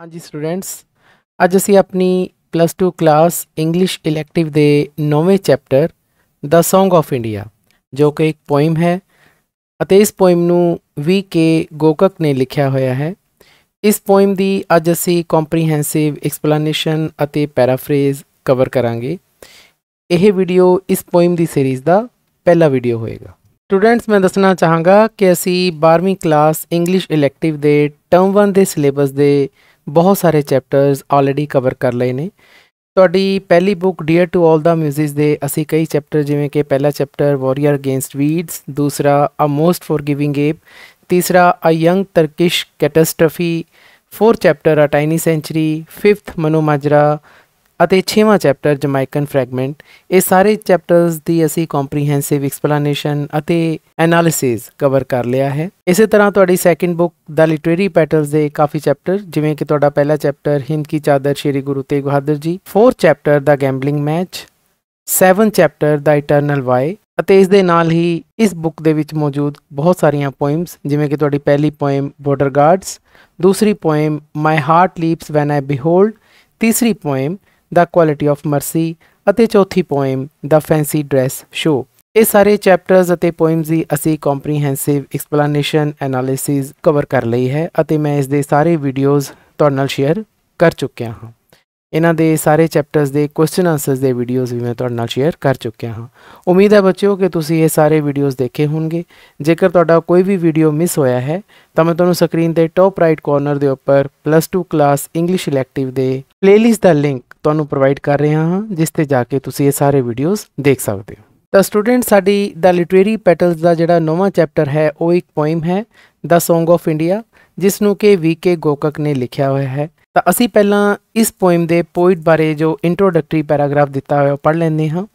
ਹਾਂਜੀ ਸਟੂਡੈਂਟਸ ਅੱਜ ਅਸੀਂ ਆਪਣੀ ਪਲੱਸ 2 ਕਲਾਸ ਇੰਗਲਿਸ਼ ਇਲੈਕਟਿਵ ਦੇ 9ਵੇਂ ਚੈਪਟਰ ਦਾ Song of India ਜੋ ਕਿ ਇੱਕ ਪੋਇਮ ਹੈ ਅਤੇ ਇਸ ਪੋਇਮ ਨੂੰ ਵੀ ਕੇ ਗੋਕਕ ਨੇ ਲਿਖਿਆ ਹੋਇਆ ਹੈ ਇਸ ਪੋਇਮ ਦੀ ਅੱਜ ਅਸੀਂ ਕੰਪਰੀਹੈਂਸਿਵ ਐਕਸਪਲੇਨੇਸ਼ਨ ਅਤੇ ਪੈਰਾਫਰੇਜ਼ ਕਵਰ ਕਰਾਂਗੇ ਇਹ ਵੀਡੀਓ ਇਸ ਪੋਇਮ ਦੀ ਸੀਰੀਜ਼ ਦਾ ਪਹਿਲਾ ਵੀਡੀਓ ਹੋਏਗਾ ਸਟੂਡੈਂਟਸ ਮੈਂ ਦੱਸਣਾ ਚਾਹਾਂਗਾ ਕਿ ਅਸੀਂ 12ਵੀਂ ਕਲਾਸ ਇੰਗਲਿਸ਼ ਇਲੈਕਟਿਵ ਦੇ ਟਰਮ 1 ਦੇ ਸਿਲੇਬਸ ਦੇ ਬਹੁਤ ਸਾਰੇ ਚੈਪਟਰਸ ਆਲਰੇਡੀ ਕਵਰ ਕਰ ਲਏ ਨੇ ਤੁਹਾਡੀ ਪਹਿਲੀ book dear to 올 the muses ਦੇ ਅਸੀਂ ਕਈ ਚੈਪਟਰ ਜਿਵੇਂ ਕਿ ਪਹਿਲਾ ਚੈਪਟਰ ਵਾਰੀਅਰ ਅਗੇਂਸਟ ਵੀਡਸ ਦੂਸਰਾ ਅ ਮੋਸਟ ਫੋਰਗਿਵਿੰਗ ਏਪ ਤੀਸਰਾ a young Turkish catastrophe fourth chapter a tiny century fifth Mano Majra ਅਤੇ 6ਵਾਂ ਚੈਪਟਰ ਜਮਾਈਕਨ ਫ੍ਰੈਗਮੈਂਟ ਇਹ ਸਾਰੇ ਚੈਪਟਰਸ ਦੀ ਅਸੀਂ ਕੰਪਰੀਹੈਂਸਿਵ ਐਕਸਪਲੇਨੇਸ਼ਨ ਅਤੇ ਐਨਾਲਿਸਿਸ ਕਵਰ ਕਰ ਲਿਆ ਹੈ ਇਸੇ ਤਰ੍ਹਾਂ ਤੁਹਾਡੀ ਸੈਕੰਡ ਬੁੱਕ ਦਾ ਲਿਟਰੇਰੀ ਪੈਟਰਨਸ ਦੇ ਕਾਫੀ ਚੈਪਟਰ ਜਿਵੇਂ ਕਿ ਤੁਹਾਡਾ ਪਹਿਲਾ ਚੈਪਟਰ ਹਿੰਦ ਕੀ ਚਾਦਰ ਸ਼੍ਰੀ ਗੁਰੂ ਤੇਗ ਬਹਾਦਰ ਜੀ 4th ਚੈਪਟਰ ਦਾ ਗੈਂਬਲਿੰਗ ਮੈਚ 7th ਚੈਪਟਰ ਦਾ ਇਟਰਨਲ ਵਾਈ ਅਤੇ ਇਸ ਦੇ ਨਾਲ ਹੀ ਇਸ ਬੁੱਕ ਦੇ ਵਿੱਚ ਮੌਜੂਦ ਬਹੁਤ ਸਾਰੀਆਂ ਪੋਇਮਸ ਜਿਵੇਂ ਕਿ ਤੁਹਾਡੀ ਪਹਿਲੀ ਪੋਇਮ ਬਾਰਡਰ ਗਾਰਡਸ ਦੂਸਰੀ poem my heart leaps when I behold ਤੀਸਰੀ poem the quality of mercy ਅਤੇ ਚੌਥੀ poem the fancy dress show ਇਹ ਸਾਰੇ ਚੈਪਟਰਸ ਅਤੇ ਪੋਇਮਸ ਦੀ ਅਸੀਂ ਕੰਪਰੀਹੈਂਸਿਵ ਐਕਸਪਲੇਨੇਸ਼ਨ ਐਨਾਲਿਸਿਸ ਕਵਰ ਕਰ ਲਈ ਹੈ ਅਤੇ ਮੈਂ ਇਸ ਦੇ ਸਾਰੇ ਵੀਡੀਓਜ਼ ਤੁਹਾਡੇ ਨਾਲ ਸ਼ੇਅਰ ਕਰ ਚੁੱਕਿਆ ਹਾਂ ਇਹਨਾਂ ਦੇ ਸਾਰੇ ਚੈਪਟਰਸ ਦੇ ਕੁਐਸਚਨ ਆਨਸਰਸ ਦੇ ਵੀਡੀਓਜ਼ ਵੀ ਮੈਂ ਤੁਹਾਡੇ ਨਾਲ ਸ਼ੇਅਰ ਕਰ ਚੁੱਕਿਆ ਹਾਂ ਉਮੀਦ ਹੈ ਬੱਚਿਓ ਕਿ ਤੁਸੀਂ ਇਹ ਸਾਰੇ ਵੀਡੀਓਜ਼ ਦੇਖੇ ਹੋਣਗੇ ਜੇਕਰ ਤੁਹਾਡਾ ਕੋਈ ਵੀ ਵੀਡੀਓ ਮਿਸ ਹੋਇਆ ਹੈ ਤਾਂ ਮੈਂ ਤੁਹਾਨੂੰ ਸਕਰੀਨ ਦੇ ਟੌਪ ਰਾਈਟ ਕਾਰਨਰ ਦੇ ਉੱਪਰ 2 ਕਲਾਸ ਇੰਗਲਿਸ਼ ਇਲੈਕਟਿਵ ਦੇ ਪਲੇਲਿਸਟ ਦਾ ਲਿੰਕ ਤੁਹਾਨੂੰ ਪ੍ਰੋਵਾਈਡ ਕਰ ਰਿਹਾ ਹਾਂ ਜਿਸ ਤੇ ਜਾ ਕੇ ਤੁਸੀਂ ਇਹ ਸਾਰੇ ਵੀਡੀਓਜ਼ ਦੇਖ ਸਕਦੇ ਹੋ ਤਾਂ ਸਟੂਡੈਂਟ ਸਾਡੀ ਦਾ ਲਿਟਰੇਰੀ ਪੈਟਲਸ ਦਾ ਜਿਹੜਾ ਨੌਵਾਂ ਚੈਪਟਰ ਹੈ ਉਹ ਇੱਕ ਪੋਇਮ ਹੈ ਦਾ Song of India ਜਿਸ ਨੂੰ ਕਿ ਵੀ ਕੇ ਗੋਕਕ ਨੇ ਲਿਖਿਆ ਹੋਇਆ ਹੈ ਤਾਂ ਅਸੀਂ ਪਹਿਲਾਂ ਇਸ ਪੋਇਮ ਦੇ ਪੋਇਟ ਬਾਰੇ ਜੋ ਇੰਟਰੋਡਕਟਰੀ ਪੈਰਾਗ੍ਰਾਫ ਦਿੱਤਾ ਹੋਇਆ ਉਹ ਪੜ੍ਹ ਲੈਂਦੇ ਹਾਂ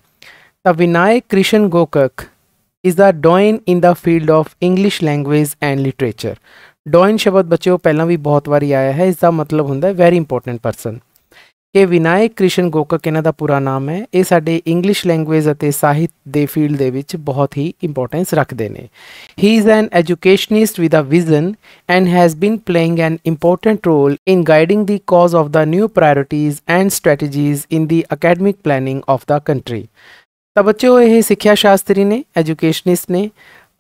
ਤਾਂ Vinayak Krishna Gokak is the doyen in the field of English language and literature doyen ਸ਼ਬਦ ਬੱਚਿਓ ਪਹਿਲਾਂ ਵੀ ਬਹੁਤ ਵਾਰੀ ਆਇਆ ਹੈ ਇਸ ਦਾ ਮਤਲਬ ਹੁੰਦਾ ਹੈ ਵੈਰੀ ਇੰਪੋਰਟੈਂਟ ਪਰਸਨ ਕਿ ਵਿਨਾਇਕ ਕ੍ਰਿਸ਼ਨ ਗੋਕਕ ਇਹਨਾਂ ਦਾ ਪੂਰਾ ਨਾਮ ਹੈ ਇਹ ਸਾਡੇ ਇੰਗਲਿਸ਼ ਲੈਂਗੁਏਜ ਅਤੇ ਸਾਹਿਤ ਦੇ ਫੀਲਡ ਦੇ ਵਿੱਚ ਬਹੁਤ ਹੀ ਇੰਪੋਰਟੈਂਸ ਰੱਖਦੇ ਨੇ he is an educationist with a vision and has been playing an important role in guiding the cause of the new priorities and strategies in the academic planning of the country ਤਾਂ ਬੱਚਿਓ ਇਹ ਸਿੱਖਿਆ ਸ਼ਾਸਤਰੀ ਨੇ educationist ਨੇ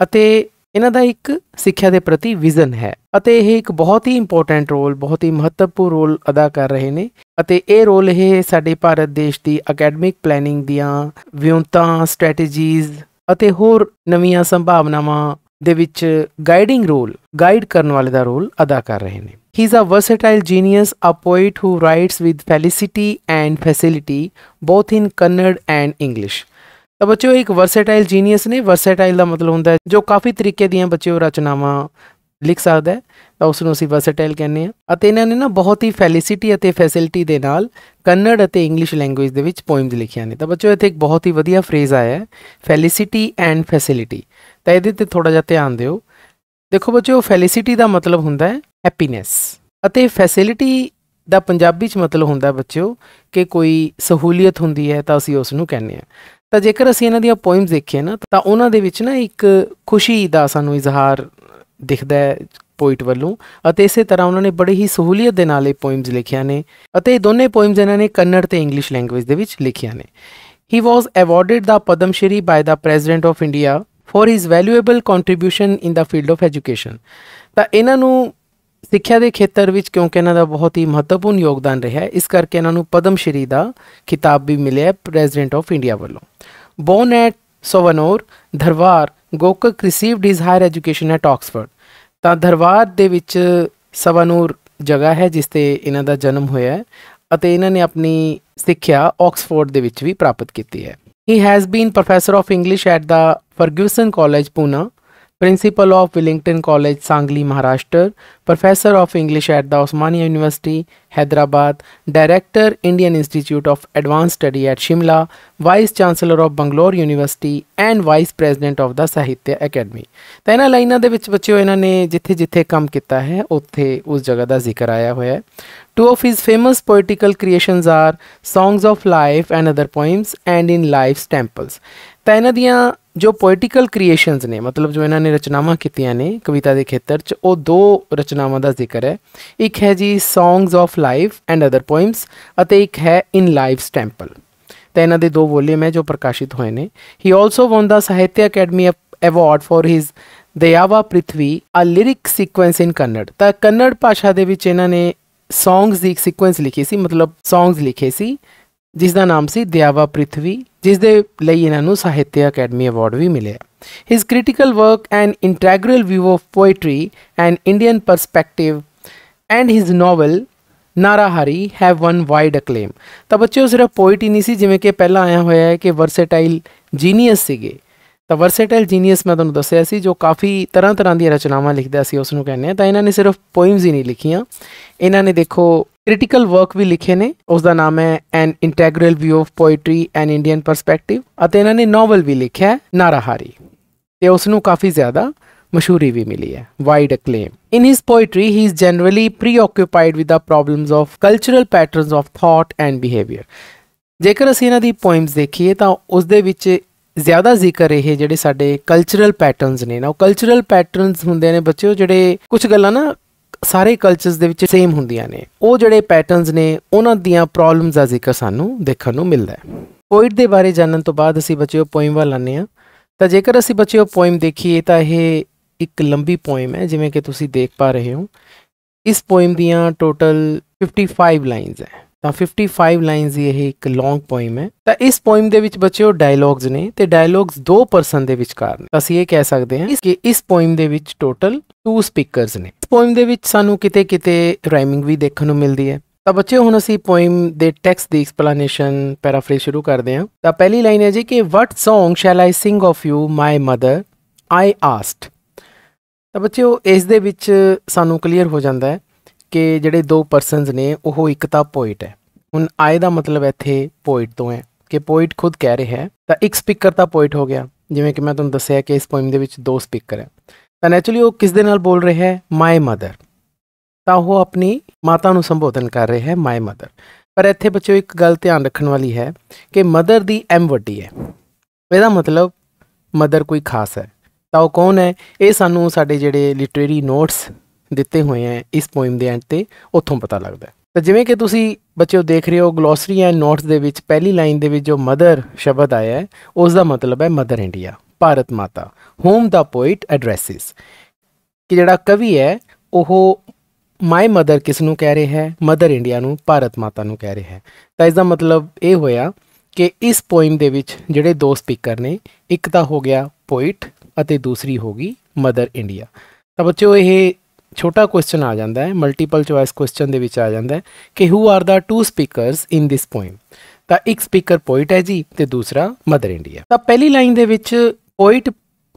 ਅਤੇ ਇਹਨਾਂ ਦਾ ਇੱਕ ਸਿੱਖਿਆ ਦੇ ਪ੍ਰਤੀ ਵਿਜ਼ਨ ਹੈ ਅਤੇ ਇਹ ਇੱਕ ਬਹੁਤ ਹੀ ਇੰਪੋਰਟੈਂਟ ਰੋਲ ਬਹੁਤ ਹੀ ਮਹੱਤਵਪੂਰਨ ਰੋਲ ਅਦਾ ਕਰ ਰਹੇ ਨੇ ਅਤੇ ਇਹ ਰੋਲ ਇਹ ਸਾਡੇ ਭਾਰਤ ਦੇਸ਼ ਦੀ ਅਕੈਡਮਿਕ ਪਲੈਨਿੰਗ ਦੀਆਂ ਵਿਉਂਤਾਂ ਸਟ੍ਰੈਟੇਜੀਜ਼ ਅਤੇ ਹੋਰ ਨਵੀਆਂ ਸੰਭਾਵਨਾਵਾਂ ਦੇ ਵਿੱਚ ਗਾਈਡਿੰਗ ਰੋਲ ਗਾਈਡ ਕਰਨ ਵਾਲੇ ਦਾ ਰੋਲ ਅਦਾ ਕਰ ਰਹੇ ਨੇ he is a versatile genius a poet who writes with felicity and facility both in Kannada and English ਤਾਂ ਬੱਚਿਓ ਇੱਕ ਵਰਸੇਟਾਈਲ ਜੀਨੀਅਸ ਨੇ ਵਰਸੇਟਾਈਲ ਦਾ ਮਤਲਬ ਹੁੰਦਾ ਹੈ ਜੋ ਕਾਫੀ ਤਰੀਕੇ ਦੀਆਂ ਬੱਚਿਓ ਰਚਨਾਵਾਂ ਲਿਖ ਸਕਦਾ ਹੈ ਤਾਂ ਉਸ ਨੂੰ ਅਸੀਂ ਵਰਸੇਟਾਈਲ ਕਹਿੰਦੇ ਆ ਅਤੇ ਇਹਨਾਂ ਨੇ ਨਾ ਬਹੁਤ ਹੀ ਫੈਲਿਸਿਟੀ ਅਤੇ ਫੈਸਿਲਿਟੀ ਦੇ ਨਾਲ ਕੰਨੜ ਅਤੇ ਇੰਗਲਿਸ਼ ਲੈਂਗੁਏਜ ਦੇ ਵਿੱਚ ਪੋਇਮਸ ਲਿਖੀਆਂ ਨੇ ਤਾਂ ਬੱਚਿਓ ਇੱਥੇ ਇੱਕ ਬਹੁਤ ਹੀ ਵਧੀਆ ਫਰੇਜ਼ ਆਇਆ ਹੈ ਫੈਲਿਸਿਟੀ ਐਂਡ ਫੈਸਿਲਿਟੀ ਤਾਂ ਇਹਦੇ ਤੇ ਥੋੜਾ ਜਿਹਾ ਧਿਆਨ ਦਿਓ ਦੇਖੋ ਬੱਚਿਓ ਫੈਲਿਸਿਟੀ ਦਾ ਮਤਲਬ ਹੁੰਦਾ ਹੈ ਹੈਪੀਨੈਸ ਅਤੇ ਫੈਸਿਲਿਟੀ ਦਾ ਪੰਜਾਬੀ ਚ ਮਤਲਬ ਹੁੰਦਾ ਬੱਚਿਓ ਕਿ ਕੋਈ ਸਹੂਲੀਅਤ ਹੁੰਦੀ ਹੈ ਤਾਂ ਅਸੀਂ ਉਸ ਨੂੰ ਕਹਿੰਦੇ ਆ ਤਾਂ ਜੇਕਰ ਅਸੀਂ ਇਹਨਾਂ ਦੀਆਂ ਪੋਇਮਸ ਦੇਖੀਏ ਨਾ ਤਾਂ ਉਹਨਾਂ ਦੇ ਵਿੱਚ ਨਾ ਇੱਕ ਖੁਸ਼ੀ ਦਾ ਸਾਨੂੰ ਇਜ਼ਹਾਰ ਦਿਖਦਾ ਹੈ ਪੋਇਟ ਵੱਲੋਂ ਅਤੇ ਇਸੇ ਤਰ੍ਹਾਂ ਉਹਨਾਂ ਨੇ ਬੜੀ ਹੀ ਸਹੂਲੀਅਤ ਦੇ ਨਾਲ ਇਹ ਪੋਇਮਸ ਲਿਖੀਆਂ ਨੇ ਅਤੇ ਇਹ ਦੋਨੇ ਪੋਇਮਸ ਇਹਨਾਂ ਨੇ ਕੰਨੜ ਤੇ ਇੰਗਲਿਸ਼ ਲੈਂਗੁਏਜ ਦੇ ਵਿੱਚ ਲਿਖੀਆਂ ਨੇ he was awarded the Padma Shri by the President of India for his valuable contribution in the field of education ਤਾਂ ਇਹਨਾਂ ਨੂੰ ਸਿੱਖਿਆ ਦੇ ਖੇਤਰ ਵਿੱਚ ਕਿਉਂਕਿ ਇਹਨਾਂ ਦਾ ਬਹੁਤ ਹੀ ਮਹੱਤਵਪੂਰਨ ਯੋਗਦਾਨ ਰਿਹਾ ਹੈ ਇਸ ਕਰਕੇ ਇਹਨਾਂ ਨੂੰ ਪਦਮ ਸ਼੍ਰੀ ਦਾ ਖਿਤਾਬ ਵੀ ਮਿਲਿਆ ਪ੍ਰੈਜ਼ੀਡੈਂਟ ਆਫ ਇੰਡੀਆ ਵੱਲੋਂ ਬੋਨੈਟ at Savanur Dharwar Gokak received his higher education at Oxford ਤਾਂ ਧਰਵਾਰ ਦੇ ਵਿੱਚ ਸਵਨੋਰ ਜਗ੍ਹਾ ਹੈ ਜਿਸ ਤੇ ਇਹਨਾਂ ਦਾ ਜਨਮ ਹੋਇਆ ਹੈ ਅਤੇ ਇਹਨਾਂ ਨੇ ਆਪਣੀ ਸਿੱਖਿਆ ਆਕਸਫੋਰਡ ਦੇ ਵਿੱਚ ਵੀ ਪ੍ਰਾਪਤ ਕੀਤੀ ਹੈ he has been professor of English at the Fergusson college Poona Principal of Wellington College, Sangli, Maharashtra, Professor of English at the Osmania University, Hyderabad, Director, Indian Institute of Advanced Study at Shimla, Vice Chancellor of Bangalore University and Vice President of the Sahitya Academy. ਤਾਂ ਇਹਨਾਂ ਲਾਈਨਾਂ ਦੇ ਵਿੱਚ ਬੱਚਿਓ ਇਹਨਾਂ ਨੇ ਜਿੱਥੇ-ਜਿੱਥੇ ਕੰਮ ਕੀਤਾ ਹੈ ਉੱਥੇ ਉਸ ਜਗ੍ਹਾ ਦਾ ਜ਼ਿਕਰ ਆਇਆ ਹੋਇਆ ਹੈ Two of his famous poetical creations are Songs of Life and other poems and in Life's Temples. ਤਾਂ ਇਹਨਾਂ ਦੀਆਂ ਜੋ ਪੋਇਟਿਕਲ ਕ੍ਰੀਏਸ਼ਨਸ ਨੇ ਮਤਲਬ ਜੋ ਇਹਨਾਂ ਨੇ ਰਚਨਾਵਾਂ ਕੀਤੀਆਂ ਨੇ ਕਵਿਤਾ ਦੇ ਖੇਤਰ 'ਚ ਉਹ ਦੋ ਰਚਨਾਵਾਂ ਦਾ ਜ਼ਿਕਰ ਹੈ ਇੱਕ ਹੈ ਜੀ songs of life and other poems ਅਤੇ ਇੱਕ ਹੈ ਇਨ ਲਾਈਫਸ ਟੈਂਪਲ ਤਾਂ ਇਹਨਾਂ ਦੇ ਦੋ ਵੋਲੀਅਮ ਹੈ ਜੋ ਪ੍ਰਕਾਸ਼ਿਤ ਹੋਏ ਨੇ he also won the Sahitya Akademi award for his Dyava Prithvi a lyric sequence in Kannada ਤਾਂ ਕੰਨੜ ਭਾਸ਼ਾ ਦੇ ਵਿੱਚ ਇਹਨਾਂ ਨੇ ਸੌਂਗਸ ਦੀ ਇੱਕ ਸੀਕੁਐਂਸ ਲਿਖੀ ਸੀ ਮਤਲਬ ਸੌਂਗਸ ਲਿਖੇ ਸੀ ਜਿਸ ਦਾ ਨਾਮ ਸੀ ਦਯਾਵਾ ਪ੍ਰਿਥਵੀ ਜਿਸ ਦੇ ਲਈ ਇਹਨਾਂ ਨੂੰ ਸਾਹਿਤਯ ਅਕੈਡਮੀ ਅਵਾਰਡ ਵੀ ਮਿਲਿਆ his critical work and integral view of poetry and Indian perspective and his novel Narahari have won wide acclaim ਤਾਂ ਬੱਚਿਓ ਸਿਰਫ ਪੋਇਟ ਹੀ ਨਹੀਂ ਸੀ ਜਿਵੇਂ ਕਿ ਪਹਿਲਾਂ ਆਇਆ ਹੋਇਆ ਹੈ ਕਿ ਵਰਸੇਟਾਈਲ ਜੀਨੀਅਸ ਸੀਗੇ ਤਾਂ ਵਰਸੇਟਾਈਲ ਜੀਨੀਅਸ ਮੈਂ ਤੁਹਾਨੂੰ ਦੱਸਿਆ ਸੀ ਜੋ ਕਾਫੀ ਤਰ੍ਹਾਂ ਤਰ੍ਹਾਂ ਦੀਆਂ ਰਚਨਾਵਾਂ ਲਿਖਦਾ ਸੀ ਉਸ ਨੂੰ ਕਹਿੰਦੇ ਆ ਤਾਂ ਇਹਨਾਂ ਨੇ ਸਿਰਫ ਪੋਇਮਸ ਹੀ ਨਹੀਂ ਲਿਖੀਆਂ ਇਹਨਾਂ ਨੇ ਦੇਖੋ ਕ੍ਰਿਟੀਕਲ ਵਰਕ ਵੀ ਲਿਖੇ ਨੇ ਉਸ ਦਾ ਨਾਮ ਹੈ an integral view of poetry and Indian perspective ਅਤੇ ਇਹਨਾਂ ਨੇ ਨੋਵਲ ਵੀ ਲਿਖਿਆ ਹੈ ਨਾਰਾਹਾਰੀ ਤੇ ਉਸ ਨੂੰ ਕਾਫੀ ਜ਼ਿਆਦਾ ਮਸ਼ਹੂਰੀ ਵੀ ਮਿਲੀ ਹੈ wide acclaim in his poetry he is generally preoccupied with the problems of cultural patterns of thought and behaviour ਜੇਕਰ ਅਸੀਂ ਇਹਨਾਂ ਦੀ ਪੋਇਮਸ ਦੇਖੀਏ ਤਾਂ ਉਸ ਦੇ ਵਿੱਚ ਜ਼ਿਆਦਾ ਜ਼ਿਕਰ ਇਹ ਜਿਹੜੇ ਸਾਡੇ ਕਲਚਰਲ ਪੈਟਰਨਸ ਨੇ ਨਾ ਉਹ ਕਲਚਰਲ ਪੈਟਰਨਸ ਹੁੰਦੇ ਨੇ ਬੱਚਿਓ ਜਿਹੜੇ ਕੁਝ ਗੱਲਾਂ ਨਾ ਸਾਰੇ ਕਲਚਰਸ ਦੇ ਵਿੱਚ ਸੇਮ ਹੁੰਦੀਆਂ ਨੇ ਉਹ ਜਿਹੜੇ ਪੈਟਰਨਸ ਨੇ ਉਹਨਾਂ ਦੀਆਂ ਪ੍ਰੋਬਲਮਸ ਦਾ ਜ਼ਿਕਰ ਸਾਨੂੰ ਦੇਖਣ ਨੂੰ ਮਿਲਦਾ ਹੈ ਪੋਇਟ ਦੇ ਬਾਰੇ ਜਾਣਨ ਤੋਂ ਬਾਅਦ ਅਸੀਂ ਬੱਚਿਓ ਪੋਇਮ ਵੱਲ ਆਨੇ ਆ ਤਾਂ ਜੇਕਰ ਅਸੀਂ ਬੱਚਿਓ ਪੋਇਮ ਦੇਖੀਏ ਤਾਂ ਇਹ ਇੱਕ ਲੰਬੀ ਪੋਇਮ ਹੈ ਜਿਵੇਂ ਕਿ ਤੁਸੀਂ ਦੇਖ ਪਾ ਰਹੇ ਹੋ ਇਸ ਪੋਇਮ ਦੀਆਂ ਟੋਟਲ 55 ਲਾਈਨਸ ਹੈ ਤਾਂ 55 ਲਾਈਨਸ ਇਹ ਇੱਕ ਲੌਂਗ ਪੋਇਮ ਹੈ ਤਾਂ ਇਸ ਪੋਇਮ ਦੇ ਵਿੱਚ ਬਚੇ ਉਹ ਡਾਇਲੌਗਸ ਨੇ ਤੇ ਡਾਇਲੌਗਸ ਦੋ ਪਰਸਨ ਦੇ ਵਿਚਕਾਰ ਨੇ ਅਸੀਂ ਇਹ ਕਹਿ ਸਕਦੇ ਹਾਂ ਕਿ ਇਸ ਪੋਇਮ ਦੇ ਵਿੱਚ ਟੋਟਲ 2 ਸਪੀਕਰਸ ਨੇ ਇਸ ਪੋਇਮ ਦੇ ਵਿੱਚ ਸਾਨੂੰ ਕਿਤੇ-ਕਿਤੇ ਰਾਈਮਿੰਗ ਵੀ ਦੇਖਣ ਨੂੰ ਮਿਲਦੀ ਹੈ ਤਾਂ ਬੱਚੇ ਹੁਣ ਅਸੀਂ ਪੋਇਮ ਦੇ ਟੈਕਸਟ ਦੀ ਐਕਸਪਲੇਨੇਸ਼ਨ ਪੈਰਾਫਰੇਜ਼ ਸ਼ੁਰੂ ਕਰਦੇ ਹਾਂ ਤਾਂ ਪਹਿਲੀ ਲਾਈਨ ਹੈ ਜੀ ਕਿ what Song shall I sing of you my mother i asked ਤਾਂ ਬੱਚਿਓ ਇਸ ਦੇ ਵਿੱਚ ਸਾਨੂੰ ਕਲੀਅਰ ਹੋ ਜਾਂਦਾ ਹੈ ਕਿ ਜਿਹੜੇ ਦੋ ਪਰਸਨਸ ਨੇ ਉਹ ਇੱਕ ਤਾਂ ਪੋਇਟ ਹੈ ਹੁਣ ਆਏ ਦਾ ਮਤਲਬ ਇੱਥੇ ਪੋਇਟ ਤੋਂ ਹੈ ਕਿ ਪੋਇਟ ਖੁਦ ਕਹਿ ਰਿਹਾ ਹੈ ਤਾਂ ਇੱਕ ਸਪੀਕਰ ਤਾਂ ਪੋਇਟ ਹੋ ਗਿਆ ਜਿਵੇਂ ਕਿ ਮੈਂ ਤੁਹਾਨੂੰ ਦੱਸਿਆ ਕਿ ਇਸ ਪੋਇਮ ਦੇ ਵਿੱਚ ਦੋ ਸਪੀਕਰ ਹੈ ਤਾਂ ਨੇਚਰਲੀ ਉਹ ਕਿਸ ਦੇ ਨਾਲ ਬੋਲ ਰਿਹਾ ਹੈ ਮਾਈ ਮਦਰ ਤਾਂ ਉਹ ਆਪਣੀ ਮਾਤਾ ਨੂੰ ਸੰਬੋਧਨ ਕਰ ਰਿਹਾ ਹੈ ਮਾਈ ਮਦਰ ਪਰ ਇੱਥੇ ਬੱਚਿਓ ਇੱਕ ਗੱਲ ਧਿਆਨ ਰੱਖਣ ਵਾਲੀ ਹੈ ਕਿ ਮਦਰ ਦੀ ਐਮ ਵੱਡੀ ਹੈ ਇਹਦਾ ਮਤਲਬ ਮਦਰ ਕੋਈ ਖਾਸ ਹੈ ਤਾਂ ਉਹ ਕੌਣ ਹੈ ਇਹ ਸਾਨੂੰ ਸਾਡੇ ਜਿਹੜੇ ਲਿਟਰੇਰੀ ਨੋਟਸ ਦਿੱਤੇ ਹੋਏ ਆ ਇਸ ਪੋਇਮ ਦੇ ਐਂਡ ਤੇ ਉੱਥੋਂ ਪਤਾ ਲੱਗਦਾ ਤਾਂ ਜਿਵੇਂ ਕਿ ਤੁਸੀਂ ਬੱਚਿਓ ਦੇਖ ਰਹੇ ਹੋ ਗਲੋਸਰੀ ਐਂਡ ਨੋਟਸ ਦੇ ਵਿੱਚ ਪਹਿਲੀ ਲਾਈਨ ਦੇ ਵਿੱਚ ਜੋ ਮਦਰ ਸ਼ਬਦ ਆਇਆ ਹੈ ਉਸ ਦਾ ਮਤਲਬ ਹੈ ਮਦਰ ਇੰਡੀਆ ਭਾਰਤ ਮਾਤਾ ਹੋਮ ਦਾ ਪੋਇਟ ਐਡਰੈਸਸ ਕਿ ਜਿਹੜਾ ਕਵੀ ਹੈ ਉਹ ਮਾਈ ਮਦਰ ਕਿਸ ਨੂੰ ਕਹਿ ਰਿਹਾ ਹੈ ਮਦਰ ਇੰਡੀਆ ਨੂੰ ਭਾਰਤ ਮਾਤਾ ਨੂੰ ਕਹਿ ਰਿਹਾ ਹੈ ਤਾਂ ਇਸ ਦਾ ਮਤਲਬ ਇਹ ਹੋਇਆ ਕਿ ਇਸ ਪੋਇਮ ਦੇ ਵਿੱਚ ਜਿਹੜੇ ਦੋ ਸਪੀਕਰ ਨੇ ਇੱਕ ਤਾਂ ਹੋ ਗਿਆ ਪੋਇਟ ਅਤੇ ਦੂਸਰੀ ਹੋ ਗਈ ਮਦਰ ਇੰਡੀਆ ਤਾਂ ਬੱਚਿਓ ਇਹ ਛੋਟਾ ਕੁਐਸਚਨ ਆ ਜਾਂਦਾ ਹੈ ਮਲਟੀਪਲ ਚੁਆਇਸ ਕੁਐਸਚਨ ਦੇ ਵਿੱਚ ਆ ਜਾਂਦਾ ਹੈ ਕਿ who are the two speakers in this poem ਤਾਂ ਇੱਕ ਸਪੀਕਰ ਪੋਇਟ ਹੈ ਜੀ ਤੇ ਦੂਸਰਾ ਮਦਰ ਇੰਡੀਆ ਤਾਂ ਪਹਿਲੀ ਲਾਈਨ ਦੇ ਵਿੱਚ ਪੋਇਟ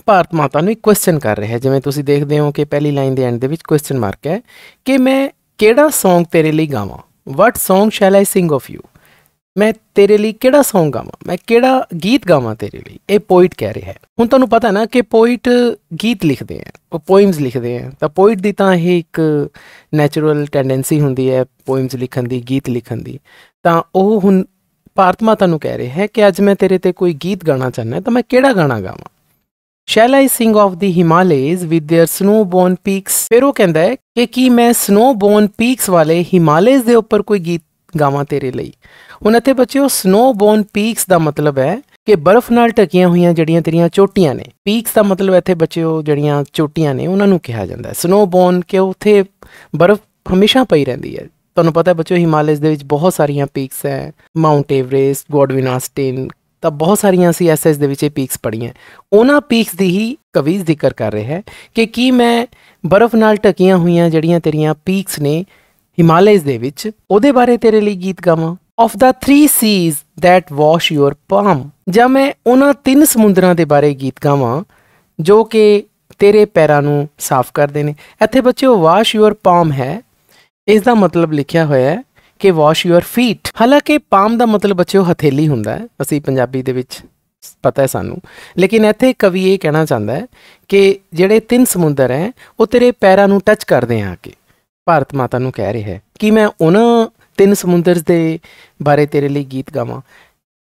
ਭਾਰਤ ਮਾਤਾ ਨੂੰ ਇੱਕ ਕੁਐਸਚਨ ਕਰ ਰਿਹਾ ਜਿਵੇਂ ਤੁਸੀਂ ਦੇਖਦੇ ਹੋ ਕਿ ਪਹਿਲੀ ਲਾਈਨ ਦੇ ਐਂਡ ਦੇ ਵਿੱਚ ਕੁਐਸਚਨ ਮਾਰਕ ਹੈ ਕਿ ਮੈਂ ਕਿਹੜਾ Song ਤੇਰੇ ਲਈ ਗਾਵਾਂ what Song shall I sing of you ਮੈਂ ਤੇਰੇ ਲਈ ਕਿਹੜਾ Song ਗਾਵਾਂ ਮੈਂ ਕਿਹੜਾ ਗੀਤ ਗਾਵਾਂ ਤੇਰੇ ਲਈ ਇਹ ਪੋਇਟ ਕਹਿ ਰਿਹਾ ਹੈ ਹੁਣ ਤੁਹਾਨੂੰ ਪਤਾ ਨਾ ਕਿ ਪੋਇਟ ਗੀਤ ਲਿਖਦੇ ਆ ਉਹ ਪੋਇਮਸ ਲਿਖਦੇ ਆ ਤਾਂ ਪੋਇਟ ਦੀ ਤਾਂ ਇਹ ਇੱਕ ਨੇਚਰਲ ਟੈਂਡੈਂਸੀ ਹੁੰਦੀ ਹੈ ਪੋਇਮਸ ਲਿਖਣ ਦੀ ਗੀਤ ਲਿਖਣ ਦੀ ਤਾਂ ਉਹ ਹੁਣ ਭਾਰਤ ਮਾਤਾ ਨੂੰ ਕਹਿ ਰਿਹਾ ਹੈ ਕਿ ਅੱਜ ਮੈਂ ਤੇਰੇ ਤੇ ਕੋਈ ਗੀਤ ਗਾਣਾ ਚਾਹਨਾ ਤਾਂ ਮੈਂ ਕਿਹੜਾ ਗਾਣਾ ਗਾਵਾਂ shall I sing of the Himalayas with their snowborn peaks ਫਿਰ ਉਹ ਕਹਿੰਦਾ ਹੈ ਕਿ ਕੀ ਮੈਂ ਸਨੋਬੋਰਨ ਪੀਕਸ ਵਾਲੇ ਹਿਮਾਲੇਜ਼ ਦੇ ਉੱਪਰ ਕੋਈ ਗੀਤ ਗਾਵਾਂ ਤੇਰੇ ਲਈ ਹੁਣ ਇੱਥੇ ਬੱਚਿਓ ਸਨੋਬੋਨ ਪੀਕਸ ਦਾ ਮਤਲਬ ਹੈ ਕਿ ਬਰਫ਼ ਨਾਲ ਟਕੀਆਂ ਹੋਈਆਂ ਜਿਹੜੀਆਂ ਤੇਰੀਆਂ ਚੋਟੀਆਂ ਨੇ ਪੀਕਸ ਦਾ ਮਤਲਬ ਇੱਥੇ ਬੱਚਿਓ ਜਿਹੜੀਆਂ ਚੋਟੀਆਂ ਨੇ ਉਹਨਾਂ ਨੂੰ ਕਿਹਾ ਜਾਂਦਾ ਹੈ ਸਨੋਬੋਨ ਕਿ ਉੱਥੇ ਬਰਫ਼ ਹਮੇਸ਼ਾ ਪਈ ਰਹਿੰਦੀ ਹੈ ਤੁਹਾਨੂੰ ਪਤਾ ਹੈ ਬੱਚਿਓ ਹਿਮਾਲੇਸ ਦੇ ਵਿੱਚ ਬਹੁਤ ਸਾਰੀਆਂ ਪੀਕਸ ਹੈ ਮਾਉਂਟ ਐਵਰੇਸਟ ਗੋਡਵਿਨ ਆਸਟਿਨ ਤਾਂ ਬਹੁਤ ਸਾਰੀਆਂ ਐਸ ਐਸ ਦੇ ਵਿੱਚ ਇਹ ਪੀਕਸ ਪੜੀਆਂ ਉਹਨਾਂ ਪੀਕਸ ਦੀ ਹੀ ਕਵੀ ਜ਼ਿਕਰ ਕਰ ਰਿਹਾ ਹੈ ਕਿ ਕੀ ਮੈਂ ਬਰਫ਼ ਨਾਲ ਟਕੀਆਂ ਹੋਈਆਂ ਜਿਹੜੀਆਂ ਤੇਰੀਆਂ ਪੀਕਸ ਨੇ ਹਿਮਾਲਯਸ ਦੇ ਵਿੱਚ ਉਹਦੇ ਬਾਰੇ ਤੇਰੇ ਲਈ ਗੀਤ ਗਾਵਾਂ of the 3 seas that wash your palm ਜਾਂ ਮੈਂ ਉਹਨਾਂ ਤਿੰਨ ਸਮੁੰਦਰਾਂ ਦੇ ਬਾਰੇ ਗੀਤ ਗਾਵਾਂ ਜੋ ਕਿ ਤੇਰੇ ਪੈਰਾਂ ਨੂੰ ਸਾਫ਼ ਕਰਦੇ ਨੇ ਇੱਥੇ ਬੱਚਿਓ ਵਾਸ਼ ਯੋਰ ਪਾਮ ਹੈ ਇਸ ਦਾ ਮਤਲਬ ਲਿਖਿਆ ਹੋਇਆ ਹੈ ਕਿ ਵਾਸ਼ ਯੋਰ ਫੀਟ ਹਾਲਾਂਕਿ ਪਾਮ ਦਾ ਮਤਲਬ ਬੱਚਿਓ ਹਥੇਲੀ ਹੁੰਦਾ ਹੈ ਅਸੀਂ ਪੰਜਾਬੀ ਦੇ ਵਿੱਚ ਪਤਾ ਹੈ ਸਾਨੂੰ ਲੇਕਿਨ ਇੱਥੇ ਕਵੀ ਇਹ ਕਹਿਣਾ ਚਾਹੁੰਦਾ ਹੈ ਕਿ ਜਿਹੜੇ ਤਿੰਨ ਸਮੁੰਦਰ ਹੈ ਉਹ ਤੇਰੇ ਪੈਰਾਂ ਨੂੰ ਟੱਚ ਕਰਦੇ ਆ ਕੇ ਭਾਰਤ ਮਾਤਾ ਨੂੰ ਕਹਿ ਰਿਹਾ ਹੈ ਕਿ ਮੈਂ ਉਹਨਾਂ ਤਿੰਨ ਸਮੁੰਦਰਸ ਦੇ ਬਾਰੇ ਤੇਰੇ ਲਈ ਗੀਤ ਗਾਵਾਂ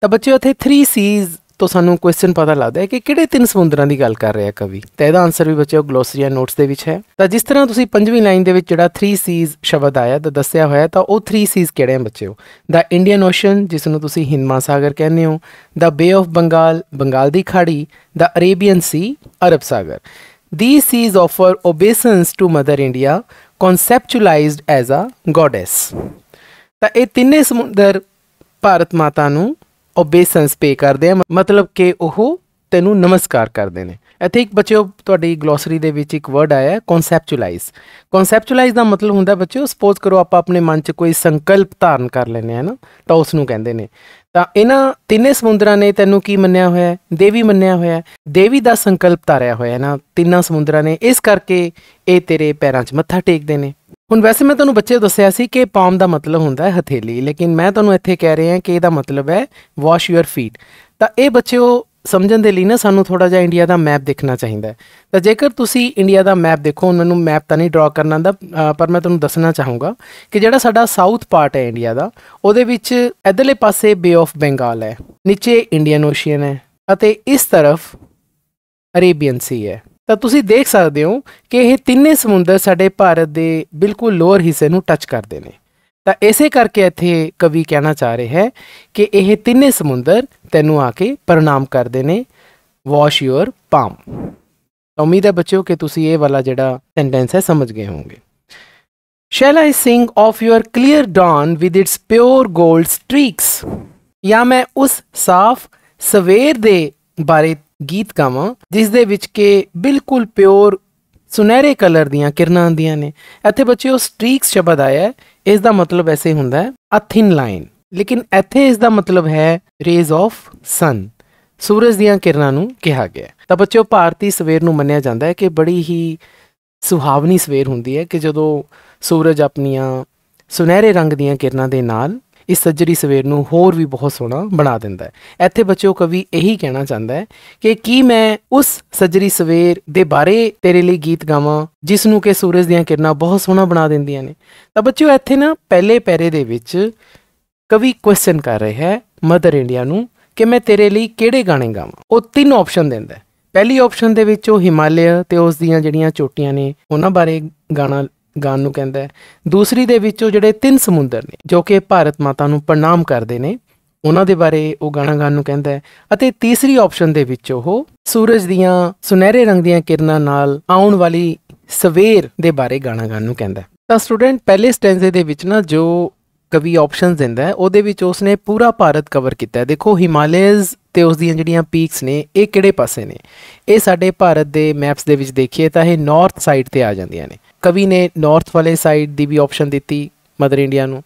ਤਾਂ ਬੱਚਿਓ ਇੱਥੇ 3 ਸੀਜ਼ ਤੋਂ ਸਾਨੂੰ ਕੁਐਸਚਨ ਪਤਾ ਲੱਗਦਾ ਹੈ ਕਿ ਕਿਹੜੇ ਤਿੰਨ ਸਮੁੰਦਰਾਂ ਦੀ ਗੱਲ ਕਰ ਰਿਹਾ ਕਵੀ ਤਾਂ ਇਹਦਾ ਆਨਸਰ ਵੀ ਬੱਚਿਓ ਗਲੋਸਰੀਆ ਨੋਟਸ ਦੇ ਵਿੱਚ ਹੈ ਤਾਂ ਜਿਸ ਤਰ੍ਹਾਂ ਤੁਸੀਂ ਪੰਜਵੀਂ ਲਾਈਨ ਦੇ ਵਿੱਚ ਜਿਹੜਾ 3 ਸੀਜ਼ ਸ਼ਬਦ ਆਇਆ ਤਾਂ ਦੱਸਿਆ ਹੋਇਆ ਤਾਂ ਉਹ 3 ਸੀਜ਼ ਕਿਹੜੇ ਹਨ ਬੱਚਿਓ ਦਾ ਇੰਡੀਅਨ ਓਸ਼ਨ ਜਿਸ ਨੂੰ ਤੁਸੀਂ ਹਿੰਦ ਮਹਾਸਾਗਰ ਕਹਿੰਦੇ ਹੋ the bay of Bengal Bengal ਦੀ ਖਾੜੀ ਦਾ ਅਰੇਬੀਅਨ ਸੀ ਅਰਬ ਸਾਗਰ These seas offer obeisance to mother India conceptualised as a goddess ਤਾਂ ਇਹ ਤਿੰਨੇ ਸਮੁੰਦਰ ਭਾਰਤ ਮਾਤਾ ਨੂੰ ਓਬੇਸੈਂਸ ਪੇ ਕਰਦੇ ਆ ਮਤਲਬ ਕਿ ਉਹ ਤੈਨੂੰ ਨਮਸਕਾਰ ਕਰਦੇ ਨੇ ਇੱਥੇ ਇੱਕ ਬੱਚਿਓ ਤੁਹਾਡੀ ਗਲੋਸਰੀ ਦੇ ਵਿੱਚ ਇੱਕ ਵਰਡ ਆਇਆ ਕਨਸੈਪਚੁਅਲਾਈਜ਼ ਕਨਸੈਪਚੁਅਲਾਈਜ਼ ਦਾ ਮਤਲਬ ਹੁੰਦਾ ਬੱਚਿਓ ਸਪੋਜ਼ ਕਰੋ ਆਪਾਂ ਆਪਣੇ ਮਨ 'ਚ ਕੋਈ ਸੰਕਲਪ ਧਾਰਨ ਕਰ ਲੈਨੇ ਆ ਨਾ ਤਾਂ ਉਸ ਨੂੰ ਕਹਿੰਦੇ ਨੇ ਤਾਂ ਇਹਨਾਂ ਤਿੰਨੇ ਸਮੁੰਦਰਾਂ ਨੇ ਤੈਨੂੰ ਕੀ ਮੰਨਿਆ ਹੋਇਆ ਹੈ ਦੇਵੀ ਮੰਨਿਆ ਹੋਇਆ ਹੈ ਦੇਵੀ ਦਾ ਸੰਕਲਪ ਧਾਰਿਆ ਹੋਇਆ ਹੈ ਨਾ ਤਿੰਨਾਂ ਸਮੁੰਦਰਾਂ ਨੇ ਇਸ ਕਰਕੇ ਇਹ ਤੇਰੇ ਪੈਰਾਂ 'ਚ ਮੱਥਾ ਟੇਕਦੇ ਨੇ ਹੁਣ ਵੈਸੇ ਮੈਂ ਤੁਹਾਨੂੰ ਬੱਚੇ ਦੱਸਿਆ ਸੀ ਕਿ ਪਾਮ ਦਾ ਮਤਲਬ ਹੁੰਦਾ ਹੈ ਹਥੇਲੀ ਲੇਕਿਨ ਮੈਂ ਤੁਹਾਨੂੰ ਇੱਥੇ ਕਹਿ ਰਿਹਾ ਕਿ ਇਹਦਾ ਮਤਲਬ ਹੈ ਵਾਸ਼ ਯੂਅਰ ਫੀਟ ਤਾਂ ਇਹ ਬੱਚਿਓ ਸਮਝਣ ਦੇ ਲਈ ਨਾ ਸਾਨੂੰ ਥੋੜਾ ਜਿਹਾ ਇੰਡੀਆ ਦਾ ਮੈਪ ਦੇਖਣਾ ਚਾਹੀਦਾ ਹੈ ਤਾਂ ਜੇਕਰ ਤੁਸੀਂ ਇੰਡੀਆ ਦਾ ਮੈਪ ਦੇਖੋ ਮੈਨੂੰ ਮੈਪ ਤਾਂ ਨਹੀਂ ਡਰਾ ਕਰਨਾ ਦਾ ਪਰ ਮੈਂ ਤੁਹਾਨੂੰ ਦੱਸਣਾ ਚਾਹੂੰਗਾ ਕਿ ਜਿਹੜਾ ਸਾਡਾ ਸਾਊਥ ਪਾਰਟ ਹੈ ਇੰਡੀਆ ਦਾ ਉਹਦੇ ਵਿੱਚ ਇਧਰਲੇ ਪਾਸੇ ਬੇ ਆਫ ਬੰਗਾਲ ਹੈ ਨੀਚੇ ਇੰਡੀਅਨ ਓਸ਼ੀਅਨ ਹੈ ਅਤੇ ਇਸ ਤਰਫ ਅਰੇਬੀਅਨ ਸੀ ਹੈ ਤਾਂ ਤੁਸੀਂ ਦੇਖ ਸਕਦੇ ਹੋ ਕਿ ਇਹ ਤਿੰਨੇ ਸਮੁੰਦਰ ਸਾਡੇ ਭਾਰਤ ਦੇ ਬਿਲਕੁਲ ਲੋਅਰ ਹਿੱਸੇ ਨੂੰ ਟੱਚ ਕਰਦੇ ਨੇ ਤਾਂ ਇਸੇ ਕਰਕੇ ਇੱਥੇ ਕਵੀ ਕਹਿਣਾ ਚਾਹ ਰਿਹਾ ਹੈ ਕਿ ਇਹ ਤਿੰਨੇ ਸਮੁੰਦਰ ਤੈਨੂੰ ਆ ਕੇ ਪ੍ਰਣਾਮ ਕਰਦੇ ਨੇ ਵਾਸ਼ ਯੂਰ ਪਾਮ ਉਮੀਦ ਹੈ ਬੱਚਿਓ ਕਿ ਤੁਸੀਂ ਇਹ ਵਾਲਾ ਜਿਹੜਾ ਸੈਂਟੈਂਸ ਹੈ ਸਮਝ ਗਏ ਹੋਵੋਗੇ shall I sing of your clear dawn with its pure 골ਡ ਸਟ੍ਰੀਕਸ ਜਾਂ ਮੈਂ ਉਸ ਸਾਫ਼ ਸਵੇਰ ਦੇ ਬਾਰੇ ਗੀਤ ਗਾਵਾਂ ਜਿਸ ਦੇ ਵਿੱਚ ਕਿ ਬਿਲਕੁਲ ਪਿਓਰ ਸੁਨਹਿਰੇ ਕਲਰ ਦੀਆਂ ਕਿਰਨਾਂ ਆਉਂਦੀਆਂ ਨੇ ਇੱਥੇ ਬੱਚਿਓ ਸਟ੍ਰੀਕਸ ਸ਼ਬਦ ਆਇਆ ਹੈ ਇਸ ਦਾ ਮਤਲਬ ਐਸੇ ਹੁੰਦਾ ਹੈ ਅ ਥਿਨ ਲਾਈਨ ਲੇਕਿਨ ਇੱਥੇ ਇਸ ਦਾ ਮਤਲਬ ਹੈ ਰੇਜ਼ ਆਫ ਸਨ ਸੂਰਜ ਦੀਆਂ ਕਿਰਨਾਂ ਨੂੰ ਕਿਹਾ ਗਿਆ ਤਾਂ ਬੱਚਿਓ ਭਾਰਤੀ ਸਵੇਰ ਨੂੰ ਮੰਨਿਆ ਜਾਂਦਾ ਹੈ ਕਿ ਬੜੀ ਹੀ ਸੁਹਾਵਣੀ ਸਵੇਰ ਹੁੰਦੀ ਹੈ ਕਿ ਜਦੋਂ ਸੂਰਜ ਆਪਣੀਆਂ ਸੁਨਹਿਰੇ ਰੰਗ ਦੀਆਂ ਕਿਰਨਾਂ ਦੇ ਨਾਲ ਇਸ ਸੱਜਰੀ ਸਵੇਰ ਨੂੰ ਹੋਰ ਵੀ ਬਹੁਤ ਸੋਹਣਾ ਬਣਾ ਦਿੰਦਾ ਹੈ ਇੱਥੇ ਬੱਚਿਓ ਕਵੀ ਇਹੀ ਕਹਿਣਾ ਚਾਹੁੰਦਾ ਹੈ ਕਿ ਕੀ ਮੈਂ ਉਸ ਸੱਜਰੀ ਸਵੇਰ ਦੇ ਬਾਰੇ ਤੇਰੇ ਲਈ ਗੀਤ ਗਾਵਾਂ ਜਿਸ ਨੂੰ ਕਿ ਸੂਰਜ ਦੀਆਂ ਕਿਰਨਾਂ ਬਹੁਤ ਸੋਹਣਾ ਬਣਾ ਦਿੰਦੀਆਂ ਨੇ ਤਾਂ ਬੱਚਿਓ ਇੱਥੇ ਨਾ ਪਹਿਲੇ ਪੈਰੇ ਦੇ ਵਿੱਚ ਕਵੀ ਕੁਐਸਚਨ ਕਰ ਰਿਹਾ ਹੈ ਮਦਰ ਇੰਡੀਆ ਨੂੰ ਕਿ ਮੈਂ ਤੇਰੇ ਲਈ ਕਿਹੜੇ ਗਾਣੇ ਗਾਵਾਂ ਉਹ ਤਿੰਨ ਆਪਸ਼ਨ ਦਿੰਦਾ ਪਹਿਲੀ ਆਪਸ਼ਨ ਦੇ ਵਿੱਚ ਉਹ ਹਿਮਾਲਿਆ ਤੇ ਉਸ ਦੀਆਂ ਜਿਹੜੀਆਂ ਚੋਟੀਆਂ ਨੇ ਉਹਨਾਂ ਬਾਰੇ ਗਾਣਾ ਗਾਣ ਨੂੰ ਕਹਿੰਦਾ ਹੈ ਦੂਸਰੀ ਦੇ ਵਿੱਚੋਂ ਜਿਹੜੇ ਤਿੰਨ ਸਮੁੰਦਰ ਨੇ ਜੋ ਕਿ ਭਾਰਤ ਮਾਤਾ ਨੂੰ ਪ੍ਰਣਾਮ ਕਰਦੇ ਨੇ ਉਹਨਾਂ ਦੇ ਬਾਰੇ ਉਹ ਗਾਣਾ ਗਾਣ ਨੂੰ ਕਹਿੰਦਾ ਹੈ ਅਤੇ ਤੀਸਰੀ ਆਪਸ਼ਨ ਦੇ ਵਿੱਚ ਉਹ ਸੂਰਜ ਦੀਆਂ ਸੁਨਹਿਰੇ ਰੰਗ ਦੀਆਂ ਕਿਰਨਾਂ ਨਾਲ ਆਉਣ ਵਾਲੀ ਸਵੇਰ ਦੇ ਬਾਰੇ ਗਾਣਾ ਗਾਣ ਨੂੰ ਕਹਿੰਦਾ ਤਾਂ ਸਟੂਡੈਂਟ ਪਹਿਲੇ ਸਟੈਂਜ਼ੇ ਦੇ ਵਿੱਚ ਨਾ ਜੋ ਕਵੀ ਆਪਸ਼ਨਸ ਦਿੰਦਾ ਹੈ ਉਹਦੇ ਵਿੱਚ ਉਸਨੇ ਪੂਰਾ ਭਾਰਤ ਕਵਰ ਕੀਤਾ ਹੈ ਦੇਖੋ ਹਿਮਾਲੇਜ਼ ਤੇ ਉਸ ਦੀਆਂ ਜਿਹੜੀਆਂ ਪੀਕਸ ਨੇ ਇਹ ਕਿਹੜੇ ਪਾਸੇ ਨੇ ਇਹ ਸਾਡੇ ਭਾਰਤ ਦੇ ਮੈਪਸ ਦੇ ਵਿੱਚ ਦੇਖੀਏ ਤਾਂ ਇਹ ਨਾਰਥ ਸਾਈਡ ਤੇ ਆ ਜਾਂਦੀਆਂ ਨੇ ਕਵੀ ਨੇ ਨਾਰਥ ਵਾਲੇ ਸਾਈਡ ਦੀ ਵੀ ਆਪਸ਼ਨ ਦਿੱਤੀ ਮਦਰ ਇੰਡੀਆ ਨੂੰ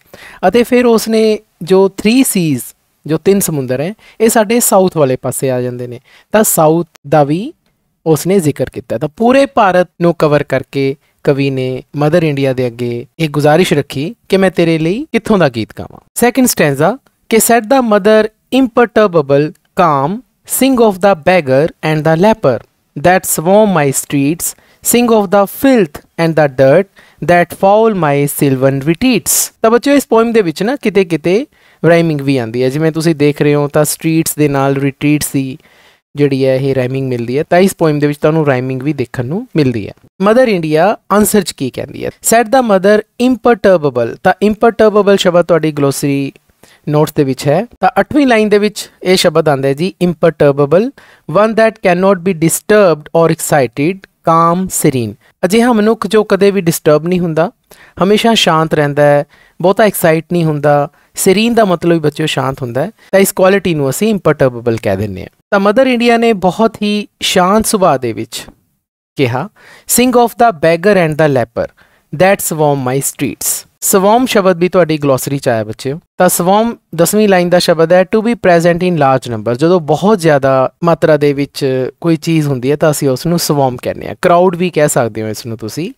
ਅਤੇ ਫਿਰ ਉਸਨੇ ਜੋ 3 ਸੀਜ਼ ਜੋ ਤਿੰਨ ਸਮੁੰਦਰ ਹੈ ਇਹ ਸਾਡੇ ਸਾਊਥ ਵਾਲੇ ਪਾਸੇ ਆ ਜਾਂਦੇ ਨੇ ਤਾਂ ਸਾਊਥ ਦਾ ਵੀ ਉਸਨੇ ਜ਼ਿਕਰ ਕੀਤਾ ਤਾਂ ਪੂਰੇ ਭਾਰਤ ਨੂੰ ਕਵਰ ਕਰਕੇ ਕਵੀ ਨੇ ਮਦਰ ਇੰਡੀਆ ਦੇ ਅੱਗੇ ਇਹ ਗੁਜ਼ਾਰਿਸ਼ ਰੱਖੀ ਕਿ ਮੈਂ ਤੇਰੇ ਲਈ ਕਿੱਥੋਂ ਦਾ ਗੀਤ ਗਾਵਾਂ ਸੈਕਿੰਡ ਸਟੈਂਜ਼ਾ ਕਿ said the mother imperturbable calm sing of the beggar and the leper that swarm my streets sing of the filth and the dirt that foul my sylvan retreats ਤਾਂ ਬੱਚਿਓ ਇਸ ਪੋਇਮ ਦੇ ਵਿੱਚ ਨਾ ਕਿਤੇ ਕਿਤੇ ਰਾਈਮਿੰਗ ਵੀ ਆਂਦੀ ਹੈ ਜਿਵੇਂ ਤੁਸੀਂ ਦੇਖ ਰਹੇ ਹੋ ਤਾਂ ਸਟਰੀਟਸ ਦੇ ਨਾਲ ਰਿਟਰੀਟਸ ਦੀ ਜਿਹੜੀ ਹੈ ਇਹ ਰਾਈਮਿੰਗ ਮਿਲਦੀ ਹੈ ਤਾਂ ਇਸ ਪੋਇਮ ਦੇ ਵਿੱਚ ਤੁਹਾਨੂੰ ਰਾਈਮਿੰਗ ਵੀ ਦੇਖਣ ਨੂੰ ਮਿਲਦੀ ਹੈ ਮਦਰ ਇੰਡੀਆ ਆਨਸਰ ਚ ਕੀ ਕਹਿੰਦੀ ਹੈ ਸੈਟ ਦਾ ਮਦਰ ਇੰਪਰਟਰਬਲ ਤਾਂ ਇੰਪਰਟਰਬਲ ਸ਼ਬਦ ਤੁਹਾਡੀ ਗਲੋਸਰੀ ਨੋਟਸ ਦੇ ਵਿੱਚ ਹੈ ਤਾਂ 8ਵੀਂ ਲਾਈਨ ਦੇ ਵਿੱਚ ਇਹ ਸ਼ਬਦ ਆਂਦਾ ਹੈ ਜੀ imperturbable one that can not be disturbed or excited calm serene ਅਜਿਹਾ ਮਨੁੱਖ ਜੋ ਕਦੇ ਵੀ ਡਿਸਟਰਬ ਨਹੀਂ ਹੁੰਦਾ ਹਮੇਸ਼ਾ ਸ਼ਾਂਤ ਰਹਿੰਦਾ ਹੈ ਬਹੁਤਾ ਐਕਸਾਈਟ ਨਹੀਂ ਹੁੰਦਾ ਸਰੀਨ ਦਾ ਮਤਲਬ ਹੀ ਬੱਚਿਓ ਸ਼ਾਂਤ ਹੁੰਦਾ ਹੈ ਤਾਂ ਇਸ ਕੁਆਲਿਟੀ ਨੂੰ ਅਸੀਂ ਇੰਪਰਟਰਬਲ ਕਹਿ ਦਿੰਨੇ ਆ ਤਾਂ ਮਦਰ ਇੰਡੀਆ ਨੇ ਬਹੁਤ ਹੀ ਸ਼ਾਂਤ ਸੁਭਾਅ ਦੇ ਵਿੱਚ ਕਿਹਾ sing of the beggar and the leper that swarm my streets swarm ਸ਼ਬਦ ਵੀ ਤੁਹਾਡੀ ਗਲੋਸਰੀ ਚ ਆਇਆ ਬੱਚਿਓ ਤਾਂ ਸਵਾਰਮ 10ਵੀਂ ਲਾਈਨ ਦਾ ਸ਼ਬਦ ਹੈ to be present in large number ਜਦੋਂ ਬਹੁਤ ਜ਼ਿਆਦਾ ਮਾਤਰਾ ਦੇ ਵਿੱਚ ਕੋਈ ਚੀਜ਼ ਹੁੰਦੀ ਹੈ ਤਾਂ ਅਸੀਂ ਉਸ ਨੂੰ ਸਵਾਰਮ ਕਹਿੰਦੇ ਹਾਂ ਕਰਾਊਡ ਵੀ ਕਹਿ ਸਕਦੇ ਹੋ ਇਸ ਨੂੰ ਤੁਸੀਂ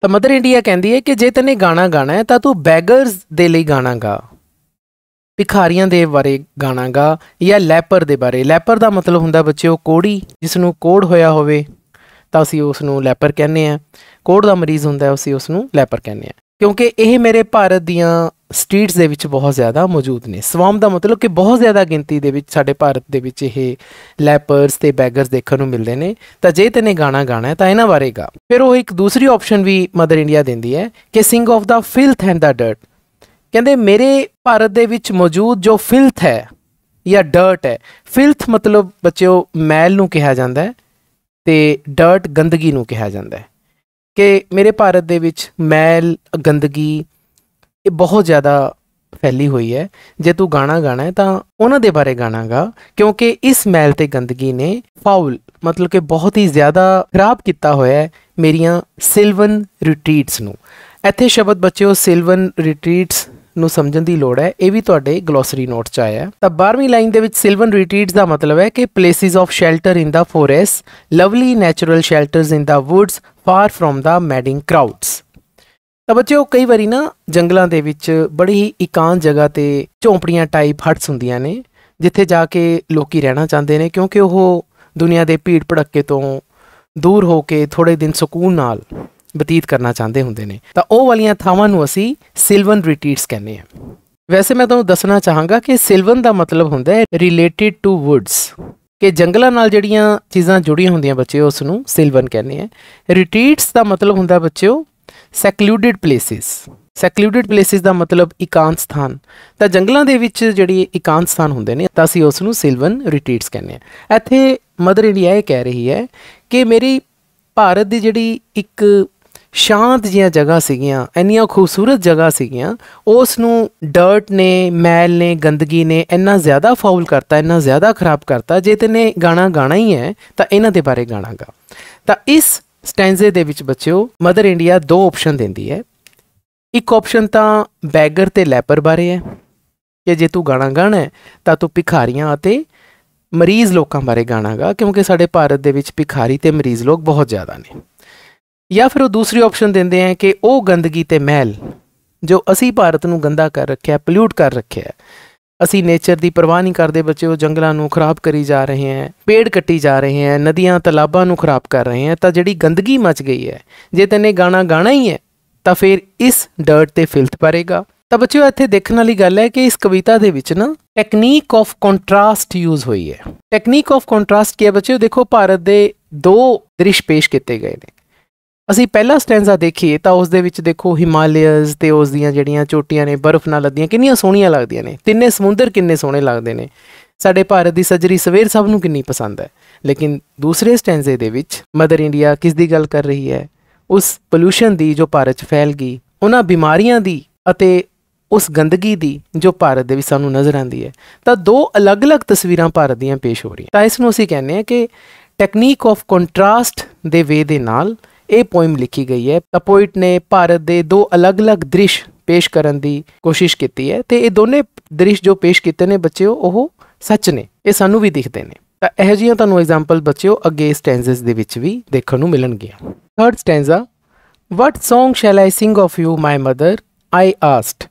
ਤਾਂ ਮਦਰ ਇੰਡੀਆ ਕਹਿੰਦੀ ਹੈ ਕਿ ਜੇ ਤੈਨੇ ਗਾਣਾ ਗਾਣਾ ਹੈ ਤਾਂ ਤੂੰ ਬੈਗਰਸ ਦੇ ਲਈ ਗਾਣਾ ਗਾ ਭਿਖਾਰੀਆਂ ਦੇ ਬਾਰੇ ਗਾਣਾ ਗਾ ਜਾਂ ਲੈਪਰ ਦੇ ਬਾਰੇ ਲੈਪਰ ਦਾ ਮਤਲਬ ਹੁੰਦਾ ਬੱਚਿਓ ਕੋੜੀ ਜਿਸ ਨੂੰ ਕੋੜ ਹੋਇਆ ਹੋਵੇ ਤਾਂ ਅਸੀਂ ਉਸ ਨੂੰ ਲੈਪਰ ਕਹਿੰਦੇ ਆ ਕੋੜ ਦਾ ਮਰੀਜ਼ ਹੁੰਦਾ ਅਸੀਂ ਉਸ ਨੂੰ ਲੈਪਰ ਕਹਿੰਦੇ ਆ ਕਿਉਂਕਿ ਇਹ ਮੇਰੇ ਭਾਰਤ ਦੀਆਂ ਸਟਰੀਟਸ ਦੇ ਵਿੱਚ ਬਹੁਤ ਜ਼ਿਆਦਾ ਮੌਜੂਦ ਨੇ ਸਵਾਮ ਦਾ ਮਤਲਬ ਕਿ ਬਹੁਤ ਜ਼ਿਆਦਾ ਗਿਣਤੀ ਦੇ ਵਿੱਚ ਸਾਡੇ ਭਾਰਤ ਦੇ ਵਿੱਚ ਇਹ ਲੈਪਰਸ ਤੇ ਬੈਗਰਸ ਦੇਖਣ ਨੂੰ ਮਿਲਦੇ ਨੇ ਤਾਂ ਜੇ ਤੈਨੇ ਗਾਣਾ ਗਾਣਾ ਹੈ ਤਾਂ ਇਹਨਾਂ ਬਾਰੇ ਗਾ ਫਿਰ ਉਹ ਇੱਕ ਦੂਸਰੀ ਆਪਸ਼ਨ ਵੀ ਮਦਰ ਇੰਡੀਆ ਦਿੰਦੀ ਹੈ ਕਿ sing of the filth and the dirt ਕਹਿੰਦੇ ਮੇਰੇ ਭਾਰਤ ਦੇ ਵਿੱਚ ਮੌਜੂਦ ਜੋ ਫਿਲਥ ਹੈ ਜਾਂ ਡਰਟ ਹੈ ਫਿਲਥ ਮਤਲਬ ਬੱਚਿਓ ਮੈਲ ਨੂੰ ਕਿਹਾ ਜਾਂਦਾ ਹੈ ਤੇ ਡਰਟ ਗੰਦਗੀ ਨੂੰ ਕਿਹਾ ਜਾਂਦਾ ਹੈ ਕਿ ਮੇਰੇ ਭਾਰਤ ਦੇ ਵਿੱਚ ਮੈਲ ਗੰਦਗੀ ਇਹ ਬਹੁਤ ਜ਼ਿਆਦਾ ਫੈਲੀ ਹੋਈ ਹੈ ਜੇ ਤੂੰ ਗਾਣਾ ਗਾਣਾ ਹੈ ਤਾਂ ਉਹਨਾਂ ਦੇ ਬਾਰੇ ਗਾਣਾਗਾ ਕਿਉਂਕਿ ਇਸ ਮੈਲ ਤੇ ਗੰਦਗੀ ਨੇ ਫਾਉਲ ਮਤਲਬ ਕਿ ਬਹੁਤ ਹੀ ਜ਼ਿਆਦਾ ਖਰਾਬ ਕੀਤਾ ਹੋਇਆ ਹੈ ਮੇਰੀਆਂ ਸਿਲਵਨ ਰਿਟਰੀਟਸ ਨੂੰ ਇੱਥੇ ਸ਼ਬਦ ਬੱਚਿਓ ਸਿਲਵਨ ਰਿਟਰੀਟਸ ਨੂੰ ਸਮਝਣ ਦੀ ਲੋੜ ਹੈ ਇਹ ਵੀ ਤੁਹਾਡੇ ਗਲੋਸਰੀ ਨੋਟ ਚ ਆਇਆ ਤਾਂ 12ਵੀਂ ਲਾਈਨ ਦੇ ਵਿੱਚ ਸਿਲਵਨ ਰਿਟਰੀਟਸ ਦਾ ਮਤਲਬ ਹੈ ਕਿ places of shelter in the forest lovely natural shelters in the woods far from the madding crowds ਤਾਂ ਬੱਚਿਓ ਕਈ ਵਾਰੀ ਨਾ ਜੰਗਲਾਂ ਦੇ ਵਿੱਚ ਬੜੀ ਹੀ ਇਕਾਂਤ ਜਗ੍ਹਾ ਤੇ ਝੌਂਪੜੀਆਂ ਟਾਈਪ ਹਟਸ ਹੁੰਦੀਆਂ ਨੇ ਜਿੱਥੇ ਜਾ ਕੇ ਲੋਕੀ ਰਹਿਣਾ ਚਾਹੁੰਦੇ ਨੇ ਕਿਉਂਕਿ ਉਹ ਦੁਨੀਆ ਦੇ ਭੀੜ ਭੜੱਕੇ ਤੋਂ ਦੂਰ ਹੋ ਕੇ ਥੋੜੇ ਦਿਨ ਸਕੂਨ ਨਾਲ ਬਤੀਤ ਕਰਨਾ ਚਾਹੁੰਦੇ ਹੁੰਦੇ ਨੇ ਤਾਂ ਉਹ ਵਾਲੀਆਂ ਥਾਵਾਂ ਨੂੰ ਅਸੀਂ ਸਿਲਵਨ ਰਿਟਰੀਟਸ ਕਹਿੰਦੇ ਹਾਂ ਵੈਸੇ ਮੈਂ ਤੁਹਾਨੂੰ ਦੱਸਣਾ ਚਾਹਾਂਗਾ ਕਿ ਸਿਲਵਨ ਦਾ ਮਤਲਬ ਹੁੰਦਾ ਹੈ ਰਿਲੇਟਿਡ ਟੂ ਵੁੱਡਸ ਕਿ ਜੰਗਲਾਂ ਨਾਲ ਜਿਹੜੀਆਂ ਚੀਜ਼ਾਂ ਜੁੜੀਆਂ ਹੁੰਦੀਆਂ ਬੱਚਿਓ ਉਸ ਨੂੰ ਸਿਲਵਨ ਕਹਿੰਦੇ ਆ ਰਿਟਰੀਟਸ ਦਾ ਮਤਲਬ ਹੁੰਦਾ ਬੱਚਿਓ ਸੈਕਲੂਡਡ ਪਲੇਸਿਸ ਸੈਕਲੂਡਡ ਪਲੇਸਿਸ ਦਾ ਮਤਲਬ ਇਕਾਂਤ ਸਥਾਨ ਤਾਂ ਜੰਗਲਾਂ ਦੇ ਵਿੱਚ ਜਿਹੜੀ ਇਕਾਂਤ ਸਥਾਨ ਹੁੰਦੇ ਨੇ ਤਾਂ ਅਸੀਂ ਉਸ ਨੂੰ ਸਿਲਵਨ ਰਿਟਰੀਟਸ ਕਹਿੰਦੇ ਆ ਇੱਥੇ ਮਦਰ ਇੰਡੀਆ ਇਹ ਕਹਿ ਰਹੀ ਹੈ ਕਿ ਮੇਰੀ ਭਾਰਤ ਦੀ ਜਿਹੜੀ ਇੱਕ ਸ਼ਾਂਤ ਜੀਆਂ ਜਗ੍ਹਾ ਸੀਗੀਆਂ ਇੰਨੀਆਂ ਖੂਬਸੂਰਤ ਜਗ੍ਹਾ ਸੀਗੀਆਂ ਉਸ ਨੂੰ ਡਰਟ ਨੇ ਮੈਲ ਨੇ ਗੰਦਗੀ ਨੇ ਇੰਨਾ ਜ਼ਿਆਦਾ ਫਾਉਲ ਕਰਤਾ ਇੰਨਾ ਜ਼ਿਆਦਾ ਖਰਾਬ ਕਰਤਾ ਜੇ ਤੇ ਨੇ ਗਾਣਾ ਗਾਣਾ ਹੀ ਹੈ ਤਾਂ ਇਹਨਾਂ ਦੇ ਬਾਰੇ ਗਾਣਾ ਗਾ ਤਾਂ ਇਸ ਸਟੈਂਜ਼ੇ ਦੇ ਵਿੱਚ ਬੱਚਿਓ ਮਦਰ ਇੰਡੀਆ ਦੋ ਆਪਸ਼ਨ ਦਿੰਦੀ ਹੈ ਇੱਕ ਆਪਸ਼ਨ ਤਾਂ ਬੈਗਰ ਤੇ ਲੈਪਰ ਬਾਰੇ ਹੈ ਕਿ ਜੇ ਤੂੰ ਗਾਣਾ ਗਾਣਾ ਹੈ ਤਾਂ ਤੂੰ ਭਿਖਾਰੀਆਂ ਅਤੇ ਮਰੀਜ਼ ਲੋਕਾਂ ਬਾਰੇ ਗਾਣਾ ਗਾ ਕਿਉਂਕਿ ਸਾਡੇ ਭਾਰਤ ਦੇ ਵਿੱਚ ਭਿਖਾਰੀ ਤੇ ਮਰੀਜ਼ ਲੋਕ ਬਹੁਤ ਜ਼ਿਆਦਾ ਨੇ ਜਾਂ ਫਿਰ ਉਹ ਦੂਸਰੀ ਆਪਸ਼ਨ ਦਿੰਦੇ ਆ ਕਿ ਉਹ ਗੰਦਗੀ ਤੇ ਮਹਿਲ ਜੋ ਅਸੀਂ ਭਾਰਤ ਨੂੰ ਗੰਦਾ ਕਰ ਰੱਖਿਆ ਪੋਲਿਊਟ ਕਰ ਰੱਖਿਆ ਅਸੀਂ ਨੇਚਰ ਦੀ ਪਰਵਾਹ ਨਹੀਂ ਕਰਦੇ ਬੱਚੇ ਉਹ ਜੰਗਲਾਂ ਨੂੰ ਖਰਾਬ ਕਰੀ ਜਾ ਰਹੇ ਹੈ ਪੇੜ ਕੱਟੀ ਜਾ ਰਹੇ ਹੈ ਨਦੀਆਂ ਤਲਾਬਾਂ ਨੂੰ ਖਰਾਬ ਕਰ ਰਹੇ ਹੈ ਤਾਂ ਜਿਹੜੀ ਗੰਦਗੀ ਮਚ ਗਈ ਹੈ ਜੇ ਤੈਨੇ ਗਾਣਾ ਗਾਣਾ ਹੀ ਹੈ ਤਾਂ ਫਿਰ ਇਸ ਡਰਟ ਤੇ ਫਿਲਥ ਪਰੇਗਾ ਤਾਂ ਬੱਚਿਓ ਇੱਥੇ ਦੇਖਣ ਵਾਲੀ ਗੱਲ ਹੈ ਕਿ ਇਸ ਕਵਿਤਾ ਦੇ ਵਿੱਚ ਨਾ ਟੈਕਨੀਕ ਆਫ ਕੰਟਰਾਸਟ ਯੂਜ਼ ਹੋਈ ਹੈ ਟੈਕਨੀਕ ਆਫ ਕੰਟਰਾਸਟ ਕੀ ਹੈ ਬੱਚਿਓ ਦੇਖੋ ਭਾਰਤ ਦੇ ਦੋ ਦ੍ਰਿਸ਼ ਪੇਸ਼ ਕੀਤੇ ਗਏ ਨੇ ਅਸੀਂ ਪਹਿਲਾ ਸਟੈਂਜ਼ਾ ਦੇਖੀਏ ਤਾਂ ਉਸ ਦੇ ਵਿੱਚ ਦੇਖੋ ਹਿਮਾਲਿਆਸ ਤੇ ਉਸ ਦੀਆਂ ਜਿਹੜੀਆਂ ਚੋਟੀਆਂ ਨੇ ਬਰਫ਼ ਨਾਲ ਲੱਦੀਆਂ ਕਿੰਨੀਆਂ ਸੋਹਣੀਆਂ ਲੱਗਦੀਆਂ ਨੇ ਤਿੰਨੇ ਸਮੁੰਦਰ ਕਿੰਨੇ ਸੋਹਣੇ ਲੱਗਦੇ ਨੇ ਸਾਡੇ ਭਾਰਤ ਦੀ ਸਜਰੀ ਸਵੇਰ ਸਭ ਨੂੰ ਕਿੰਨੀ ਪਸੰਦ ਹੈ ਲੇਕਿਨ ਦੂਸਰੇ ਸਟੈਂਜ਼ੇ ਦੇ ਵਿੱਚ ਮਦਰ ਇੰਡੀਆ ਕਿਸ ਦੀ ਗੱਲ ਕਰ ਰਹੀ ਹੈ ਉਸ ਪੋਲੂਸ਼ਨ ਦੀ ਜੋ ਭਾਰਤ 'ਚ ਫੈਲ ਗਈ ਉਹਨਾਂ ਬਿਮਾਰੀਆਂ ਦੀ ਅਤੇ ਉਸ ਗੰਦਗੀ ਦੀ ਜੋ ਭਾਰਤ ਦੇ ਵਿੱਚ ਸਾਨੂੰ ਨਜ਼ਰ ਆਉਂਦੀ ਹੈ ਤਾਂ ਦੋ ਅਲੱਗ-ਅਲੱਗ ਤਸਵੀਰਾਂ ਭਾਰਤ ਦੀਆਂ ਪੇਸ਼ ਹੋ ਰਹੀਆਂ ਤਾਂ ਇਸ ਨੂੰ ਅਸੀਂ ਕਹਿੰਦੇ ਹਾਂ ਕਿ ਟੈਕਨੀਕ ਆਫ ਕੰਟਰਾਸਟ ਦੇ ਵੇ ਦੇ ਨਾਲ ਇਹ ਪੋਇਮ ਲਿਖੀ ਗਈ ਹੈ ਤਾਂ ਪੋਇਟ ਨੇ ਭਾਰਤ ਦੇ ਦੋ ਅਲੱਗ-ਅਲੱਗ ਦ੍ਰਿਸ਼ ਪੇਸ਼ ਕਰਨ ਦੀ ਕੋਸ਼ਿਸ਼ ਕੀਤੀ ਹੈ ਤੇ ਇਹ ਦੋਨੇ ਦ੍ਰਿਸ਼ ਜੋ ਪੇਸ਼ ਕੀਤੇ ਨੇ ਬੱਚਿਓ ਉਹ ਸੱਚ ਨੇ ਇਹ ਸਾਨੂੰ ਵੀ ਦਿਖਦੇ ਨੇ ਤਾਂ ਇਹ ਜੀਆਂ ਤੁਹਾਨੂੰ ਐਗਜ਼ਾਮਪਲ ਬੱਚਿਓ ਅੱਗੇ ਸਟੈਂਜ਼ਸ ਦੇ ਵਿੱਚ ਵੀ ਦੇਖਣ ਨੂੰ ਮਿਲਣਗੀਆਂ third stanza what Song shall I sing of you my mother I asked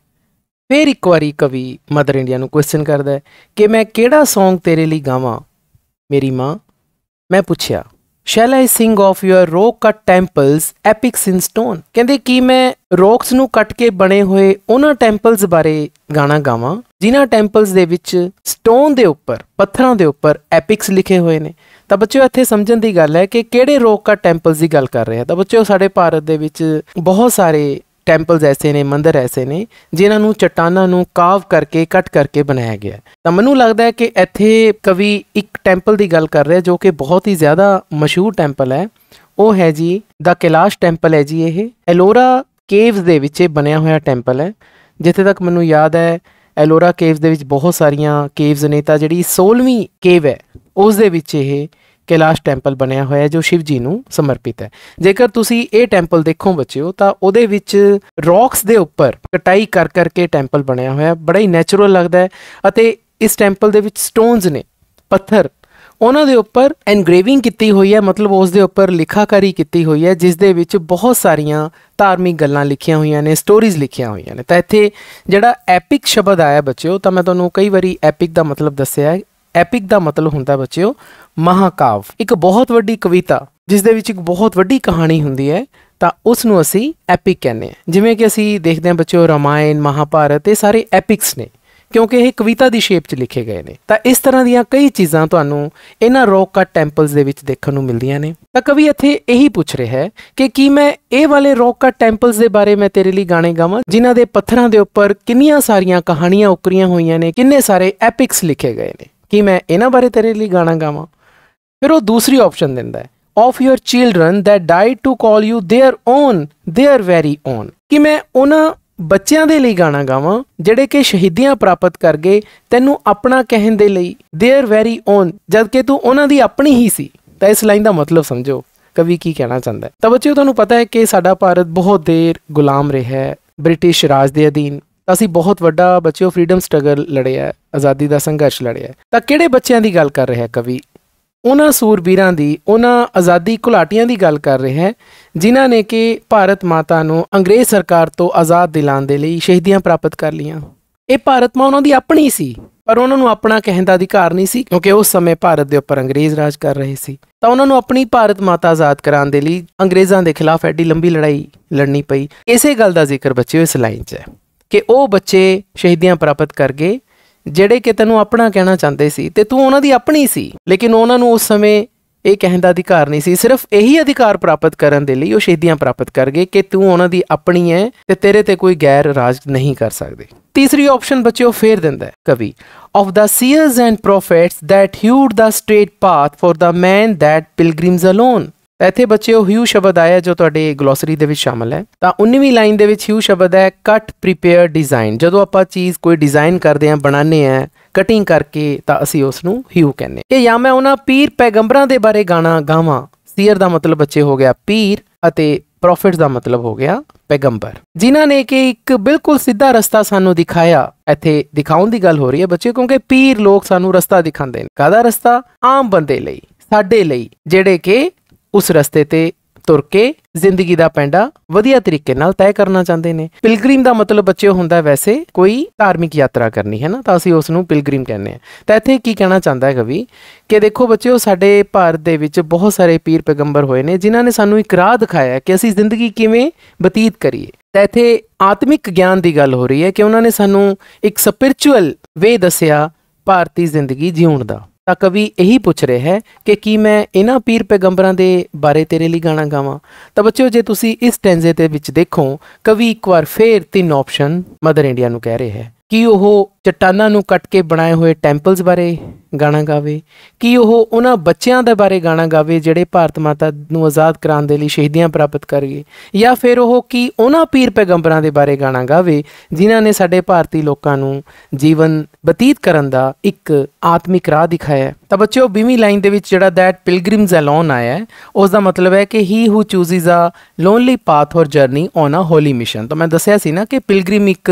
ਫੇਰ ਇੱਕ ਵਾਰੀ ਕਵੀ ਮਦਰ ਇੰਡੀਆ ਨੂੰ ਕੁਐਸਚਨ ਕਰਦਾ ਹੈ ਕਿ ਮੈਂ ਕਿਹੜਾ Song ਤੇਰੇ ਲਈ ਗਾਵਾਂ ਮੇਰੀ ਮਾਂ ਮੈਂ ਪੁੱਛਿਆ shall I sing of your rock cut temples ਐਪਿਕਸ in stone ਕਹਿੰਦੇ ਕੀ ਮੈਂ ਰੋਕਸ ਨੂੰ ਕੱਟ ਕੇ ਬਣੇ ਹੋਏ ਉਹਨਾਂ ਟੈਂਪਲਸ ਬਾਰੇ ਗਾਣਾ ਗਾਵਾਂ ਜਿਨ੍ਹਾਂ ਟੈਂਪਲਸ ਦੇ ਵਿੱਚ ਸਟੋਨ ਦੇ ਉੱਪਰ ਪੱਥਰਾਂ ਦੇ ਉੱਪਰ ਐਪਿਕਸ ਲਿਖੇ ਹੋਏ ਨੇ ਤਾਂ ਬੱਚਿਓ ਇੱਥੇ ਸਮਝਣ ਦੀ ਗੱਲ ਹੈ ਕਿ ਕਿਹੜੇ ਰੋਕ ਕਟ ਟੈਂਪਲਸ ਦੀ ਗੱਲ ਕਰ ਰਹੇ ਆ ਤਾਂ ਬੱਚਿਓ ਸਾਡੇ ਭਾਰਤ ਦੇ ਵਿੱਚ ਬਹੁਤ ਸਾਰੇ ਟੈਂਪਲਸ ਐਸੇ ਨੇ ਮੰਦਰ ਐਸੇ ਨੇ ਜਿਨ੍ਹਾਂ ਨੂੰ ਚਟਾਨਾਂ ਨੂੰ ਕਾਵ ਕਰਕੇ ਕੱਟ ਕਰਕੇ ਬਣਾਇਆ ਗਿਆ ਤਾਂ ਮੈਨੂੰ ਲੱਗਦਾ ਹੈ ਕਿ ਇੱਥੇ ਕਵੀ ਇੱਕ ਟੈਂਪਲ ਦੀ ਗੱਲ ਕਰ ਰਿਹਾ ਜੋ ਕਿ ਬਹੁਤ ਹੀ ਜ਼ਿਆਦਾ ਮਸ਼ਹੂਰ ਟੈਂਪਲ ਹੈ ਉਹ ਹੈ ਜੀ ਦਾ ਕੈਲਾਸ਼ ਟੈਂਪਲ ਹੈ ਜੀ ਇਹ ਐਲੋਰਾ ਕੇਵਸ ਦੇ ਵਿੱਚ ਬਣਿਆ ਹੋਇਆ ਟੈਂਪਲ ਹੈ ਜਿੱਥੇ ਤੱਕ ਮੈਨੂੰ ਯਾਦ ਹੈ ਐਲੋਰਾ ਕੇਵਸ ਦੇ ਵਿੱਚ ਬਹੁਤ ਸਾਰੀਆਂ ਕੇਵਸ ਨੇ ਤਾਂ ਜਿਹੜੀ 16ਵੀਂ ਕੇਵ ਹੈ ਉਸ ਦੇ ਵਿੱਚ ਇਹ ਕੈਲਾਸ਼ ਟੈਂਪਲ ਬਣਿਆ ਹੋਇਆ ਹੈ ਜੋ ਸ਼ਿਵ ਜੀ ਨੂੰ ਸਮਰਪਿਤ ਹੈ ਜੇਕਰ ਤੁਸੀਂ ਇਹ ਟੈਂਪਲ ਦੇਖੋ ਬੱਚਿਓ ਤਾਂ ਉਹਦੇ ਵਿੱਚ ਰੌਕਸ ਦੇ ਉੱਪਰ ਕਟਾਈ ਕਰ ਕਰਕੇ ਟੈਂਪਲ ਬਣਿਆ ਹੋਇਆ ਹੈ ਬੜਾ ਹੀ ਨੇਚਰਲ ਲੱਗਦਾ ਹੈ ਅਤੇ ਇਸ ਟੈਂਪਲ ਦੇ ਵਿੱਚ ਸਟੋਨਸ ਨੇ ਪੱਥਰ ਉਹਨਾਂ ਦੇ ਉੱਪਰ ਐਨਗ੍ਰੇਵਿੰਗ ਕੀਤੀ ਹੋਈ ਹੈ ਮਤਲਬ ਉਸ ਦੇ ਉੱਪਰ ਲਿਖਾਕਾਰੀ ਕੀਤੀ ਹੋਈ ਹੈ ਜਿਸ ਦੇ ਵਿੱਚ ਬਹੁਤ ਸਾਰੀਆਂ ਧਾਰਮਿਕ ਗੱਲਾਂ ਲਿਖੀਆਂ ਹੋਈਆਂ ਨੇ ਸਟੋਰੀਜ਼ ਲਿਖੀਆਂ ਹੋਈਆਂ ਨੇ ਤਾਂ ਇੱਥੇ ਜਿਹੜਾ ਐਪਿਕ ਸ਼ਬਦ ਆਇਆ ਬੱਚਿਓ ਤਾਂ ਮੈਂ ਤੁਹਾਨੂੰ ਕਈ ਵਾਰੀ ਐਪਿਕ ਦਾ ਮਤਲਬ ਦੱਸਿਆ ਹੈ ਐਪਿਕ ਦਾ ਮਤਲਬ ਹੁੰਦਾ ਬੱਚਿਓ ਮਹਾਕਾਵ ਇੱਕ ਬਹੁਤ ਵੱਡੀ ਕਵਿਤਾ ਜਿਸ ਦੇ ਵਿੱਚ ਇੱਕ ਬਹੁਤ ਵੱਡੀ ਕਹਾਣੀ ਹੁੰਦੀ ਹੈ ਤਾਂ ਉਸ ਨੂੰ ਅਸੀਂ ਐਪਿਕ ਕਹਿੰਦੇ ਹਾਂ ਜਿਵੇਂ ਕਿ ਅਸੀਂ ਦੇਖਦੇ ਹਾਂ ਬੱਚਿਓ ਰਮਾਇਣ ਮਹਾਭਾਰਤ ਇਹ ਸਾਰੇ ਐਪਿਕਸ ਨੇ ਕਿਉਂਕਿ ਇਹ ਕਵਿਤਾ ਦੀ ਸ਼ੇਪ 'ਚ ਲਿਖੇ ਗਏ ਨੇ ਤਾਂ ਇਸ ਤਰ੍ਹਾਂ ਦੀਆਂ ਕਈ ਚੀਜ਼ਾਂ ਤੁਹਾਨੂੰ ਇਹਨਾਂ ਰੌਕ ਕਟ ਟੈਂਪਲਸ ਦੇ ਵਿੱਚ ਦੇਖਣ ਨੂੰ ਮਿਲਦੀਆਂ ਨੇ ਤਾਂ ਕਵੀ ਇੱਥੇ ਇਹੀ ਪੁੱਛ ਰਿਹਾ ਹੈ ਕਿ ਕੀ ਮੈਂ ਇਹ ਵਾਲੇ ਰੌਕ ਕਟ ਟੈਂਪਲਸ ਦੇ ਬਾਰੇ ਮੈਂ ਤੇਰੇ ਲਈ ਗਾਣੇ ਗਾਵਾਂ ਜਿਨ੍ਹਾਂ ਦੇ ਪੱਥਰਾਂ ਦੇ ਉੱਪਰ ਕਿੰਨੀਆਂ ਸਾਰੀਆਂ ਕਹਾਣੀਆਂ ਉਕਰੀਆਂ ਹੋਈਆਂ ਨੇ ਕਿੰਨੇ ਸਾਰੇ ਐਪਿਕਸ ਲਿਖੇ ਗਏ ਨੇ ਕੀ ਮੈਂ ਇਹਨਾਂ ਬਾਰੇ ਤੇਰੇ ਲਈ ਗਾਣਾ ਗਾਵਾਂ ਫਿਰ ਉਹ ਦੂਸਰੀ ਆਪਸ਼ਨ ਦਿੰਦਾ ਹੈ of your children that died to call you their own their very own ਕਿ ਮੈਂ ਉਹਨਾਂ ਬੱਚਿਆਂ ਦੇ ਲਈ ਗਾਣਾ ਗਾਵਾਂ ਜਿਹੜੇ ਕਿ ਸ਼ਹੀਦੀਆਂ ਪ੍ਰਾਪਤ ਕਰ ਗਏ ਤੈਨੂੰ ਆਪਣਾ ਕਹਿਣ ਦੇ ਲਈ देयर ਵੈਰੀ ਓਨ ਜਦ ਕਿ ਤੂੰ ਉਹਨਾਂ ਦੀ ਆਪਣੀ ਹੀ ਸੀ ਤਾਂ ਇਸ ਲਾਈਨ ਦਾ ਮਤਲਬ ਸਮਝੋ ਕਵੀ ਕੀ ਕਹਿਣਾ ਚਾਹੁੰਦਾ ਹੈ ਤਾਂ ਬੱਚਿਓ ਤੁਹਾਨੂੰ ਪਤਾ ਹੈ ਕਿ ਸਾਡਾ ਭਾਰਤ ਬਹੁਤ ਦੇਰ ਗੁਲਾਮ ਰਿਹਾ ਹੈ ਬ੍ਰਿਟਿਸ਼ ਰਾਜ ਦੇ ਅਧੀਨ ਅਸੀਂ ਬਹੁਤ ਵੱਡਾ ਬੱਚਿਓ ਫਰੀडम ਸਟਰਗਲ ਲੜਿਆ ਹੈ ਆਜ਼ਾਦੀ ਦਾ ਸੰਘਰਸ਼ ਲੜਿਆ ਹੈ ਤਾਂ ਕਿਹੜੇ ਬੱਚਿਆਂ ਦੀ ਗੱਲ ਕਰ ਰਿਹਾ ਹੈ ਕਵੀ ਉਹਨਾਂ ਸੂਰਬੀਰਾਂ ਦੀ ਉਹਨਾਂ ਆਜ਼ਾਦੀ ਘੁਲਾਟੀਆਂ ਦੀ ਗੱਲ ਕਰ ਰਿਹਾ ਹੈ ਜਿਨ੍ਹਾਂ ਨੇ ਕਿ ਭਾਰਤ ਮਾਤਾ ਨੂੰ ਅੰਗਰੇਜ਼ ਸਰਕਾਰ ਤੋਂ ਆਜ਼ਾਦ ਦਿਲਾਉਣ ਦੇ ਲਈ ਸ਼ਹੀਦੀਆਂ ਪ੍ਰਾਪਤ ਕਰ ਲੀਆਂ ਇਹ ਭਾਰਤ ਮਾਂ ਉਹਨਾਂ ਦੀ ਆਪਣੀ ਸੀ ਪਰ ਉਹਨਾਂ ਨੂੰ ਆਪਣਾ ਕਹਿਣ ਦਾ ਅਧਿਕਾਰ ਨਹੀਂ ਸੀ ਕਿਉਂਕਿ ਉਸ ਸਮੇਂ ਭਾਰਤ ਦੇ ਉੱਪਰ ਅੰਗਰੇਜ਼ ਰਾਜ ਕਰ ਰਹੇ ਸੀ ਤਾਂ ਉਹਨਾਂ ਨੂੰ ਆਪਣੀ ਭਾਰਤ ਮਾਤਾ ਆਜ਼ਾਦ ਕਰਾਉਣ ਦੇ ਲਈ ਅੰਗਰੇਜ਼ਾਂ ਦੇ ਖਿਲਾਫ ਐਡੀ ਲੰਬੀ ਲੜਾਈ ਲੜਨੀ ਪਈ ਇਸੇ ਗੱਲ ਦਾ ਜ਼ਿਕਰ ਬੱਚਿਓ ਇਸ ਲਾਈਨ 'ਚ ਹੈ ਕਿ ਉਹ ਬੱਚੇ ਸ਼ਹੀਦੀਆਂ ਪ੍ਰਾਪਤ ਕਰ ਗਏ ਜਿਹੜੇ ਕਿ ਤੈਨੂੰ ਆਪਣਾ ਕਹਿਣਾ ਚਾਹੁੰਦੇ ਸੀ ਤੇ ਤੂੰ ਉਹਨਾਂ ਦੀ ਆਪਣੀ ਸੀ ਲੇਕਿਨ ਉਹਨਾਂ ਨੂੰ ਉਸ ਸਮੇਂ ਇਹ ਕਹਿਣ ਦਾ ਅਧਿਕਾਰ ਨਹੀਂ ਸੀ ਸਿਰਫ ਇਹੀ ਅਧਿਕਾਰ ਪ੍ਰਾਪਤ ਕਰਨ ਦੇ ਲਈ ਉਹ ਸ਼ਹੀਦੀਆਂ ਪ੍ਰਾਪਤ ਕਰ ਗਏ ਕਿ ਤੂੰ ਉਹਨਾਂ ਦੀ ਆਪਣੀ ਹੈ ਤੇ ਤੇਰੇ ਤੇ ਕੋਈ ਗੈਰ ਰਾਜ ਨਹੀਂ ਕਰ ਸਕਦੇ ਤੀਸਰੀ ਆਪਸ਼ਨ ਬੱਚਿਓ ਫੇਰ ਦਿੰਦਾ ਹੈ ਕਵੀ of the seers and prophets that hewed the straight path for the man that pilgrims alone ਤਾਂ ਇੱਥੇ ਬੱਚਿਓ ਹਿਊ ਸ਼ਬਦ ਆਇਆ ਜੋ ਤੁਹਾਡੇ ਗਲੋਸਰੀ ਦੇ ਵਿੱਚ ਸ਼ਾਮਲ ਹੈ ਤਾਂ 19ਵੀਂ ਲਾਈਨ ਦੇ ਵਿੱਚ ਹਿਊ ਸ਼ਬਦ ਹੈ ਕੱਟ ਪ੍ਰੀਪੇਅਰ ਡਿਜ਼ਾਈਨ ਜਦੋਂ ਆਪਾਂ ਚੀਜ਼ ਕੋਈ ਡਿਜ਼ਾਈਨ ਕਰਦੇ ਆ ਬਣਾਉਂਦੇ ਆ ਕਟਿੰਗ ਕਰਕੇ ਤਾਂ ਅਸੀਂ ਉਸ ਨੂੰ ਹਿਊ ਕਹਿੰਦੇ ਇਹ ਜਾਂ ਮੈਂ ਉਹਨਾਂ ਪੀਰ ਪੈਗੰਬਰਾਂ ਦੇ ਬਾਰੇ ਗਾਣਾ ਗਾਵਾਂ ਸੀਅਰ ਦਾ ਮਤਲਬ ਬੱਚੇ ਹੋ ਗਿਆ ਪੀਰ ਅਤੇ ਪ੍ਰੋਫਿਟਸ ਦਾ ਮਤਲਬ ਹੋ ਗਿਆ ਪੈਗੰਬਰ ਜਿਨ੍ਹਾਂ ਨੇ ਕਿ ਇੱਕ ਬਿਲਕੁਲ ਸਿੱਧਾ ਰਸਤਾ ਸਾਨੂੰ ਦਿਖਾਇਆ ਇੱਥੇ ਦਿਖਾਉਣ ਦੀ ਗੱਲ ਹੋ ਰਹੀ ਹੈ ਬੱਚੇ ਕਿਉਂਕਿ ਪੀਰ ਲੋਕ ਸਾਨੂੰ ਰਸਤਾ ਦਿਖਾਉਂਦੇ ਨੇ ਕਾਦਾ ਰਸਤਾ ਆਮ ਬੰਦੇ ਲਈ ਸਾਡੇ ਲਈ ਜਿਹੜੇ ਕਿ ਉਸ ਰਸਤੇ ਤੇ ਤੁਰ ਕੇ ਜ਼ਿੰਦਗੀ ਦਾ ਪੈਂਡਾ ਵਧੀਆ ਤਰੀਕੇ ਨਾਲ ਤੈਅ ਕਰਨਾ ਚਾਹੁੰਦੇ ਨੇ ਪਿਲਗ੍ਰੀਮ ਦਾ ਮਤਲਬ ਬੱਚਿਓ ਹੁੰਦਾ ਵੈਸੇ ਕੋਈ ਧਾਰਮਿਕ ਯਾਤਰਾ ਕਰਨੀ ਹੈ ਨਾ ਤਾਂ ਅਸੀਂ ਉਸ ਨੂੰ ਪਿਲਗ੍ਰੀਮ ਕਹਿੰਦੇ ਆ ਤਾਂ ਇੱਥੇ ਕੀ ਕਹਿਣਾ ਚਾਹੁੰਦਾ ਹੈ ਕਵੀ ਕਿ ਦੇਖੋ ਬੱਚਿਓ ਸਾਡੇ ਭਾਰਤ ਦੇ ਵਿੱਚ ਬਹੁਤ ਸਾਰੇ ਪੀਰ ਪੈਗੰਬਰ ਹੋਏ ਨੇ ਜਿਨ੍ਹਾਂ ਨੇ ਸਾਨੂੰ ਇੱਕ ਰਾਹ ਦਿਖਾਇਆ ਕਿ ਅਸੀਂ ਜ਼ਿੰਦਗੀ ਕਿਵੇਂ ਬਤੀਤ ਕਰੀਏ ਤਾਂ ਇੱਥੇ ਆਤਮਿਕ ਗਿਆਨ ਦੀ ਗੱਲ ਹੋ ਰਹੀ ਹੈ ਕਿ ਉਹਨਾਂ ਨੇ ਸਾਨੂੰ ਇੱਕ ਸਪਿਰਚੁਅਲ ਵੇ ਦੱਸਿਆ ਭਾਰਤੀ ਜ਼ਿੰਦਗੀ ਜਿਉਣ ਦਾ ਤਾਂ ਕਵੀ ਇਹੀ ਪੁੱਛ ਰਿਹਾ ਹੈ ਕਿ ਕੀ ਮੈਂ ਇਹਨਾਂ ਪੀਰ ਪੈਗੰਬਰਾਂ ਦੇ ਬਾਰੇ ਤੇਰੇ ਲਈ ਗਾਣਾ ਗਾਵਾਂ ਤਾਂ ਬੱਚਿਓ ਜੇ ਤੁਸੀਂ ਇਸ ਟੈਂਜ਼ੇ ਦੇ ਵਿੱਚ ਦੇਖੋ ਕਵੀ ਇੱਕ ਵਾਰ ਫੇਰ ਤਿੰਨ ਆਪਸ਼ਨ ਮਦਰ ਇੰਡੀਆ ਨੂੰ ਕਹਿ ਰਿਹਾ ਹੈ ਕੀ ਉਹ ਚਟਾਨਾਂ ਨੂੰ ਕੱਟ ਕੇ ਬਣਾਏ ਹੋਏ ਟੈਂਪਲਸ ਬਾਰੇ ਗਾਣਾ ਗਾਵੇ ਕੀ ਉਹ ਉਹਨਾਂ ਬੱਚਿਆਂ ਦੇ ਬਾਰੇ ਗਾਣਾ ਗਾਵੇ ਜਿਹੜੇ ਭਾਰਤ ਮਾਤਾ ਨੂੰ ਆਜ਼ਾਦ ਕਰਾਉਣ ਦੇ ਲਈ ਸ਼ਹੀਦੀਆਂ ਪ੍ਰਾਪਤ ਕਰ ਗਏ ਜਾਂ ਫਿਰ ਉਹ ਕੀ ਉਹਨਾਂ ਪੀਰ ਪੈਗੰਬਰਾਂ ਦੇ ਬਾਰੇ ਗਾਣਾ ਗਾਵੇ ਜਿਨ੍ਹਾਂ ਨੇ ਸਾਡੇ ਭਾਰਤੀ ਲੋਕਾਂ ਨੂੰ ਜੀਵਨ ਬਤੀਤ ਕਰਨ ਦਾ ਇੱਕ ਆਤਮਿਕ ਰਾਹ ਦਿਖਾਇਆ ਤਾਂ ਬੱਚਿਓ 20ਵੀਂ ਲਾਈਨ ਦੇ ਵਿੱਚ ਜਿਹੜਾ ਦੈਟ ਪਿਲਗ੍ਰਿਮਸ ਅਲੋਨ ਆਇਆ ਹੈ ਉਸ ਦਾ ਮਤਲਬ ਹੈ ਕਿ he who chooses a lonely path or journey on a holy mission ਤਾਂ ਮੈਂ ਦੱਸਿਆ ਸੀ ਨਾ ਕਿ ਪਿਲਗ੍ਰਿਮ ਇੱਕ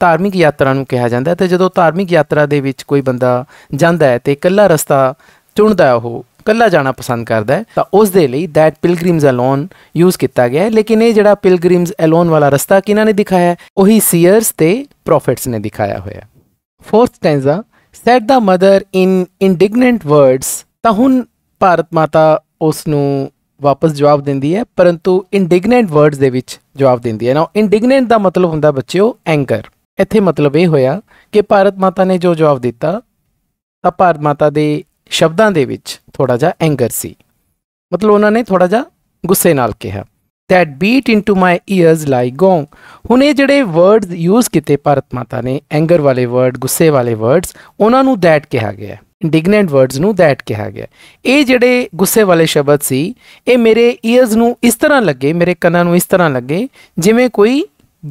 ਧਾਰਮਿਕ ਯਾਤਰਾ ਨੂੰ ਕਿਹਾ ਜਾਂਦਾ ਹੈ ਤੇ ਜਦੋਂ ਧਾਰਮਿਕ ਯਾਤਰਾ ਦੇ ਵਿੱਚ ਕੋਈ ਬੰਦਾ ਜਾਂਦਾ ਹੈ ਤੇ ਇਕੱਲਾ ਰਸਤਾ ਚੁਣਦਾ ਹੈ ਉਹ ਕੱਲਾ ਜਾਣਾ ਪਸੰਦ ਕਰਦਾ ਹੈ ਤਾਂ ਉਸ ਦੇ ਲਈ ਦੈਟ ਪਿਲਗ੍ਰਿਮਸ ਅਲੋਨ ਯੂਜ਼ ਕੀਤਾ ਗਿਆ ਹੈ ਲੇਕਿਨ ਇਹ ਜਿਹੜਾ ਪਿਲਗ੍ਰਿਮਸ ਅਲੋਨ ਵਾਲਾ ਰਸਤਾ ਕਿਨਾਂ ਨੇ ਦਿਖਾਇਆ ਹੈ ਉਹੀ ਸੀਅਰਸ ਤੇ ਪ੍ਰੋਫਿਟਸ ਨੇ ਦਿਖਾਇਆ ਹੋਇਆ fourth stanza said the mother in indignant words ਤਾਂ ਹੁਣ ਭਾਰਤ ਮਾਤਾ ਉਸ ਨੂੰ ਵਾਪਸ ਜਵਾਬ ਦਿੰਦੀ ਹੈ ਪਰੰਤੂ ਇਨਡਿਗਨੈਂਟ ਵਰਡਸ ਦੇ ਵਿੱਚ ਜਵਾਬ ਦਿੰਦੀ ਹੈ ਨਾ ਇਨਡਿਗਨੈਂਟ ਦਾ ਮਤਲਬ ਹੁੰਦਾ ਬੱਚਿਓ ਐਂਕਰ ਇੱਥੇ ਮਤਲਬ ਇਹ ਹੋਇਆ ਕਿ ਭਾਰਤ ਮਾਤਾ ਨੇ ਜੋ ਜਵਾਬ ਦਿੱਤਾ ਤਾਂ ਭਾਰਤ ਮਾਤਾ ਦੇ ਸ਼ਬਦਾਂ ਦੇ ਵਿੱਚ ਥੋੜਾ ਜਿਹਾ ਐਂਗਰ ਸੀ ਮਤਲਬ ਉਹਨਾਂ ਨੇ ਥੋੜਾ ਜਿਹਾ ਗੁੱਸੇ ਨਾਲ ਕਿਹਾ that beat into my ears like gong ਹੁਣ ਇਹ ਜਿਹੜੇ ਵਰਡਸ ਯੂਜ਼ ਕੀਤੇ ਭਾਰਤ ਮਾਤਾ ਨੇ ਐਂਗਰ ਵਾਲੇ ਵਰਡ ਗੁੱਸੇ ਵਾਲੇ ਵਰਡਸ ਉਹਨਾਂ ਨੂੰ that ਕਿਹਾ ਗਿਆ ਇੰਡੀਗਨੈਂਟ ਵਰਡਸ ਨੂੰ that ਕਿਹਾ ਗਿਆ ਇਹ ਜਿਹੜੇ ਗੁੱਸੇ ਵਾਲੇ ਸ਼ਬਦ ਸੀ ਇਹ ਮੇਰੇ ears ਨੂੰ ਇਸ ਤਰ੍ਹਾਂ ਲੱਗੇ ਮੇਰੇ ਕੰਨਾਂ ਨੂੰ ਇਸ ਤਰ੍ਹਾਂ ਲੱਗੇ ਜਿਵੇਂ ਕੋਈ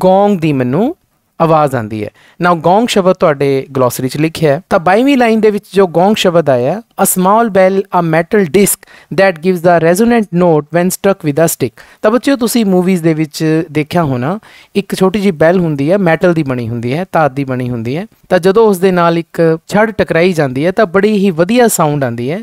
ਗੋਂਗ ਦੀ ਮੈਨੂੰ ਆਵਾਜ਼ ਆਂਦੀ ਹੈ ਨਾਓ ਗੋਂਗ ਸ਼ਬਦ ਤੁਹਾਡੇ ਗਲੋਸਰੀ 'ਚ ਲਿਖਿਆ ਹੈ ਤਾਂ 22ਵੀਂ ਲਾਈਨ ਦੇ ਵਿੱਚ ਜੋ ਗੋਂਗ ਸ਼ਬਦ ਆਇਆ a small bell a metal disc that gives the resonant note when struck with a stick ਤਾਂ ਬੱਚਿਓ ਤੁਸੀਂ ਮੂਵੀਜ਼ ਦੇ ਵਿੱਚ ਦੇਖਿਆ ਹੋਣਾ ਇੱਕ ਛੋਟੀ ਜੀ ਬੈਲ ਹੁੰਦੀ ਹੈ ਮੈਟਲ ਦੀ ਬਣੀ ਹੁੰਦੀ ਹੈ ਧਾਤ ਦੀ ਬਣੀ ਹੁੰਦੀ ਹੈ ਤਾਂ ਜਦੋਂ ਉਸ ਦੇ ਨਾਲ ਇੱਕ ਛੜ ਟਕਰਾਈ ਜਾਂਦੀ ਹੈ ਤਾਂ ਬੜੀ ਹੀ ਵਧੀਆ ਸਾਊਂਡ ਆਉਂਦੀ ਹੈ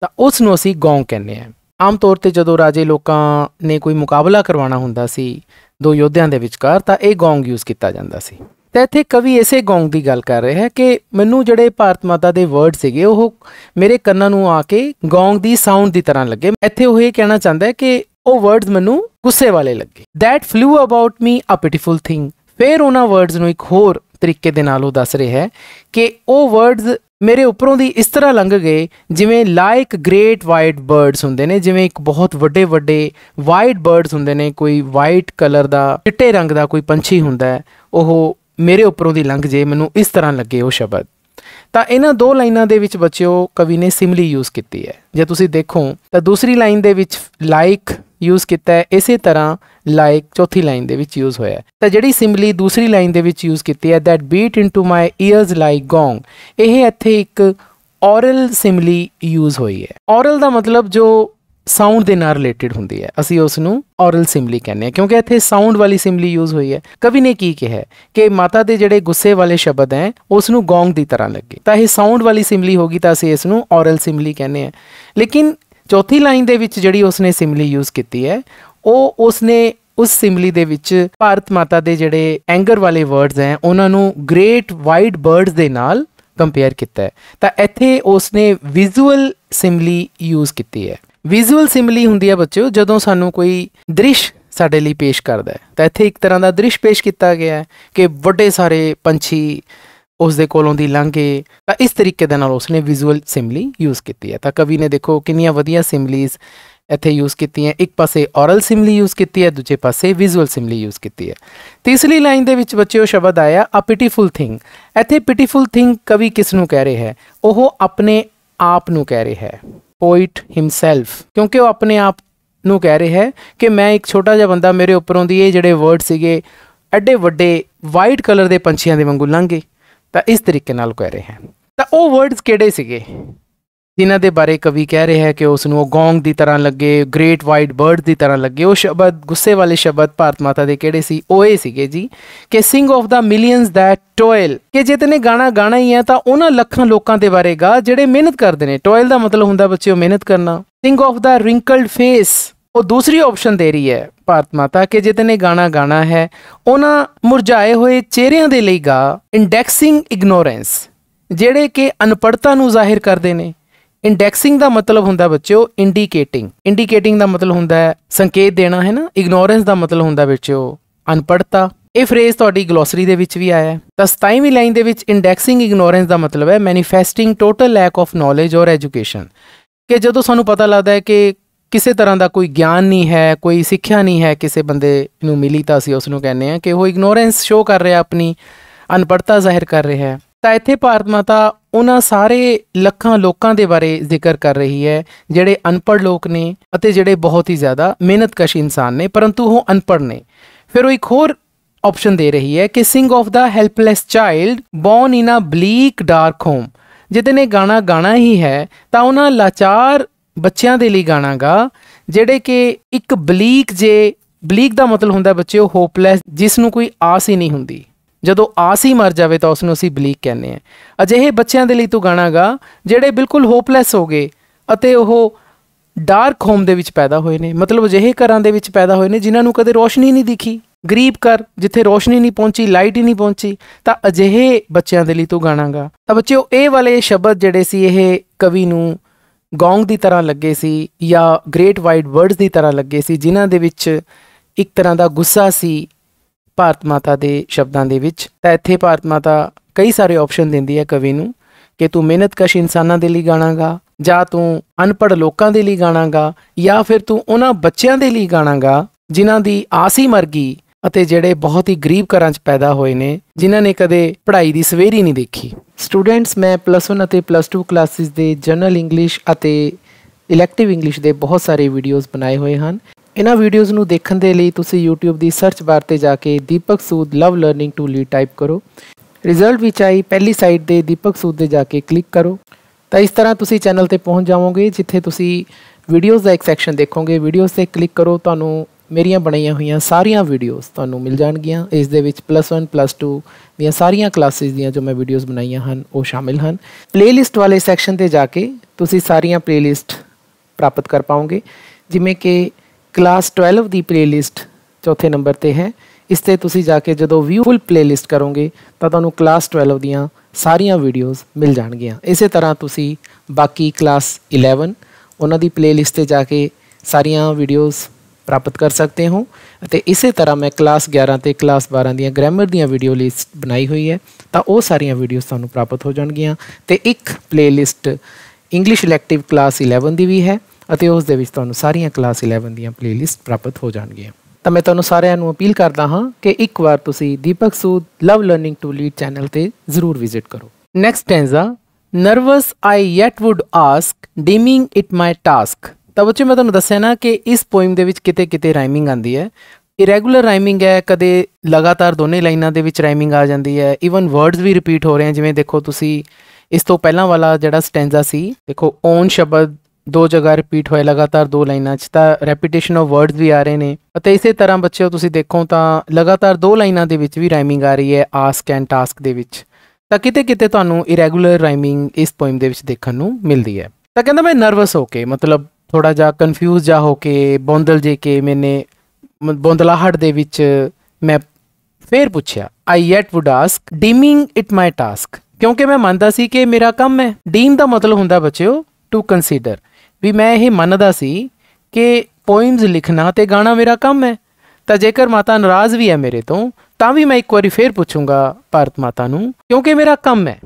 ਤਾਂ ਉਸ ਨੂੰ ਅਸੀਂ ਗੋਂਗ ਕਹਿੰਦੇ ਹਾਂ ਆਮ ਤੌਰ ਤੇ ਜਦੋਂ ਰਾਜੇ ਲੋਕਾਂ ਨੇ ਕੋਈ ਮੁਕਾਬਲਾ ਕਰਵਾਉਣਾ ਹੁੰਦਾ ਸੀ ਦੋ ਯੋਧਿਆਂ ਦੇ ਵਿਚਕਾਰ ਤਾਂ ਇਹ ਗੋਂਗ ਯੂਜ਼ ਕੀਤਾ ਜਾਂਦਾ ਸੀ ਤਾਂ ਇੱਥੇ ਕਵੀ ਇਸੇ ਗੋਂਗ ਦੀ ਗੱਲ ਕਰ ਰਿਹਾ ਹੈ ਕਿ ਮੈਨੂੰ ਜਿਹੜੇ ਭਾਰਤ ਮਾਤਾ ਦੇ ਵਰਡ ਸੀਗੇ ਉਹ ਮੇਰੇ ਕੰਨਾਂ ਨੂੰ ਆ ਕੇ ਗੋਂਗ ਦੀ ਸਾਊਂਡ ਦੀ ਤਰ੍ਹਾਂ ਲੱਗੇ ਇੱਥੇ ਉਹ ਇਹ ਕਹਿਣਾ ਚਾਹੁੰਦਾ ਹੈ ਕਿ ਉਹ ਵਰਡਸ ਮੈਨੂੰ ਗੁੱਸੇ ਵਾਲੇ ਲੱਗੇ that flew about me a pitiful thing ਫੇਰ ਉਹਨਾਂ ਵਰਡਸ ਨੂੰ ਇੱਕ ਹੋਰ ਤਰੀਕੇ ਦੇ ਨਾਲ ਉਹ ਦੱਸ ਰਿਹਾ ਹੈ ਕਿ ਉਹ ਵਰਡਸ ਮੇਰੇ ਉੱਪਰੋਂ ਦੀ ਇਸ ਤਰ੍ਹਾਂ ਲੰਘ ਗਏ ਜਿਵੇਂ ਲਾਈਕ ਗ੍ਰੇਟ ਵਾਈਟ ਬਰਡਸ ਹੁੰਦੇ ਨੇ ਜਿਵੇਂ ਇੱਕ ਬਹੁਤ ਵੱਡੇ ਵੱਡੇ ਵਾਈਟ ਬਰਡਸ ਹੁੰਦੇ ਨੇ ਕੋਈ ਵਾਈਟ ਕਲਰ ਦਾ ਚਿੱਟੇ ਰੰਗ ਦਾ ਕੋਈ ਪੰਛੀ ਹੁੰਦਾ ਉਹ ਮੇਰੇ ਉੱਪਰੋਂ ਦੀ ਲੰਘ ਜੇ ਮੈਨੂੰ ਇਸ ਤਰ੍ਹਾਂ ਲੱਗੇ ਉਹ ਸ਼ਬਦ ਤਾਂ ਇਹਨਾਂ ਦੋ ਲਾਈਨਾਂ ਦੇ ਵਿੱਚ ਬੱਚਿਓ ਕਵੀ ਨੇ ਸਿਮਲੀ ਯੂਜ਼ ਕੀਤੀ ਹੈ ਜੇ ਤੁਸੀਂ ਦੇਖੋ ਤਾਂ ਦੂਸਰੀ ਲਾਈਨ ਦੇ ਵਿੱਚ ਲਾਈਕ ਯੂਜ਼ ਕੀਤਾ ਹੈ ਇਸੇ ਤਰ੍ਹਾਂ ਲਾਈਕ ਚੌਥੀ ਲਾਈਨ ਦੇ ਵਿੱਚ ਯੂਜ਼ ਹੋਇਆ ਹੈ ਤਾਂ ਜਿਹੜੀ ਸਿੰਬਲੀ ਦੂਸਰੀ ਲਾਈਨ ਦੇ ਵਿੱਚ ਯੂਜ਼ ਕੀਤੀ ਹੈ that beat into my ears like gong ਇਹ ਇੱਥੇ ਇੱਕ ਔਰਲ ਸਿੰਬਲੀ ਯੂਜ਼ ਹੋਈ ਹੈ ਔਰਲ ਦਾ ਮਤਲਬ ਜੋ ਸਾਊਂਡ ਦੇ ਨਾਲ ਰਿਲੇਟਡ ਹੁੰਦੀ ਹੈ ਅਸੀਂ ਉਸ ਨੂੰ ਔਰਲ ਸਿੰਬਲੀ ਕਹਿੰਦੇ ਹਾਂ ਕਿਉਂਕਿ ਇੱਥੇ ਸਾਊਂਡ ਵਾਲੀ ਸਿੰਬਲੀ ਯੂਜ਼ ਹੋਈ ਹੈ ਕਵੀ ਨੇ ਕੀ ਕਿਹਾ ਕਿ ਮਾਤਾ ਦੇ ਜਿਹੜੇ ਗੁੱਸੇ ਵਾਲੇ ਸ਼ਬਦ ਹੈ ਉਸ ਨੂੰ ਗੋਂਗ ਦੀ ਤਰ੍ਹਾਂ ਲੱਗੇ ਤਾਂ ਇਹ ਸਾਊਂਡ ਵਾਲੀ ਸਿੰਬਲੀ ਹੋਗੀ ਤਾਂ ਅਸੀਂ ਇਸ ਨੂੰ ਔਰਲ ਸਿੰਬਲੀ ਕਹਿੰਦੇ ਹਾਂ ਲੇਕਿਨ ਚੌਥੀ ਲਾਈਨ ਦੇ ਵਿੱਚ ਜਿਹੜੀ ਉਸਨੇ ਸਿਮਲੀ ਯੂਜ਼ ਕੀਤੀ ਹੈ ਉਹ ਉਸਨੇ ਉਸ ਸਿਮਲੀ ਦੇ ਵਿੱਚ ਭਾਰਤ ਮਾਤਾ ਦੇ ਜਿਹੜੇ ਐਂਗਰ ਵਾਲੇ ਵਰਡਸ ਹੈ ਉਹਨਾਂ ਨੂੰ ਗ੍ਰੇਟ ਵਾਈਡ ਬਰਡਸ ਦੇ ਨਾਲ ਕੰਪੇਅਰ ਕੀਤਾ ਹੈ ਤਾਂ ਇੱਥੇ ਉਸਨੇ ਵਿਜ਼ੂਅਲ ਸਿਮਲੀ ਯੂਜ਼ ਕੀਤੀ ਹੈ ਵਿਜ਼ੂਅਲ ਸਿਮਲੀ ਹੁੰਦੀ ਹੈ ਬੱਚਿਓ ਜਦੋਂ ਸਾਨੂੰ ਕੋਈ ਦ੍ਰਿਸ਼ ਸਾਡੇ ਲਈ ਪੇਸ਼ ਕਰਦਾ ਹੈ ਤਾਂ ਇੱਥੇ ਇੱਕ ਤਰ੍ਹਾਂ ਦਾ ਦ੍ਰਿਸ਼ ਪੇਸ਼ ਕੀਤਾ ਗਿਆ ਹੈ ਕਿ ਵੱਡੇ ਸਾਰੇ ਪੰਛੀ ਉਸ ਦੇ ਕੋਲੋਂ ਦੀ ਲੰਘੇ ਤਾਂ ਇਸ ਤਰੀਕੇ ਦੇ ਨਾਲ ਉਸਨੇ ਵਿਜ਼ੂਅਲ ਸਿਮਲੀ ਯੂਜ਼ ਕੀਤੀ ਹੈ ਤਾਂ ਕਵੀ ਨੇ ਦੇਖੋ ਕਿੰਨੀਆਂ ਵਧੀਆ ਸਿਮਲੀਜ਼ ਇੱਥੇ ਯੂਜ਼ ਕੀਤੀਆਂ ਇੱਕ ਪਾਸੇ ਔਰਲ ਸਿਮਲੀ ਯੂਜ਼ ਕੀਤੀ ਹੈ ਦੂਜੇ ਪਾਸੇ ਵਿਜ਼ੂਅਲ ਸਿਮਲੀ ਯੂਜ਼ ਕੀਤੀ ਹੈ ਤੀਸਰੀ ਲਾਈਨ ਦੇ ਵਿੱਚ ਬੱਚਿਓ ਸ਼ਬਦ ਆਇਆ ਅ ਪਿਟੀਫੁਲ ਥਿੰਗ ਇੱਥੇ ਪਿਟੀਫੁਲ ਥਿੰਗ ਕਵੀ ਕਿਸ ਨੂੰ ਕਹਿ ਰਿਹਾ ਹੈ ਉਹ ਆਪਣੇ ਆਪ ਨੂੰ ਕਹਿ ਰਿਹਾ ਹੈ ਪੋਇਟ ਹਿਮਸੈਲਫ ਕਿਉਂਕਿ ਉਹ ਆਪਣੇ ਆਪ ਨੂੰ ਕਹਿ ਰਿਹਾ ਹੈ ਕਿ ਮੈਂ ਇੱਕ ਛੋਟਾ ਜਿਹਾ ਬੰਦਾ ਮੇਰੇ ਉੱਪਰੋਂ ਦੀ ਇਹ ਜਿਹੜੇ ਵਰਡ ਸੀਗੇ ਐਡੇ ਵੱਡੇ ਵਾਈਟ ਕਲਰ ਦੇ ਪੰਛੀਆਂ ਦੇ ਵਾਂਗੂ ਲੰਘੇ ਤਾਂ ਇਸ ਤਰੀਕੇ ਨਾਲ ਕਹਿ ਰਹੇ ਹਨ ਤਾਂ ਉਹ ਵਰਡਸ ਕਿਹੜੇ ਸੀਗੇ ਜਿਨ੍ਹਾਂ ਦੇ ਬਾਰੇ ਕਵੀ ਕਹਿ ਰਿਹਾ ਹੈ ਕਿ ਉਸ ਨੂੰ ਉਹ ਗੋਂਗ ਦੀ ਤਰ੍ਹਾਂ ਲੱਗੇ ਗ੍ਰੇਟ ਵਾਈਟ ਬਰਡ ਦੀ ਤਰ੍ਹਾਂ ਲੱਗੇ ਉਹ ਸ਼ਬਦ ਗੁੱਸੇ ਵਾਲੇ ਸ਼ਬਦ ਭਾਰਤ ਮਾਤਾ ਦੇ ਕਿਹੜੇ ਸੀ ਉਹ ਇਹ ਸੀਗੇ ਜੀ ਕਿ sing of the millions that toil ਕਿ ਜਿਤਨੇ ਗਾਣਾ ਗਾਣਾ ਹੀ ਹੈ ਤਾਂ ਉਹਨਾਂ ਲੱਖਾਂ ਲੋਕਾਂ ਦੇ ਬਾਰੇ ਗਾ ਜਿਹੜੇ ਮਿਹਨਤ ਕਰਦੇ ਨੇ ਟੋਇਲ ਦਾ ਮਤਲਬ ਹੁੰਦਾ ਬੱਚਿਓ ਮਿਹਨਤ ਕਰਨਾ ਸਿੰਗ ਆਫ ਦਾ ਰਿੰਕਲਡ ਫੇਸ ਉਹ ਦੂਸਰੀ ਆਪਸ਼ਨ ਦੇ ਰਹੀ ਹੈ ਭਾਰਤ ਮਾਤਾ ਕਿ ਜਿਤਨੇ ਗਾਣਾ ਗਾਣਾ ਹੈ ਉਹਨਾਂ ਮੁਰਝਾਏ ਹੋਏ ਚਿਹਰਿਆਂ ਦੇ ਲਈ ਗਾ ਇੰਡੈਕਸਿੰਗ ਇਗਨੋਰੈਂਸ ਜਿਹੜੇ ਕਿ ਅਨਪੜਤਾ ਨੂੰ ਜ਼ਾਹਿਰ ਕਰਦੇ ਨੇ ਇੰਡੈਕਸਿੰਗ ਦਾ ਮਤਲਬ ਹੁੰਦਾ ਬੱਚਿਓ ਇੰਡੀਕੇਟਿੰਗ ਇੰਡੀਕੇਟਿੰਗ ਦਾ ਮਤਲਬ ਹੁੰਦਾ ਹੈ ਸੰਕੇਤ ਦੇਣਾ ਹੈ ਨਾ ਇਗਨੋਰੈਂਸ ਦਾ ਮਤਲਬ ਹੁੰਦਾ ਬੱਚਿਓ ਅਨਪੜਤਾ ਇਹ ਫਰੇਜ਼ ਤੁਹਾਡੀ ਗਲੋਸਰੀ ਦੇ ਵਿੱਚ ਵੀ ਆਇਆ ਹੈ ਤਾਂ 27ਵੀਂ ਲਾਈਨ ਦੇ ਵਿੱਚ ਇੰਡੈਕਸਿੰਗ ਇਗਨੋਰੈਂਸ ਦਾ ਮਤਲਬ ਹੈ manifesting total lack of knowledge ਔਰ ਐਜੂਕੇਸ਼ਨ ਕਿ ਜਦੋਂ ਸਾਨੂੰ ਪਤਾ ਲੱਗਦਾ ਹੈ ਕਿ ਕਿਸੇ ਤਰ੍ਹਾਂ ਦਾ ਕੋਈ ਗਿਆਨ ਨਹੀਂ ਹੈ ਕੋਈ ਸਿੱਖਿਆ ਨਹੀਂ ਹੈ ਕਿਸੇ ਬੰਦੇ ਨੂੰ ਮਿਲੀ ਤਾਂ ਅਸੀਂ ਉਸ ਨੂੰ ਕਹਿੰਦੇ ਆ ਕਿ ਉਹ ਇਗਨੋਰੈਂਸ ਸ਼ੋ ਕਰ ਰਿਹਾ ਆਪਣੀ ਅਨਪੜਤਾ ਜ਼ਾਹਿਰ ਕਰ ਰਿਹਾ ਹੈ ਤਾਂ ਇੱਥੇ ਭਾਰਤ ਮਾਤਾ ਉਹਨਾਂ ਸਾਰੇ ਲੱਖਾਂ ਲੋਕਾਂ ਦੇ ਬਾਰੇ ਜ਼ਿਕਰ ਕਰ ਰਹੀ ਹੈ ਜਿਹੜੇ ਅਨਪੜ ਲੋਕ ਨੇ ਅਤੇ ਜਿਹੜੇ ਬਹੁਤ ਹੀ ਜ਼ਿਆਦਾ ਮਿਹਨਤਕਸ਼ ਇਨਸਾਨ ਨੇ ਪਰੰਤੂ ਉਹ ਅਨਪੜ ਨੇ ਫਿਰ ਉਹ ਇੱਕ ਹੋਰ ਆਪਸ਼ਨ ਦੇ ਰਹੀ ਹੈ ਕਿ sing of the helpless child born in a bleak dark home ਜਿੱਦੇ ਨੇ ਗਾਣਾ ਗਾਣਾ ਹੀ ਹੈ ਤਾਂ ਉਹਨਾਂ ਲਾਚਾਰ ਬੱਚਿਆਂ ਦੇ ਲਈ ਗਾਣਾਗਾ ਜਿਹੜੇ ਕਿ ਇੱਕ ਬਲੀਕ ਜੇ ਬਲੀਕ ਦਾ ਮਤਲਬ ਹੁੰਦਾ ਬੱਚਿਓ ਹੋਪਲੈਸ ਜਿਸ ਨੂੰ ਕੋਈ ਆਸ ਹੀ ਨਹੀਂ ਹੁੰਦੀ ਜਦੋਂ ਆਸ ਹੀ ਮਰ ਜਾਵੇ ਤਾਂ ਉਸ ਨੂੰ ਅਸੀਂ ਬਲੀਕ ਕਹਿੰਦੇ ਆ ਅਜਿਹੇ ਬੱਚਿਆਂ ਦੇ ਲਈ ਤੂੰ ਗਾਣਾਗਾ ਜਿਹੜੇ ਬਿਲਕੁਲ ਹੋਪਲੈਸ ਹੋ ਗਏ ਅਤੇ ਉਹ ਡਾਰਕ ਹੋਮ ਦੇ ਵਿੱਚ ਪੈਦਾ ਹੋਏ ਨੇ ਮਤਲਬ ਅਜਿਹੇ ਘਰਾਂ ਦੇ ਵਿੱਚ ਪੈਦਾ ਹੋਏ ਨੇ ਜਿਨ੍ਹਾਂ ਨੂੰ ਕਦੇ ਰੋਸ਼ਨੀ ਨਹੀਂ ਦਿਖੀ ਗਰੀਬ ਘਰ ਜਿੱਥੇ ਰੋਸ਼ਨੀ ਨਹੀਂ ਪਹੁੰਚੀ ਲਾਈਟ ਹੀ ਨਹੀਂ ਪਹੁੰਚੀ ਤਾਂ ਅਜਿਹੇ ਬੱਚਿਆਂ ਦੇ ਲਈ ਤੂੰ ਗਾਣਾਗਾ ਤਾਂ ਬੱਚਿਓ ਇਹ ਵਾਲੇ ਸ਼ਬਦ ਜਿਹੜੇ ਸੀ ਇਹ ਕਵੀ ਨੂੰ ਗੋਂਗ ਦੀ ਤਰ੍ਹਾਂ ਲੱਗੇ ਸੀ ਜਾਂ ਗ੍ਰੇਟ ਵਾਈਡ ਵਰਡਸ ਦੀ ਤਰ੍ਹਾਂ ਲੱਗੇ ਸੀ ਜਿਨ੍ਹਾਂ ਦੇ ਵਿੱਚ ਇੱਕ ਤਰ੍ਹਾਂ ਦਾ ਗੁੱਸਾ ਸੀ ਭਾਰਤ ਮਾਤਾ ਦੇ ਸ਼ਬਦਾਂ ਦੇ ਵਿੱਚ ਤਾਂ ਇੱਥੇ ਭਾਰਤ ਮਾਤਾ ਕਈ ਸਾਰੇ ਆਪਸ਼ਨ ਦਿੰਦੀ ਹੈ ਕਵੀ ਨੂੰ ਕਿ ਤੂੰ ਮਿਹਨਤਕਸ਼ ਇਨਸਾਨਾਂ ਦੇ ਲਈ ਗਾਣਾਗਾ ਜਾਂ ਤੂੰ ਅਨਪੜ੍ਹ ਲੋਕਾਂ ਦੇ ਲਈ ਗਾਣਾਗਾ ਜਾਂ ਫਿਰ ਤੂੰ ਉਹਨਾਂ ਬੱਚਿਆਂ ਦੇ ਲਈ ਗਾਣਾਗਾ ਜਿਨ੍ਹਾਂ ਦੀ ਆਸ ਹੀ ਮਰ ਗਈ ਅਤੇ ਜਿਹੜੇ ਬਹੁਤ ਹੀ ਗਰੀਬ ਘਰਾਂ 'ਚ ਪੈਦਾ ਹੋਏ ਨੇ ਜਿਨ੍ਹਾਂ ਨੇ ਕਦੇ ਪੜ੍ਹਾਈ ਦੀ ਸਵੇਰੀ ਨਹੀਂ ਦੇਖੀ ਸਟੂਡੈਂਟਸ ਮੈਂ ਪਲੱਸ 1 ਅਤੇ ਪਲੱਸ 2 ਕਲਾਸਿਸ ਦੇ ਜਨਰਲ ਇੰਗਲਿਸ਼ ਅਤੇ ਇਲੈਕਟਿਵ ਇੰਗਲਿਸ਼ ਦੇ ਬਹੁਤ ਸਾਰੇ ਵੀਡੀਓਜ਼ ਬਣਾਏ ਹੋਏ ਹਨ ਇਹਨਾਂ ਵੀਡੀਓਜ਼ ਨੂੰ ਦੇਖਣ ਦੇ ਲਈ ਤੁਸੀਂ YouTube ਦੀ ਸਰਚ ਬਾਰ ਤੇ ਜਾ ਕੇ Deepak Sood love learning to lead type ਕਰੋ ਰਿਜ਼ਲਟ ਵਿੱਚ ਆਈ ਪਹਿਲੀ ਸਾਈਟ ਦੇ ਦੀਪਕ ਸੂਦ ਦੇ ਜਾ ਕੇ ਕਲਿੱਕ ਕਰੋ ਤਾਂ ਇਸ ਤਰ੍ਹਾਂ ਤੁਸੀਂ ਚੈਨਲ ਤੇ ਪਹੁੰਚ ਜਾਵੋਗੇ ਜਿੱਥੇ ਤੁਸੀਂ ਵੀਡੀਓਜ਼ ਦਾ ਇੱਕ ਸੈਕਸ਼ਨ ਦੇਖੋਗੇ ਵੀਡੀਓਜ਼ ਤੇ ਕਲਿੱਕ ਕਰੋ ਤੁਹਾਨੂੰ ਮੇਰੀਆਂ ਬਣਾਈਆਂ ਹੋਈਆਂ ਸਾਰੀਆਂ ਵੀਡੀਓਜ਼ ਤੁਹਾਨੂੰ ਮਿਲ ਜਾਣਗੀਆਂ ਇਸ ਦੇ ਵਿੱਚ +1 +2 ਦੀਆਂ ਸਾਰੀਆਂ ਕਲਾਸਿਸ ਦੀਆਂ ਜੋ ਮੈਂ ਵੀਡੀਓਜ਼ ਬਣਾਈਆਂ ਹਨ ਉਹ ਸ਼ਾਮਿਲ ਹਨ ਪਲੇਲਿਸਟ ਵਾਲੇ ਸੈਕਸ਼ਨ ਤੇ ਜਾ ਕੇ ਤੁਸੀਂ ਸਾਰੀਆਂ ਪਲੇਲਿਸਟ ਪ੍ਰਾਪਤ ਕਰ ਪਾਓਗੇ ਜਿਵੇਂ ਕਿ ਕਲਾਸ 12 ਦੀ ਪਲੇਲਿਸਟ ਚੌਥੇ ਨੰਬਰ ਤੇ ਹੈ ਇਸ ਤੇ ਤੁਸੀਂ ਜਾ ਕੇ ਜਦੋਂ ਵਿਊ ਫੁੱਲ ਪਲੇਲਿਸਟ ਕਰੋਗੇ ਤਾਂ ਤੁਹਾਨੂੰ ਕਲਾਸ 12 ਦੀਆਂ ਸਾਰੀਆਂ ਵੀਡੀਓਜ਼ ਮਿਲ ਜਾਣਗੀਆਂ ਇਸੇ ਤਰ੍ਹਾਂ ਤੁਸੀਂ ਬਾਕੀ ਕਲਾਸ 11 ਉਹਨਾਂ ਦੀ ਪਲੇਲਿਸਟ ਤੇ ਜਾ ਕੇ ਸਾਰੀਆਂ ਵੀਡੀਓਜ਼ ਪ੍ਰਾਪਤ ਕਰ ਸਕਦੇ ਹੋ ਅਤੇ ਇਸੇ ਤਰ੍ਹਾਂ ਮੈਂ ਕਲਾਸ 11 ਤੇ ਕਲਾਸ 12 ਦੀਆਂ ਗ੍ਰਾਮਰ ਦੀਆਂ ਵੀਡੀਓ ਲਿਸਟ ਬਣਾਈ ਹੋਈ ਹੈ ਤਾਂ ਉਹ ਸਾਰੀਆਂ ਵੀਡੀਓਜ਼ ਤੁਹਾਨੂੰ ਪ੍ਰਾਪਤ ਹੋ ਜਾਣਗੀਆਂ ਤੇ ਇੱਕ ਪਲੇਲਿਸਟ ਇੰਗਲਿਸ਼ ਇਲੈਕਟਿਵ ਕਲਾਸ 11 ਦੀ ਵੀ ਹੈ ਅਤੇ ਉਸ ਦੇ ਵਿੱਚ ਤੁਹਾਨੂੰ ਸਾਰੀਆਂ ਕਲਾਸ 11 ਦੀਆਂ ਪਲੇਲਿਸਟ ਪ੍ਰਾਪਤ ਹੋ ਜਾਣਗੀਆਂ ਤਾਂ ਮੈਂ ਤੁਹਾਨੂੰ ਸਾਰਿਆਂ ਨੂੰ ਅਪੀਲ ਕਰਦਾ ਹਾਂ ਕਿ ਇੱਕ ਵਾਰ ਤੁਸੀਂ Deepak Sood love learning to lead channel ਤੇ ਜ਼ਰੂਰ ਵਿਜ਼ਿਟ ਕਰੋ next stanza nervous I yet would ask deeming it my task ਤਾਂ ਬੱਚੇ ਮੈਂ ਤੁਹਾਨੂੰ ਦੱਸਿਆ ਨਾ ਕਿ ਇਸ ਪੋਇਮ ਦੇ ਵਿੱਚ ਕਿਤੇ-ਕਿਤੇ ਰਾਈਮਿੰਗ ਆਂਦੀ ਹੈ ਇਰੈਗੂਲਰ ਰਾਈਮਿੰਗ ਹੈ ਕਦੇ ਲਗਾਤਾਰ ਦੋਨੇ ਲਾਈਨਾਂ ਦੇ ਵਿੱਚ ਰਾਈਮਿੰਗ ਆ ਜਾਂਦੀ ਹੈ ਇਵਨ ਵਰਡਸ ਵੀ ਰਿਪੀਟ ਹੋ ਰਹੇ ਹਨ ਜਿਵੇਂ ਦੇਖੋ ਤੁਸੀਂ ਇਸ ਤੋਂ ਪਹਿਲਾਂ ਵਾਲਾ ਜਿਹੜਾ ਸਟੈਂਜ਼ਾ ਸੀ ਦੇਖੋ ਓਨ ਸ਼ਬਦ ਦੋ ਜਗ੍ਹਾ ਰਿਪੀਟ ਹੋਇਆ ਲਗਾਤਾਰ ਦੋ ਲਾਈਨਾਂ 'ਚ ਤਾਂ ਰੈਪੀਟੀਸ਼ਨ ਆਫ ਵਰਡਸ ਵੀ ਆ ਰਹੇ ਨੇ ਅਤੇ ਇਸੇ ਤਰ੍ਹਾਂ ਬੱਚਿਓ ਤੁਸੀਂ ਦੇਖੋ ਤਾਂ ਲਗਾਤਾਰ ਦੋ ਲਾਈਨਾਂ ਦੇ ਵਿੱਚ ਵੀ ਰਾਈਮਿੰਗ ਆ ਰਹੀ ਹੈ ਆਸਕ ਐਂਡ ਟਾਸਕ ਦੇ ਵਿੱਚ ਤਾਂ ਕਿਤੇ ਕਿਤੇ ਤੁਹਾਨੂੰ ਇਰੈਗੂਲਰ ਰਾਈਮਿੰਗ ਇਸ ਪੋਇਮ ਦੇ ਵਿੱਚ ਦੇਖਣ ਨੂੰ ਮਿਲਦੀ ਹੈ ਤਾਂ ਕਹਿੰਦਾ ਮੈਂ ਨਰਵਸ ਹੋ ਕੇ ਮਤਲਬ ਥੋੜਾ ਜਿਹਾ ਕਨਫਿਊਜ਼ ਜਾ ਹੋ ਕੇ ਬੌਂਦਲ ਜੇ ਕੇ ਮੈਨੇ ਬੋਂਦਲਾਹੜ ਦੇ ਵਿੱਚ ਮੈਂ ਫੇਰ ਪੁੱਛਿਆ I yet would ask deeming it my task ਕਿਉਂਕਿ ਮੈਂ ਮੰਨਦਾ ਸੀ ਕਿ ਮੇਰਾ ਕੰਮ ਹੈ ਡੀਮ ਦਾ ਮਤਲਬ ਹੁੰਦਾ ਬੱਚਿਓ ਟੂ ਕਨਸੀਡਰ ਵੀ ਮੈਂ ਇਹ ਮੰਨਦਾ ਸੀ ਕਿ ਪੋਇਮਸ ਲਿਖਣਾ ਤੇ ਗਾਣਾ ਮੇਰਾ ਕੰਮ ਹੈ ਤਾਂ ਜੇਕਰ ਮਾਤਾ ਨਾਰਾਜ਼ ਵੀ ਹੈ ਮੇਰੇ ਤੋਂ ਤਾਂ ਵੀ ਮੈਂ ਇੱਕ ਵਾਰੀ ਫੇਰ ਪੁੱਛੂੰਗਾ ਭਾਰਤ ਮਾਤਾ ਨੂੰ ਕਿਉਂਕਿ ਮੇਰਾ ਕੰਮ ਹੈ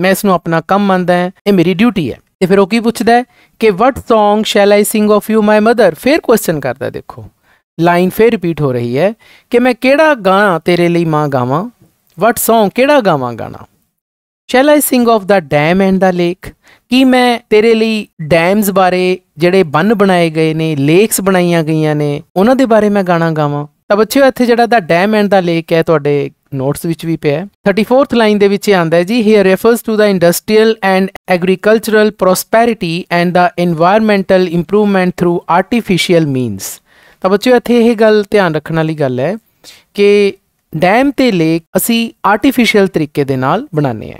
ਮੈਂ ਇਸ ਨੂੰ ਆਪਣਾ ਕੰਮ ਮੰਨਦਾ ਹਾਂ ਇਹ ਮੇਰੀ ਡਿਊਟੀ ਹੈ ਤੇ ਫਿਰ ਉਹ ਕੀ ਪੁੱਛਦਾ ਕਿ what Song shall i sing of you my mother ਫਿਰ ਕੁਐਸਚਨ ਕਰਦਾ ਦੇਖੋ ਲਾਈਨ ਫੇਰ ਰਿਪੀਟ ਹੋ ਰਹੀ ਹੈ ਕਿ ਮੈਂ ਕਿਹੜਾ ਗਾਣਾ ਤੇਰੇ ਲਈ ਮਾਂ ਗਾਵਾਂ ਵਟ Song ਕਿਹੜਾ ਗਾਵਾਂ ਗਾਣਾ shall i sing of the dam and the lake ਕੀ ਮੈਂ ਤੇਰੇ ਲਈ ਡੈਮਸ ਬਾਰੇ ਜਿਹੜੇ ਬੰਨ ਬਣਾਏ ਗਏ ਨੇ ਲੇਕਸ ਬਣਾਈਆਂ ਗਈਆਂ ਨੇ ਉਹਨਾਂ ਦੇ ਬਾਰੇ ਮੈਂ ਗਾਣਾ ਗਾਵਾਂ ਤਾਂ ਬੱਚਿਓ ਇੱਥੇ ਜਿਹੜਾ the dam and the lake ਹੈ ਤੁਹਾਡੇ ਨੋਟਸ ਵਿੱਚ ਵੀ ਪਿਆ 34th ਲਾਈਨ ਦੇ ਵਿੱਚ ਆਂਦਾ ਹੈ ਜੀ here refers to the industrial and agricultural prosperity and the environmental improvement through artificial means ਤਾਂ ਬੱਚਿਓ ਇੱਥੇ ਇਹ ਗੱਲ ਧਿਆਨ ਰੱਖਣ ਵਾਲੀ ਗੱਲ ਹੈ ਕਿ ਡੈਮ ਤੇ ਲੇਕ ਅਸੀਂ ਆਰਟੀਫੀਸ਼ੀਅਲ ਤਰੀਕੇ ਦੇ ਨਾਲ ਬਣਾਉਂਦੇ ਆ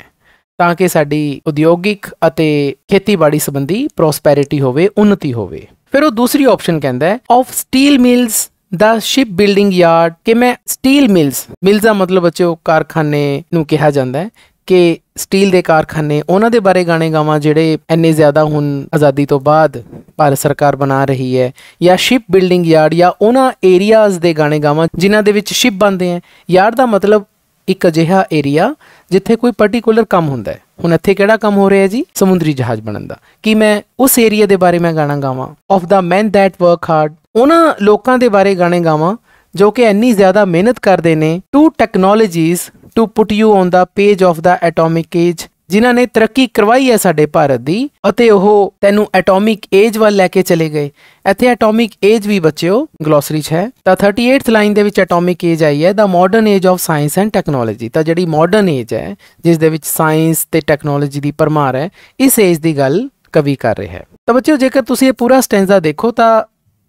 ਤਾਂ ਕਿ ਸਾਡੀ ਉਦਯੋਗਿਕ ਅਤੇ ਖੇਤੀਬਾੜੀ ਸੰਬੰਧੀ ਪ੍ਰੋਸਪੈਰਿਟੀ ਹੋਵੇ ਉન્નਤੀ ਹੋਵੇ ਫਿਰ ਉਹ ਦੂਸਰੀ ਆਪਸ਼ਨ ਕਹਿੰਦਾ ਹੈ of steel mills the ship building yard ਕਿ ਮੈਂ ਸਟੀਲ ਮਿਲਸ ਮਿਲਸ ਦਾ ਮਤਲਬ ਬੱਚੋ ਕਾਰਖਾਨੇ ਨੂੰ ਕਿਹਾ ਜਾਂਦਾ ਹੈ ਕਿ ਸਟੀਲ ਦੇ ਕਾਰਖਾਨੇ ਉਹਨਾਂ ਦੇ ਬਾਰੇ ਗਾਣੇ ਗਾਵਾਂ ਜਿਹੜੇ ਇੰਨੇ ਜ਼ਿਆਦਾ ਹੁਣ ਆਜ਼ਾਦੀ ਤੋਂ ਬਾਅਦ ਭਾਰਤ ਸਰਕਾਰ ਬਣਾ ਰਹੀ ਹੈ ਜਾਂ ਸ਼ਿਪ ਬਿਲਡਿੰਗ ਯਾਰਡ ਜਾਂ ਉਹਨਾਂ ਏਰੀਆਜ਼ ਦੇ ਗਾਣੇ ਗਾਵਾਂ ਜਿਨ੍ਹਾਂ ਦੇ ਵਿੱਚ ਸ਼ਿਪ ਬੰਦੇ ਹੈ ਯਾਰਡ ਦਾ ਮਤਲਬ ਇੱਕ ਅਜਿਹਾ ਏਰੀਆ ਜਿੱਥੇ ਕੋਈ ਪਾਰਟਿਕੂਲਰ ਕੰਮ ਹੁੰਦਾ ਹੈ ਹੁਣ ਇੱਥੇ ਕਿਹੜਾ ਕੰਮ ਹੋ ਰਿਹਾ ਜੀ ਸਮੁੰਦਰੀ ਜਹਾਜ਼ ਬਣਨ ਦਾ ਕਿ ਮੈਂ ਉਸ ਏਰੀਆ ਦੇ ਬਾਰੇ ਮੈਂ ਗਾਣਾ ਗਾਵਾਂ of the man that work hard ਉਹਨਾਂ ਲੋਕਾਂ ਦੇ ਬਾਰੇ ਗਾਣੇ ਗਾਵਾਂ ਜੋ ਕਿ ਇੰਨੀ ਜ਼ਿਆਦਾ ਮਿਹਨਤ ਕਰਦੇ ਨੇ to technologies to put you on the page of the atomic age ਜਿਨ੍ਹਾਂ ਨੇ ਤਰੱਕੀ ਕਰਵਾਈ ਹੈ ਸਾਡੇ ਭਾਰਤ ਦੀ ਅਤੇ ਉਹ ਤੈਨੂੰ ਐਟੋਮਿਕ ਏਜ ਵੱਲ ਲੈ ਕੇ ਚਲੇ ਗਏ ਇੱਥੇ ਐਟੋਮਿਕ ਏਜ ਵੀ ਬੱਚਿਓ ਗਲੋਸਰੀ 'ਚ ਹੈ ਤਾਂ 38th ਲਾਈਨ ਦੇ ਵਿੱਚ ਐਟੋਮਿਕ ਏਜ ਆਈ ਹੈ the modern age of science and technology ਤਾਂ ਜਿਹੜੀ ਮਾਡਰਨ ਏਜ ਹੈ ਜਿਸ ਦੇ ਵਿੱਚ ਸਾਇੰਸ ਤੇ ਟੈਕਨੋਲੋਜੀ ਦੀ ਪਰਮਾਰ ਹੈ ਇਸ ਏਜ ਦੀ ਗੱਲ ਕਵੀ ਕਰ ਰਿਹਾ ਹੈ ਤਾਂ ਬੱਚਿਓ ਜੇਕਰ ਤੁਸੀਂ ਇਹ ਪੂਰਾ ਸਟੈਂਜ਼ਾ ਦੇਖੋ ਤਾਂ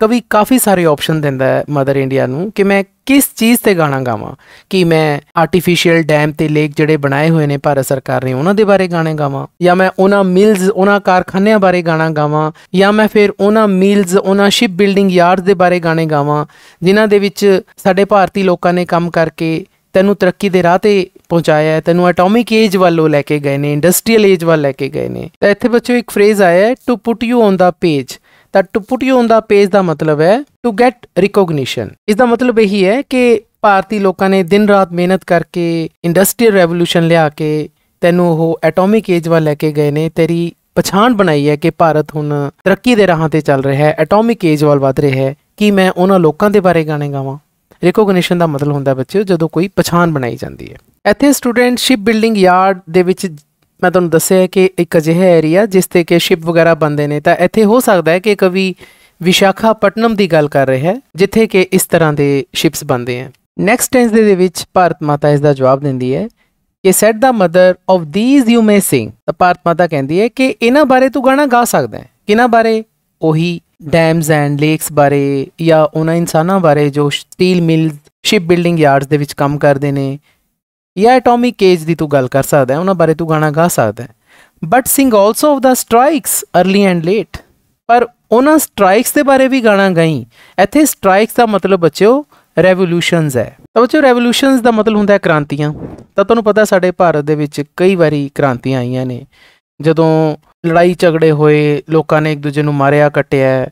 ਕਵੀ ਕਾਫੀ ਸਾਰੇ ਆਪਸ਼ਨ ਦਿੰਦਾ ਹੈ ਮਦਰ ਇੰਡੀਆ ਨੂੰ ਕਿ ਮੈਂ ਕਿਸ ਚੀਜ਼ ਤੇ ਗਾਣਾ ਗਾਵਾਂ ਕਿ ਮੈਂ ਆਰਟੀਫੀਸ਼ੀਅਲ ਡੈਮ ਤੇ ਲੇਕ ਜਿਹੜੇ ਬਣਾਏ ਹੋਏ ਨੇ ਭਾਰਤ ਸਰਕਾਰ ਨੇ ਉਹਨਾਂ ਦੇ ਬਾਰੇ ਗਾਣੇ ਗਾਵਾਂ ਜਾਂ ਮੈਂ ਉਹਨਾਂ ਮਿਲਜ਼ ਉਹਨਾਂ ਕਾਰਖਾਨਿਆਂ ਬਾਰੇ ਗਾਣਾ ਗਾਵਾਂ ਜਾਂ ਮੈਂ ਫਿਰ ਉਹਨਾਂ ਮਿਲਜ਼ ਉਹਨਾਂ ਸ਼ਿਪ ਬਿਲਡਿੰਗ ਯਾਰਡਸ ਦੇ ਬਾਰੇ ਗਾਣੇ ਗਾਵਾਂ ਜਿਨ੍ਹਾਂ ਦੇ ਵਿੱਚ ਸਾਡੇ ਭਾਰਤੀ ਲੋਕਾਂ ਨੇ ਕੰਮ ਕਰਕੇ ਤੈਨੂੰ ਤਰੱਕੀ ਦੇ ਰਾਹ ਤੇ ਪਹੁੰਚਾਇਆ ਹੈ ਤੈਨੂੰ ਐਟੋਮਿਕ ਏਜ ਵੱਲੋਂ ਲੈ ਕੇ ਗਏ ਨੇ ਇੰਡਸਟਰੀਅਲ ਏਜ ਵੱਲ ਲੈ ਕੇ ਗਏ ਨੇ ਤਾਂ ਇੱਥੇ ਬੱਚੋ ਇੱਕ ਫਰੇਜ਼ ਆਇਆ ਹੈ to put you on the page ਤਾਂ to put you on the page ਦਾ ਮਤਲਬ ਹੈ ਟੂ ਗੈਟ ਰਿਕੋਗਨੀਸ਼ਨ ਇਸ ਦਾ ਮਤਲਬ ਇਹੀ ਹੈ ਕਿ ਭਾਰਤੀ ਲੋਕਾਂ ਨੇ ਦਿਨ ਰਾਤ ਮਿਹਨਤ ਕਰਕੇ ਇੰਡਸਟਰੀਅਲ ਰੈਵੋਲੂਸ਼ਨ ਲਿਆ ਕੇ ਤੈਨੂੰ ਉਹ ਐਟੋਮਿਕ ਏਜ ਵੱਲ ਲੈ ਕੇ ਗਏ ਨੇ ਤੇਰੀ ਪਛਾਣ ਬਣਾਈ ਹੈ ਕਿ ਭਾਰਤ ਹੁਣ ਤਰੱਕੀ ਦੇ ਰਾਹਾਂ ਤੇ ਚੱਲ ਰਿਹਾ ਹੈ ਐਟੋਮਿਕ ਏਜ ਵੱਲ ਵਧ ਰਿਹਾ ਹੈ ਕਿ ਮੈਂ ਉਹਨਾਂ ਲੋਕਾਂ ਦੇ ਬਾਰੇ ਗਾਣੇ ਗਾਵਾਂ ਰਿਕੋਗਨੀਸ਼ਨ ਦਾ ਮਤਲਬ ਹੁੰਦਾ ਬੱਚਿਓ ਜਦੋਂ ਕੋਈ ਪਛਾਣ ਬਣਾਈ ਜਾਂਦੀ ਹੈ ਇੱਥੇ ਸਟੂਡੈਂਟ ਸ਼ਿਪ ਬਿਲਡਿੰਗ ਯਾਰਡ ਦੇ ਵਿੱਚ ਮੈਂ ਤੁਹਾਨੂੰ ਦੱਸਿਆ ਕਿ ਇੱਕ ਅਜਿਹਾ ਏਰੀਆ ਜਿਸ ਤੇ ਕਿ ਸ਼ਿਪ ਵਗੈਰਾ ਬੰਦੇ ਨੇ ਤਾਂ ਇੱਥੇ ਹੋ ਸਕਦਾ ਹੈ ਕਿ ਕਵੀ ਵਿਸ਼ਾਖਾਪਟਨਮ ਦੀ ਗੱਲ ਕਰ ਰਿਹਾ ਹੈ ਜਿੱਥੇ ਕਿ ਇਸ ਤਰ੍ਹਾਂ ਦੇ ਸ਼ਿਪਸ ਬੰਦੇ ਹਨ ਨੈਕਸਟ ਟੈਂਸ ਦੇ ਵਿੱਚ ਭਾਰਤ ਮਾਤਾ ਇਸ ਦਾ ਜਵਾਬ ਦਿੰਦੀ ਹੈ ਕਿ said the mother of these you may sing ਤਾਂ ਭਾਰਤ ਮਾਤਾ ਕਹਿੰਦੀ ਹੈ ਕਿ ਇਹਨਾਂ ਬਾਰੇ ਤੂੰ ਗਾਣਾ ਗਾ ਸਕਦਾ ਹੈ ਕਿਨਾਂ ਬਾਰੇ ਉਹੀ ਡੈਮਸ ਐਂਡ ਲੇਕਸ ਬਾਰੇ ਜਾਂ ਉਹਨਾਂ ਇਨਸਾਨਾਂ ਬਾਰੇ ਜੋ steel mill ship building yards ਦੇ ਵਿੱਚ ਕੰਮ ਕਰਦੇ ਨੇ ਜਾਂ ਐਟੋਮਿਕ ਕੇਜ ਦੀ ਤੂੰ ਗੱਲ ਕਰ ਸਕਦਾ ਹੈ ਉਹਨਾਂ ਬਾਰੇ ਤੂੰ ਗਾਣਾ ਗਾ ਸਕਦਾ ਹੈ but sing also of the strikes early and late ਪਰ ਉਹਨਾਂ ਸਟ੍ਰਾਈਕਸ ਦੇ ਬਾਰੇ ਵੀ ਗਾਣਾ ਗਾਈ ਇੱਥੇ ਸਟ੍ਰਾਈਕਸ ਦਾ ਮਤਲਬ ਬੱਚਿਓ ਰੈਵੋਲੂਸ਼ਨਸ ਹੈ ਤਾਂ ਬੱਚਿਓ ਰੈਵੋਲੂਸ਼ਨਸ ਦਾ ਮਤਲਬ ਹੁੰਦਾ ਹੈ ਕ੍ਰਾਂਤੀਆਂ ਤਾਂ ਤੁਹਾਨੂੰ ਪਤਾ ਸਾਡੇ ਭਾਰਤ ਦੇ ਵਿੱਚ ਕਈ ਵਾਰੀ ਕ੍ਰਾਂਤੀਆਂ ਆਈਆਂ ਨੇ ਜਦੋਂ ਲੜਾਈ ਝਗੜੇ ਹੋਏ ਲੋਕਾਂ ਨੇ ਇੱਕ ਦੂਜੇ ਨੂੰ ਮਾਰਿਆ ਕੱਟਿਆ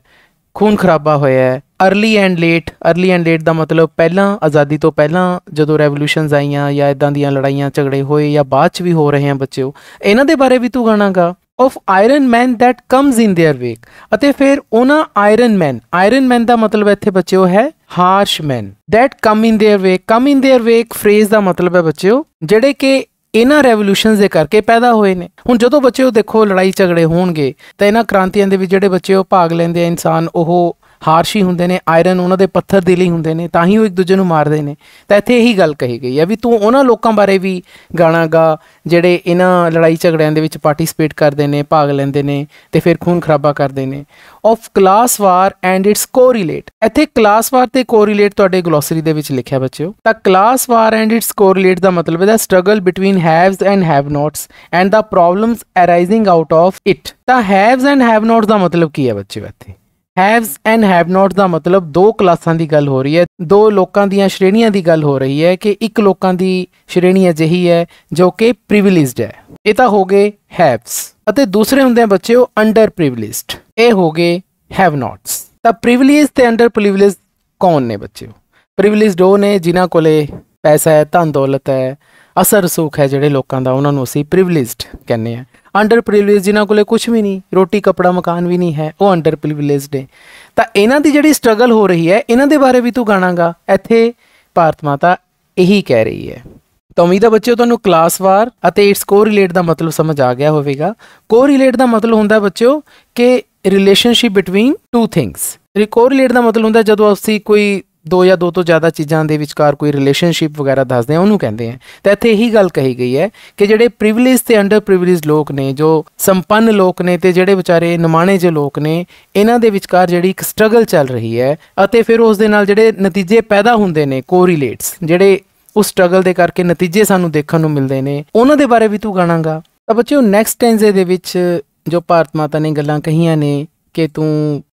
ਖੂਨ ਖਰਾਬਾ ਹੋਇਆ early and late early and late ਦਾ ਮਤਲਬ ਪਹਿਲਾਂ ਆਜ਼ਾਦੀ ਤੋਂ ਪਹਿਲਾਂ ਜਦੋਂ ਰੈਵੋਲੂਸ਼ਨਸ ਆਈਆਂ ਜਾਂ ਇਦਾਂ ਦੀਆਂ ਲੜਾਈਆਂ ਝਗੜੇ ਹੋਏ ਜਾਂ ਬਾਅਦ ਚ ਵੀ ਹੋ ਰਹੇ ਆ ਬੱਚਿਓ ਇਹਨਾਂ ਦੇ ਬਾਰੇ ਵੀ ਤੂੰ ਗਾਣਾ ਗਾ of iron man that comes in their wake ਅਤੇ ਫਿਰ ਉਹਨਾਂ ਆਇਰਨ ਮੈਨ ਆਇਰਨ ਮੈਨ ਦਾ ਮਤਲਬ ਇੱਥੇ ਬੱਚਿਓ ਹੈ harsh man that come in their wake come in their wake phrase ਦਾ ਮਤਲਬ ਹੈ ਬੱਚਿਓ ਜਿਹੜੇ ਕਿ ਇਹਨਾਂ ਰੈਵੋਲੂਸ਼ਨਸ ਦੇ ਕਰਕੇ ਪੈਦਾ ਹੋਏ ਨੇ ਹੁਣ ਜਦੋਂ ਬੱਚਿਓ ਦੇਖੋ ਲੜਾਈ ਝਗੜੇ ਹੋਣਗੇ ਤਾਂ ਇਹਨਾਂ ਕ੍ਰਾਂਤੀਆਂ ਦੇ ਵਿੱਚ ਜਿਹੜੇ ਬੱਚਿਓ ਭਾਗ ਲੈਂਦੇ ਆ ਇਨਸਾਨ ਉਹ ਹਾਰਸ਼ੀ ਹੁੰਦੇ ਨੇ ਆਇਰਨ ਉਹਨਾਂ ਦੇ ਪੱਥਰ ਦੇ ਲਈ ਹੁੰਦੇ ਨੇ ਤਾਂ ਹੀ ਉਹ ਇੱਕ ਦੂਜੇ ਨੂੰ ਮਾਰਦੇ ਨੇ ਤਾਂ ਇੱਥੇ ਇਹੀ ਗੱਲ ਕਹੀ ਗਈ ਹੈ ਵੀ ਤੂੰ ਉਹਨਾਂ ਲੋਕਾਂ ਬਾਰੇ ਵੀ ਗਾਣਾ ਗਾ ਜਿਹੜੇ ਇਹਨਾਂ ਲੜਾਈ ਝਗੜਿਆਂ ਦੇ ਵਿੱਚ ਪਾਰਟਿਸਿਪੇਟ ਕਰਦੇ ਨੇ ਭਾਗ ਲੈਂਦੇ ਨੇ ਤੇ ਫਿਰ ਖੂਨ ਖਰਾਬਾ ਕਰਦੇ ਨੇ of class war and its correlate ਇੱਥੇ ਕਲਾਸ ਵਾਰ ਤੇ ਕੋਰੀਲੇਟ ਤੁਹਾਡੇ ਗਲੋਸਰੀ ਦੇ ਵਿੱਚ ਲਿਖਿਆ ਬੱਚਿਓ ਤਾਂ class war and its correlate ਦਾ ਮਤਲਬ ਹੈ the struggle between haves and have nots and the problems arising out of it ਤਾਂ ਹੈਵਸ ਐਂਡ ਹੈਵ ਨੋਟਸ ਦਾ ਮਤਲਬ ਕੀ ਹੈ ਬੱਚਿਓ ਇੱਥੇ ਹੈਵਸ ਐਂਡ ਹੈਵ ਨਾਟ ਦਾ ਮਤਲਬ ਦੋ ਕਲਾਸਾਂ ਦੀ ਗੱਲ ਹੋ ਰਹੀ ਹੈ ਦੋ ਲੋਕਾਂ ਦੀਆਂ ਸ਼੍ਰੇਣੀਆਂ ਦੀ ਗੱਲ ਹੋ ਰਹੀ ਹੈ ਕਿ ਇੱਕ ਲੋਕਾਂ ਦੀ ਸ਼੍ਰੇਣੀ ਅਜਿਹੀ ਹੈ ਜੋ ਕਿ ਪ੍ਰਿਵਿਲੇਜਡ ਹੈ ਇਹ ਤਾਂ ਹੋ ਗਏ ਹੈਵਸ ਅਤੇ ਦੂਸਰੇ ਹੁੰਦੇ ਆ ਬੱਚਿਓ ਅੰਡਰ ਪ੍ਰਿਵਿਲੇਜਡ ਇਹ ਹੋ ਗਏ ਹੈਵ ਨਾਟਸ ਤਾਂ ਪ੍ਰਿਵਿਲੇਜ ਤੇ ਅੰਡਰ ਪ੍ਰਿਵਿਲੇਜ ਕੌਣ ਨੇ ਬੱਚਿਓ ਪ੍ਰਿਵਿਲੇਜਡ ਉਹ ਨੇ ਜਿਨ੍ਹਾਂ ਕੋਲੇ ਪੈਸਾ ਹੈ ਧਨ ਦੌਲਤ ਹੈ ਅਸਰ ਸੁਖ ਹੈ ਜਿਹੜੇ ਲੋਕਾਂ ਦਾ ਉਹਨਾਂ ਨੂੰ ਅਸੀਂ ਪ੍ਰਿਵਿਲੇਜਡ ਕਹਿੰਦੇ ਆ ਅੰਡਰ ਪ੍ਰਿਵਿਲੇਜ ਜਿਨ੍ਹਾਂ ਕੋਲੇ ਕੁਝ ਵੀ ਨਹੀਂ ਰੋਟੀ ਕਪੜਾ ਮਕਾਨ ਵੀ ਨਹੀਂ ਹੈ ਉਹ ਅੰਡਰ ਪ੍ਰਿਵਿਲੇਜਡ ਹੈ ਤਾਂ ਇਹਨਾਂ ਦੀ ਜਿਹੜੀ ਸਟਰਗਲ ਹੋ ਰਹੀ ਹੈ ਇਹਨਾਂ ਦੇ ਬਾਰੇ ਵੀ ਤੂੰ ਗਾਣਾਗਾ ਇੱਥੇ ਭਾਰਤ ਮਾਤਾ ਇਹੀ ਕਹਿ ਰਹੀ ਹੈ ਤਾਂ ਉਮੀਦ ਹੈ ਬੱਚਿਓ ਤੁਹਾਨੂੰ ਕਲਾਸ ਵਾਰ ਅਤੇ ਇਟਸ ਕੋਰੀਲੇਟ ਦਾ ਮਤਲਬ ਸਮਝ ਆ ਗਿਆ ਹੋਵੇਗਾ ਕੋਰੀਲੇਟ ਦਾ ਮਤਲਬ ਹੁੰਦਾ ਬੱਚਿਓ ਕਿ relationship between two things correlate ਦਾ ਮਤਲਬ ਹੁੰਦਾ ਜਦੋਂ ਅਸੀਂ ਕੋਈ ਦੋ ਜਾਂ ਦੋ ਤੋਂ ਜ਼ਿਆਦਾ ਚੀਜ਼ਾਂ ਦੇ ਵਿਚਕਾਰ ਕੋਈ ਰਿਲੇਸ਼ਨਸ਼ਿਪ ਵਗੈਰਾ ਦੱਸਦੇ ਆ ਉਹਨੂੰ ਕਹਿੰਦੇ ਆ ਤਾਂ ਇੱਥੇ ਇਹੀ ਗੱਲ ਕਹੀ ਗਈ ਹੈ ਕਿ ਜਿਹੜੇ ਪ੍ਰਿਵਿਲੇਜ ਤੇ ਅੰਡਰ ਪ੍ਰਿਵਿਲੇਜ ਲੋਕ ਨੇ ਜੋ ਸੰਪੰਨ ਲੋਕ ਨੇ ਤੇ ਜਿਹੜੇ ਵਿਚਾਰੇ ਨਿਮਾਣੇ ਜੇ ਲੋਕ ਨੇ ਇਹਨਾਂ ਦੇ ਵਿਚਕਾਰ ਜਿਹੜੀ ਇੱਕ ਸਟਰਗਲ ਚੱਲ ਰਹੀ ਹੈ ਅਤੇ ਫਿਰ ਉਸ ਦੇ ਨਾਲ ਜਿਹੜੇ ਨਤੀਜੇ ਪੈਦਾ ਹੁੰਦੇ ਨੇ ਕੋਰੀਲੇਟਸ ਜਿਹੜੇ ਉਸ ਸਟਰਗਲ ਦੇ ਕਰਕੇ ਨਤੀਜੇ ਸਾਨੂੰ ਦੇਖਣ ਨੂੰ ਮਿਲਦੇ ਨੇ ਉਹਨਾਂ ਦੇ ਬਾਰੇ ਵੀ ਤੂੰ ਗਾਣਾਗਾ ਤਾਂ ਬੱਚਿਓ ਨੈਕਸਟ ਟੈਂਸ ਦੇ ਵਿੱਚ ਜੋ ਭਾਰਤ ਮਾਤਾ ਨੇ ਗੱਲਾਂ ਕਹੀਆਂ ਨੇ ਕਿ ਤੂੰ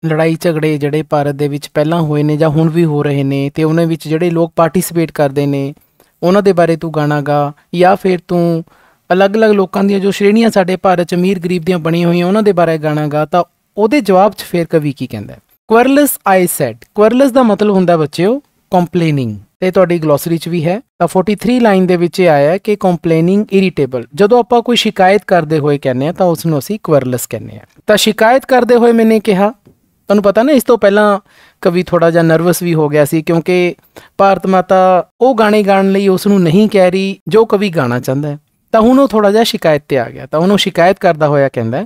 ਲੜਾਈ ਝਗੜੇ ਜਿਹੜੇ ਭਾਰਤ ਦੇ ਵਿੱਚ ਪਹਿਲਾਂ ਹੋਏ ਨੇ ਜਾਂ ਹੁਣ ਵੀ ਹੋ ਰਹੇ ਨੇ ਤੇ ਉਹਨਾਂ ਵਿੱਚ ਜਿਹੜੇ ਲੋਕ ਪਾਰਟਿਸਿਪੇਟ ਕਰਦੇ ਨੇ ਉਹਨਾਂ ਦੇ ਬਾਰੇ ਤੂੰ ਗਾਣਾ ਗਾ ਜਾਂ ਫਿਰ ਤੂੰ ਅਲੱਗ-ਅਲੱਗ ਲੋਕਾਂ ਦੀਆਂ ਜੋ ਸ਼੍ਰੇਣੀਆਂ ਸਾਡੇ ਭਾਰਤ ਚ ਅਮੀਰ ਗਰੀਬ ਦੀਆਂ ਬਣੀਆਂ ਹੋਈਆਂ ਉਹਨਾਂ ਦੇ ਬਾਰੇ ਗਾਣਾ ਗਾ ਤਾਂ ਉਹਦੇ ਜਵਾਬ 'ਚ ਫੇਰ ਕਵੀ ਕੀ ਕਹਿੰਦਾ ਕੁਅਰਲਸ ਆਈ ਸੈਡ ਕੁਅਰਲਸ ਦਾ ਮਤਲਬ ਹੁੰਦਾ ਬੱਚਿਓ ਕੰਪਲੇਨਿੰਗ ਤੇ ਤੁਹਾਡੀ ਗਲੋਸਰੀ 'ਚ ਵੀ ਹੈ ਤਾਂ 43 ਲਾਈਨ ਦੇ ਵਿੱਚ ਇਹ ਆਇਆ ਹੈ ਕਿ ਕੰਪਲੇਨਿੰਗ ਇਰੀਟੇਬਲ ਜਦੋਂ ਆਪਾਂ ਕੋਈ ਸ਼ਿਕਾਇਤ ਕਰਦੇ ਹੋਏ ਕਹਿੰਦੇ ਆ ਤਾਂ ਉਸ ਨੂੰ ਅਸੀਂ ਕੁਐਰਲਸ ਕਹਿੰਦੇ ਆ ਤਾਂ ਸ਼ਿਕਾਇਤ ਕਰਦੇ ਹੋਏ ਮੈਨੇ ਕਿਹਾ ਤੁਹਾਨੂੰ ਪਤਾ ਨਾ ਇਸ ਤੋਂ ਪਹਿਲਾਂ ਕਵੀ ਥੋੜਾ ਜਿਹਾ ਨਰਵਸ ਵੀ ਹੋ ਗਿਆ ਸੀ ਕਿਉਂਕਿ ਭਾਰਤ ਮਾਤਾ ਉਹ ਗਾਣੇ ਗਾਣ ਲਈ ਉਸ ਨੂੰ ਨਹੀਂ ਕਹਿ ਰਹੀ ਜੋ ਕਵੀ ਗਾਣਾ ਚਾਹੁੰਦਾ ਹੈ ਤਾਂ ਹੁਣ ਉਹ ਥੋੜਾ ਜਿਹਾ ਸ਼ਿਕਾਇਤ ਤੇ ਆ ਗਿਆ ਤਾਂ ਉਹਨੂੰ ਸ਼ਿਕਾਇਤ ਕਰਦਾ ਹੋਇਆ ਕਹਿੰਦਾ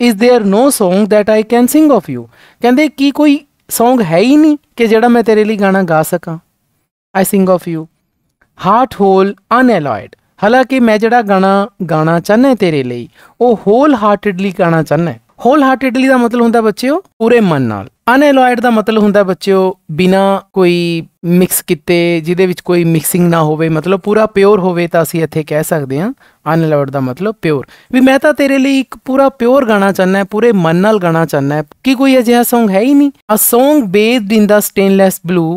ਇਸ there no Song that I can sing of you ਕਹਿੰਦੇ ਕੀ ਕੋਈ Song ਹੈ ਹੀ ਨਹੀਂ ਕਿ ਜਿਹੜਾ ਮੈਂ ਤੇਰੇ ਲਈ ਗਾਣਾ ਗਾ ਸਕਾਂ I sing of you heart whole unalloyed ਹਾਲਾਂਕਿ ਮੈਂ ਜਿਹੜਾ ਗਾਣਾ ਗਾਣਾ ਚਾਹਨਾ ਤੇਰੇ ਲਈ ਉਹ ਹੋਲ ਹਾਰਟਡਲੀ ਗਾਣਾ ਚਾਹਨਾ ਹੋਲ ਹਾਰਟਡਲੀ ਦਾ ਮਤਲਬ ਹੁੰਦਾ ਬੱਚਿਓ ਪੂਰੇ ਮਨ ਨਾਲ ਅਨਅਲੋਇਡ ਦਾ ਮਤਲਬ ਹੁੰਦਾ ਬੱਚਿਓ ਬਿਨਾ ਕੋਈ ਮਿਕਸ ਕੀਤੇ ਜਿਹਦੇ ਵਿੱਚ ਕੋਈ ਮਿਕਸਿੰਗ ਨਾ ਹੋਵੇ ਮਤਲਬ ਪੂਰਾ ਪਿਓਰ ਹੋਵੇ ਤਾਂ ਅਸੀਂ ਇੱਥੇ ਕਹਿ ਸਕਦੇ ਹਾਂ ਅਨਅਲੋਇਡ ਦਾ ਮਤਲਬ ਪਿਓਰ ਵੀ ਮੈਂ ਤਾਂ ਤੇਰੇ ਲਈ ਇੱਕ ਪੂਰਾ ਪਿਓਰ ਗਾਣਾ ਚਾਹਨਾ ਹੈ ਪੂਰੇ ਮਨ ਨਾਲ ਗਾਣਾ ਚਾਹਨਾ ਹੈ ਕਿ ਕੋਈ ਅਜਿਹਾ Song ਹੈ ਹੀ ਨਹੀਂ a Song bathed in the stainless blue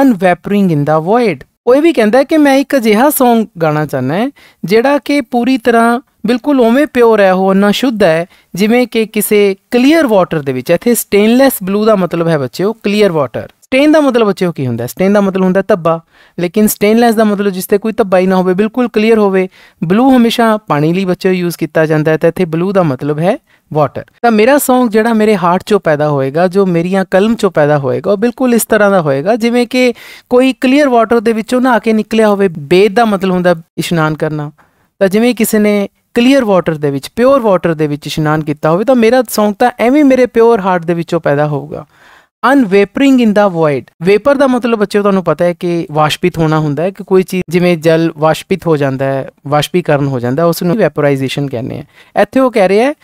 unvapouring in the void ਉਹ ਵੀ ਕਹਿੰਦਾ ਕਿ ਮੈਂ ਇੱਕ ਅਜਿਹਾ Song ਗਾਣਾ ਚਾਹਨਾ ਹੈ ਜਿਹੜਾ ਕਿ ਪੂਰੀ ਤਰ੍ਹਾਂ ਬਿਲਕੁਲ ਓਵੇਂ ਪਿਓਰ ਹੈ ਹੋ ਨਾ ਸ਼ੁੱਧ ਹੈ ਜਿਵੇਂ ਕਿ ਕਿਸੇ ਕਲੀਅਰ ਵਾਟਰ ਦੇ ਵਿੱਚ ਇੱਥੇ ਸਟੇਨਲੈਸ ਬਲੂ ਦਾ ਮਤਲਬ ਹੈ ਬੱਚਿਓ ਕਲੀਅਰ ਵਾਟਰ ਸਟੇਨ ਦਾ ਮਤਲਬ ਬੱਚਿਓ ਕੀ ਹੁੰਦਾ ਸਟੇਨ ਦਾ ਮਤਲਬ ਹੁੰਦਾ ਧੱਬਾ ਲੇਕਿਨ ਸਟੇਨਲੈਸ ਦਾ ਮਤਲਬ ਜਿਸ ਤੇ ਕੋਈ ਧੱਬਾ ਹੀ ਨਾ ਹੋਵੇ ਬਿਲਕੁਲ ਕਲੀਅਰ ਹੋਵੇ ਬਲੂ ਹਮੇਸ਼ਾ ਪਾਣੀ ਲਈ ਬੱਚਿਓ ਯੂਜ਼ ਕੀਤਾ ਜਾਂਦਾ ਹੈ ਤਾਂ ਇੱਥੇ ਬਲੂ ਦਾ ਮਤਲਬ ਹੈ ਵਾਟਰ ਤਾਂ ਮੇਰਾ Song ਜਿਹੜਾ ਮੇਰੇ ਹਾਰਟ ਚੋਂ ਪੈਦਾ ਹੋਏਗਾ ਜੋ ਮੇਰੀਆਂ ਕਲਮ ਚੋਂ ਪੈਦਾ ਹੋਏਗਾ ਉਹ ਬਿਲਕੁਲ ਇਸ ਤਰ੍ਹਾਂ ਦਾ ਹੋਏਗਾ ਜਿਵੇਂ ਕਿ ਕੋਈ ਕਲੀਅਰ ਵਾਟਰ ਦੇ ਵਿੱਚੋਂ ਨਾ ਆ ਕੇ ਨਿਕਲਿਆ ਹੋਵੇ ਬੇਦ ਦਾ ਮਤਲਬ ਹੁੰਦਾ ਇਸ਼ਨਾਨ ਕਰਨਾ ਤਾਂ ਜਿਵੇਂ ਕਿਸੇ ਨੇ ਕਲੀਅਰ ਵਾਟਰ ਦੇ ਵਿੱਚ ਪਿਓਰ ਵਾਟਰ ਦੇ ਵਿੱਚ ਇਸ਼ਨਾਨ ਕੀਤਾ ਹੋਵੇ ਤਾਂ ਮੇਰਾ Song ਤਾਂ ਐਵੇਂ ਮੇਰੇ ਪਿਓਰ ਹਾਰਟ ਦੇ ਵਿੱਚੋਂ ਪੈਦਾ ਹੋਊਗਾ ਅਨਵੇਪਰਿੰਗ ਇਨ ਦਾ ਵੋਇਡ ਵੇਪਰ ਦਾ ਮਤਲਬ ਬੱਚਿਓ ਤੁਹਾਨੂੰ ਪਤਾ ਹੈ ਕਿ ਵਾਸ਼ਪਿਤ ਹੋਣਾ ਹੁੰਦਾ ਹੈ ਕਿ ਕੋਈ ਚੀਜ਼ ਜਿਵੇਂ ਜਲ ਵਾਸ਼ਪਿਤ ਹੋ ਜਾਂਦਾ ਹੈ ਵਾਸ਼ਪੀਕਰਨ ਹੋ ਜਾਂਦਾ ਉਸ ਨੂੰ ਵੈਪੋਰਾਈਜੇਸ਼ਨ ਕਹਿੰਦੇ ਆ ਇੱਥੇ ਉਹ ਕਹਿ ਰਿਹਾ ਹੈ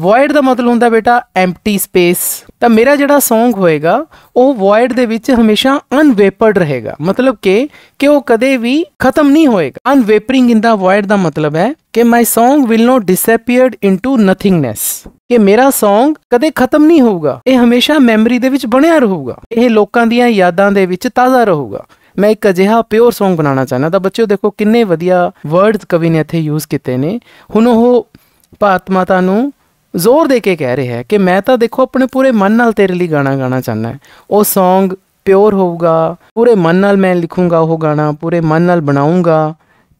ਵੋਇਡ ਦਾ ਮਤਲਬ ਹੁੰਦਾ ਬੇਟਾ ਐਮਪਟੀ ਸਪੇਸ ਤਾਂ ਮੇਰਾ ਜਿਹੜਾ Song ਹੋਏਗਾ ਉਹ ਵੋਇਡ ਦੇ ਵਿੱਚ ਹਮੇਸ਼ਾ ਅਨਵੇਪਰਡ ਰਹੇਗਾ ਮਤਲਬ ਕਿ ਕਿ ਉਹ ਕਦੇ ਵੀ ਖਤਮ ਨਹੀਂ ਹੋਏਗਾ ਅਨਵੇਪਰਿੰਗ ਇਨ ਦਾ ਵੋਇਡ ਦਾ ਮਤਲਬ ਹੈ ਕਿ my Song will not disappeared into nothingness ਕਿ ਮੇਰਾ Song ਕਦੇ ਖਤਮ ਨਹੀਂ ਹੋਊਗਾ ਇਹ ਹਮੇਸ਼ਾ ਮੈਮਰੀ ਦੇ ਵਿੱਚ ਬਣਿਆ ਰਹੂਗਾ ਇਹ ਲੋਕਾਂ ਦੀਆਂ ਯਾਦਾਂ ਦੇ ਵਿੱਚ ਤਾਜ਼ਾ ਰਹੂਗਾ ਮੈਂ ਇੱਕ ਅਜਿਹਾ ਪਿਓਰ Song ਬਣਾਉਣਾ ਚਾਹੁੰਦਾ ਤਾਂ ਬੱਚਿਓ ਦੇਖੋ ਕਿੰਨੇ ਵਧੀਆ ਵਰਡਸ ਕਵੀ ਨੇ ਇੱਥੇ ਯੂਜ਼ ਕੀਤੇ ਨੇ ਹੁਣ ਉਹ ਪਾਤਮਾਤਾ ਨੂੰ ਜ਼ੋਰ ਦੇ ਕੇ ਕਹਿ ਰਿਹਾ ਹੈ ਕਿ ਮੈਂ ਤਾਂ ਦੇਖੋ ਆਪਣੇ ਪੂਰੇ ਮਨ ਨਾਲ ਤੇਰੇ ਲਈ ਗਾਣਾ ਗਾਣਾ ਚਾਹਨਾ ਹੈ ਉਹ Song ਪਿਓਰ ਹੋਊਗਾ ਪੂਰੇ ਮਨ ਨਾਲ ਮੈਂ ਲਿਖੂੰਗਾ ਉਹ ਗਾਣਾ ਪੂਰੇ ਮਨ ਨਾਲ ਬਣਾਉਂਗਾ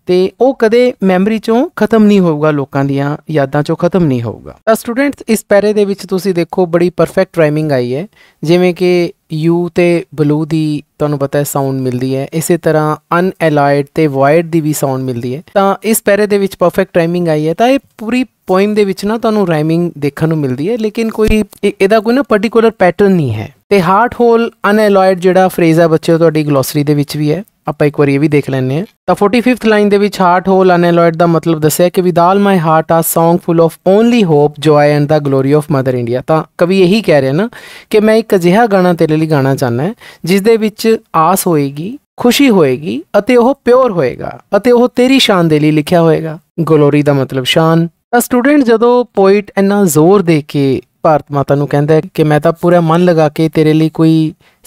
ਤੇ ਉਹ ਕਦੇ ਮੈਮਰੀ ਚੋਂ ਖਤਮ ਨਹੀਂ ਹੋਊਗਾ ਲੋਕਾਂ ਦੀਆਂ ਯਾਦਾਂ ਚੋਂ ਖਤਮ ਨਹੀਂ ਹੋਊਗਾ ਤਾਂ ਸਟੂਡੈਂਟਸ ਇਸ ਪੈਰੇ ਦੇ ਵਿੱਚ ਤੁਸੀਂ ਦੇਖੋ ਬੜੀ ਪਰਫੈਕਟ ਰਾਈਮਿੰਗ ਆਈ ਹੈ ਜਿਵੇਂ ਕਿ ਯੂ ਤੇ ਬਲੂ ਦੀ ਤੁਹਾਨੂੰ ਪਤਾ ਹੈ ਸਾਊਂਡ ਮਿਲਦੀ ਹੈ ਇਸੇ ਤਰ੍ਹਾਂ ਅਨਐਲਾਈਡ ਤੇ ਵਾਇਡ ਦੀ ਵੀ ਸਾਊਂਡ ਮਿਲਦੀ ਹੈ ਤਾਂ ਇਸ ਪੈਰੇ ਦੇ ਵਿੱਚ ਪਰਫੈਕਟ ਰਾਈਮਿੰਗ ਆਈ ਹੈ ਤਾਂ ਇਹ ਪੂਰੀ ਪੋਇਮ ਦੇ ਵਿੱਚ ਨਾ ਤੁਹਾਨੂੰ ਰਾਈਮਿੰਗ ਦੇਖਣ ਨੂੰ ਮਿਲਦੀ ਹੈ ਲੇਕਿਨ ਕੋਈ ਇਹਦਾ ਕੋਈ ਨਾ ਪਾਰਟਿਕੂਲਰ ਪੈਟਰਨ ਨਹੀਂ ਹੈ ਤੇ ਹਾਰਟ ਹੋਲ ਅਨਐਲਾਈਡ ਜਿਹੜਾ ਫਰੇਜ਼ ਆ ਬੱਚਿਓ ਤੁਹਾਡੀ ਗਲੋਸਰੀ ਦੇ ਵਿੱਚ ਵੀ ਹੈ ਆਪਾਂ ਇੱਕ ਵਾਰ ਇਹ ਵੀ ਦੇਖ ਲੈਣੇ ਆ ਤਾਂ 45th ਲਾਈਨ ਦੇ ਵਿੱਚ ਹਾਰਟ ਹੋਲ ਅਨੈਲੋਇਡ ਦਾ ਮਤਲਬ ਦੱਸਿਆ ਕਿ with all my heart a Song full of only hope joy and the glory of mother india ਤਾਂ ਕਵੀ ਇਹੀ ਕਹਿ ਰਿਹਾ ਨਾ ਕਿ ਮੈਂ ਇੱਕ ਅਜਿਹਾ ਗਾਣਾ ਤੇਰੇ ਲਈ ਗਾਣਾ ਚਾਹਨਾ ਜਿਸ ਦੇ ਵਿੱਚ ਆਸ ਹੋਏਗੀ ਖੁਸ਼ੀ ਹੋਏਗੀ ਅਤੇ ਉਹ ਪਿਓਰ ਹੋਏਗਾ ਅਤੇ ਉਹ ਤੇਰੀ ਸ਼ਾਨ ਦੇ ਲਈ ਲਿਖਿਆ ਹੋਏਗਾ ਗਲੋਰੀ ਦਾ ਮਤਲਬ ਸ਼ਾਨ ਤਾਂ ਸਟੂਡੈਂਟ ਜਦੋਂ ਪੋਇਟ ਇੰਨਾ ਜ਼ੋਰ ਦੇ ਕੇ ਭਾਰਤ ਮਾਤਾ ਨੂੰ ਕਹਿੰਦਾ ਕਿ ਮੈਂ ਤਾਂ ਪੂਰਾ ਮਨ ਲਗਾ ਕੇ ਤੇਰੇ ਲਈ ਕੋਈ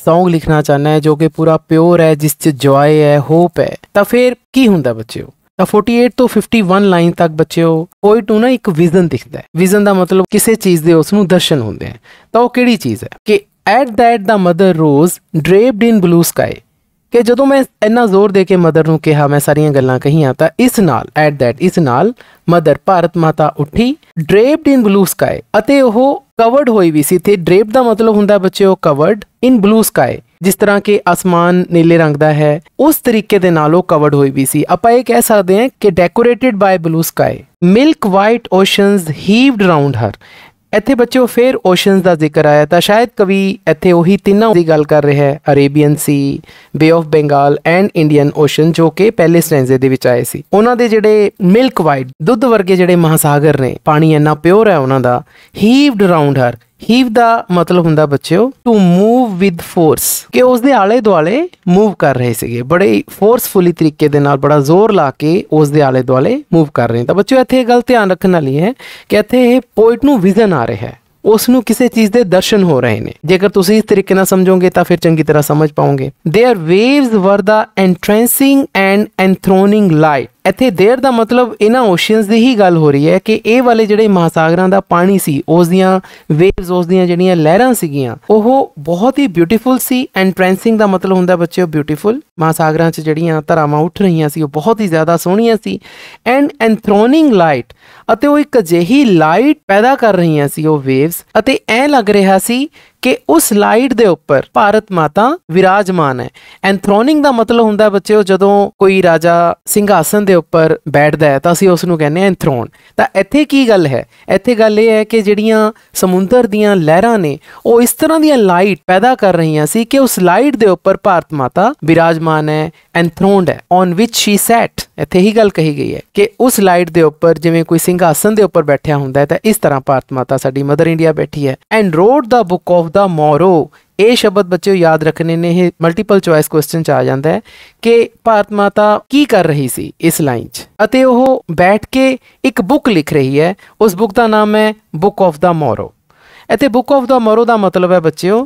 ਸੌਂਗ ਲਿਖਣਾ ਚਾਹਨਾ ਹੈ ਜੋ ਕਿ ਪੂਰਾ ਪਿਓਰ ਹੈ ਜਿਸ 'ਚ ਜੋਏ ਹੈ ਹੋਪ ਹੈ ਤਾਂ ਫਿਰ ਕੀ ਹੁੰਦਾ ਬੱਚਿਓ ਤਾਂ 48 ਤੋਂ 51 ਲਾਈਨ ਤੱਕ ਬੱਚਿਓ ਕੋਈ ਟੂ ਨਾ ਇੱਕ ਵਿਜ਼ਨ ਦਿਖਦਾ ਹੈ ਵਿਜ਼ਨ ਦਾ ਮਤਲਬ ਕਿਸੇ ਚੀਜ਼ ਦੇ ਉਸ ਨੂੰ ਦਰਸ਼ਨ ਹੁੰਦੇ ਹਨ ਤਾਂ ਉਹ ਕਿਹੜੀ ਚੀਜ਼ ਹੈ ਕਿ at that the mother rose draped in blue sky ਕਿ ਜਦੋਂ ਮੈਂ ਇੰਨਾ ਜ਼ੋਰ ਦੇ ਕੇ ਮਦਰ ਨੂੰ ਕਿਹਾ ਮੈਂ ਸਾਰੀਆਂ ਗੱਲਾਂ ਕਹੀਆਂ ਤਾਂ ਇਸ ਨਾਲ ਐਟ ਦੈਟ ਇਸ ਨਾਲ ਮਦਰ ਭਾਰਤ ਮਾਤਾ ਉੱਠੀ ਡਰੇਪਡ ਇਨ ਬਲੂ ਸਕਾਈ ਅਤੇ ਉਹ ਕਵਰਡ ਹੋਈ ਵੀ ਸੀ ਤੇ ਡਰੇਪ ਦਾ ਮਤਲਬ ਹੁੰਦਾ ਬੱਚਿਓ ਕਵਰਡ ਇਨ ਬਲੂ ਸਕਾਈ ਜਿਸ ਤਰ੍ਹਾਂ ਕਿ ਅਸਮਾਨ ਨੀਲੇ ਰੰਗ ਦਾ ਹੈ ਉਸ ਤਰੀਕੇ ਦੇ ਨਾਲ ਉਹ ਕਵਰਡ ਹੋਈ ਵੀ ਸੀ ਆਪਾਂ ਇਹ ਕਹਿ ਸਕਦੇ ਹਾਂ ਕਿ decorated by blue sky milk white oceans heaved round her ਇੱਥੇ ਬੱਚਿਓ ਫੇਰ ਓਸ਼ਨਸ ਦਾ ਜ਼ਿਕਰ ਆਇਆ ਤਾਂ ਸ਼ਾਇਦ ਕਵੀ ਇੱਥੇ ਉਹੀ ਤਿੰਨਾਂ ਦੀ ਗੱਲ ਕਰ ਰਿਹਾ ਹੈ Arabian sea bay of Bengal and Indian ocean ਜੋ ਕਿ ਪਹਿਲੇ ਸਟੈਂਜ਼ੇ ਦੇ ਵਿੱਚ ਆਏ ਸੀ ਉਹਨਾਂ ਦੇ ਜਿਹੜੇ ਮਿਲਕ ਵਾਈਟ ਦੁੱਧ ਵਰਗੇ ਜਿਹੜੇ ਮਹਾਸਾਗਰ ਨੇ ਪਾਣੀ ਇੰਨਾ ਪਿਓਰ ਹੈ ਉਹਨਾਂ ਦਾ ਹੀਵਡ ਰਾਉਂਡ ਹਰ ਹੀਵ ਦਾ ਮਤਲਬ ਹੁੰਦਾ ਬੱਚਿਓ ਟੂ ਮੂਵ ਵਿਦ ਫੋਰਸ ਕਿ ਉਸ ਦੇ ਆਲੇ ਦੁਆਲੇ ਮੂਵ ਕਰ ਰਹੇ ਸੀਗੇ ਬੜੇ ਫੋਰਸਫੁਲੀ ਤਰੀਕੇ ਦੇ ਨਾਲ ਬੜਾ ਜ਼ੋਰ ਲਾ ਕੇ ਉਸ ਦੇ ਆਲੇ ਦੁਆਲੇ ਮੂਵ ਕਰ ਰਹੇ ਤਾਂ ਬੱਚਿਓ ਇੱਥੇ ਇਹ ਗੱਲ ਧਿਆਨ ਰੱਖਣ ਵਾਲੀ ਹੈ ਕਿ ਇੱਥੇ ਇਹ ਪੋਇਟ ਨੂੰ ਵਿਜ਼ਨ ਆ ਰਿਹਾ ਹੈ ਉਸ ਨੂੰ ਕਿਸੇ ਚੀਜ਼ ਦੇ ਦਰਸ਼ਨ ਹੋ ਰਹੇ ਨੇ ਜੇਕਰ ਤੁਸੀਂ ਇਸ ਤਰੀਕੇ ਨਾਲ ਸਮਝੋਗੇ ਤਾਂ ਫਿਰ ਚੰਗੀ ਤਰ੍ਹਾਂ ਸਮਝ ਪਾਓਗੇ देयर ਵੇਵਸ ਵਰ ਦਾ ਐਂਟ੍ਰੈਂਸਿੰਗ ਐਂਡ ਐਂਥਰੋਨਿੰਗ ਲਾਈਟ ਇੱਥੇ ਦੇਰ ਦਾ ਮਤਲਬ ਇਹਨਾਂ ਓਸ਼ੀਅਨਸ ਦੀ ਹੀ ਗੱਲ ਹੋ ਰਹੀ ਹੈ ਕਿ ਇਹ ਵਾਲੇ ਜਿਹੜੇ ਮਹਾਸਾਗਰਾਂ ਦਾ ਪਾਣੀ ਸੀ ਉਸ ਦੀਆਂ ਵੇਵਸ ਉਸ ਦੀਆਂ ਜਿਹੜੀਆਂ ਲਹਿਰਾਂ ਸੀਗੀਆਂ ਉਹ ਬਹੁਤ ਹੀ ਬਿਊਟੀਫੁਲ ਸੀ ਐਂਡ ਟ੍ਰੈਂਸਿੰਗ ਦਾ ਮਤਲਬ ਹੁੰਦਾ ਬੱਚਿਓ ਬਿਊਟੀਫੁਲ ਮਹਾਸਾਗਰਾਂ 'ਚ ਜਿਹੜੀਆਂ ਧਰਾਵਾਂ ਉੱਠ ਰਹੀਆਂ ਸੀ ਉਹ ਬਹੁਤ ਹੀ ਜ਼ਿਆਦਾ ਸੋਹਣੀਆਂ ਸੀ ਐਂਡ ਐਂਥਰੋਨਿੰਗ ਲਾਈਟ ਅਤੇ ਉਹ ਇੱਕ ਅਜਿਹੀ ਲਾਈਟ ਪੈਦਾ ਕਰ ਰਹੀਆਂ ਸੀ ਉਹ ਵੇਵਸ ਅਤੇ ਐ ਲੱਗ ਰਿਹਾ ਸੀ ਕਿ ਉਸ ਲਾਈਟ ਦੇ ਉੱਪਰ ਭਾਰਤ ਮਾਤਾ ਵਿਰਾਜਮਾਨ ਹੈ ਐਂਥਰੋਨਿੰਗ ਦਾ ਮਤਲਬ ਹੁੰਦਾ ਬੱਚਿਓ ਜਦੋਂ ਕੋਈ ਰਾਜਾ ਸਿੰਘਾਸਨ ਦੇ ਉੱਪਰ ਬੈਠਦਾ ਹੈ ਤਾਂ ਅਸੀਂ ਉਸ ਨੂੰ ਕਹਿੰਦੇ ਹਾਂ ਐਂਥ੍ਰੋਨ ਤਾਂ ਇੱਥੇ ਕੀ ਗੱਲ ਹੈ ਇੱਥੇ ਗੱਲ ਇਹ ਹੈ ਕਿ ਜਿਹੜੀਆਂ ਸਮੁੰਦਰ ਦੀਆਂ ਲਹਿਰਾਂ ਨੇ ਉਹ ਇਸ ਤਰ੍ਹਾਂ ਦੀਆਂ ਲਾਈਟ ਪੈਦਾ ਕਰ ਰਹੀਆਂ ਸੀ ਕਿ ਉਸ ਲਾਈਟ ਦੇ ਉੱਪਰ ਭਾਰਤ ਮਾਤਾ ਵਿਰਾਜਮਾਨ ਹੈ ਐਂਥਰੋਨਡ ਹੈ ਔਨ ਵਿਚ ਸ਼ੀ ਸੈਟ ਇੱਥੇ ਹੀ ਗੱਲ ਕਹੀ ਗਈ ਹੈ ਕਿ ਉਸ ਲਾਈਟ ਦੇ ਉੱਪਰ ਜਿਵੇਂ ਕੋਈ ਸਿੰਘਾਸਨ ਦੇ ਉੱਪਰ ਬੈਠਿਆ ਹੁੰਦਾ ਹੈ ਤਾਂ ਇਸ ਤਰ੍ਹਾਂ ਭਾਰਤ ਮਾਤਾ ਸਾਡੀ ਮਦਰ ਇੰਡੀਆ ਬੈਠੀ ਹੈ and road the book of the morrow ਇਹ ਸ਼ਬਦ ਬੱਚਿਓ ਯਾਦ ਰੱਖਣੇ ਨੇ ਇਹ ਮਲਟੀਪਲ ਚੁਆਇਸ ਕੁਐਸਚਨ ਚ ਆ ਜਾਂਦਾ ਹੈ ਕਿ ਭਾਰਤ ਮਾਤਾ ਕੀ ਕਰ ਰਹੀ ਸੀ ਇਸ ਲਾਈਨ 'ਚ ਅਤੇ ਉਹ ਬੈਠ ਕੇ ਇੱਕ ਬੁੱਕ ਲਿਖ ਰਹੀ ਹੈ ਉਸ ਬੁੱਕ ਦਾ ਨਾਮ ਹੈ ਬੁੱਕ ਆਫ ਦਾ ਮੋਰੋ ਅਤੇ ਬੁੱਕ ਆਫ ਦਾ ਮੋਰੋ ਦਾ ਮਤਲਬ ਹੈ ਬੱਚਿਓ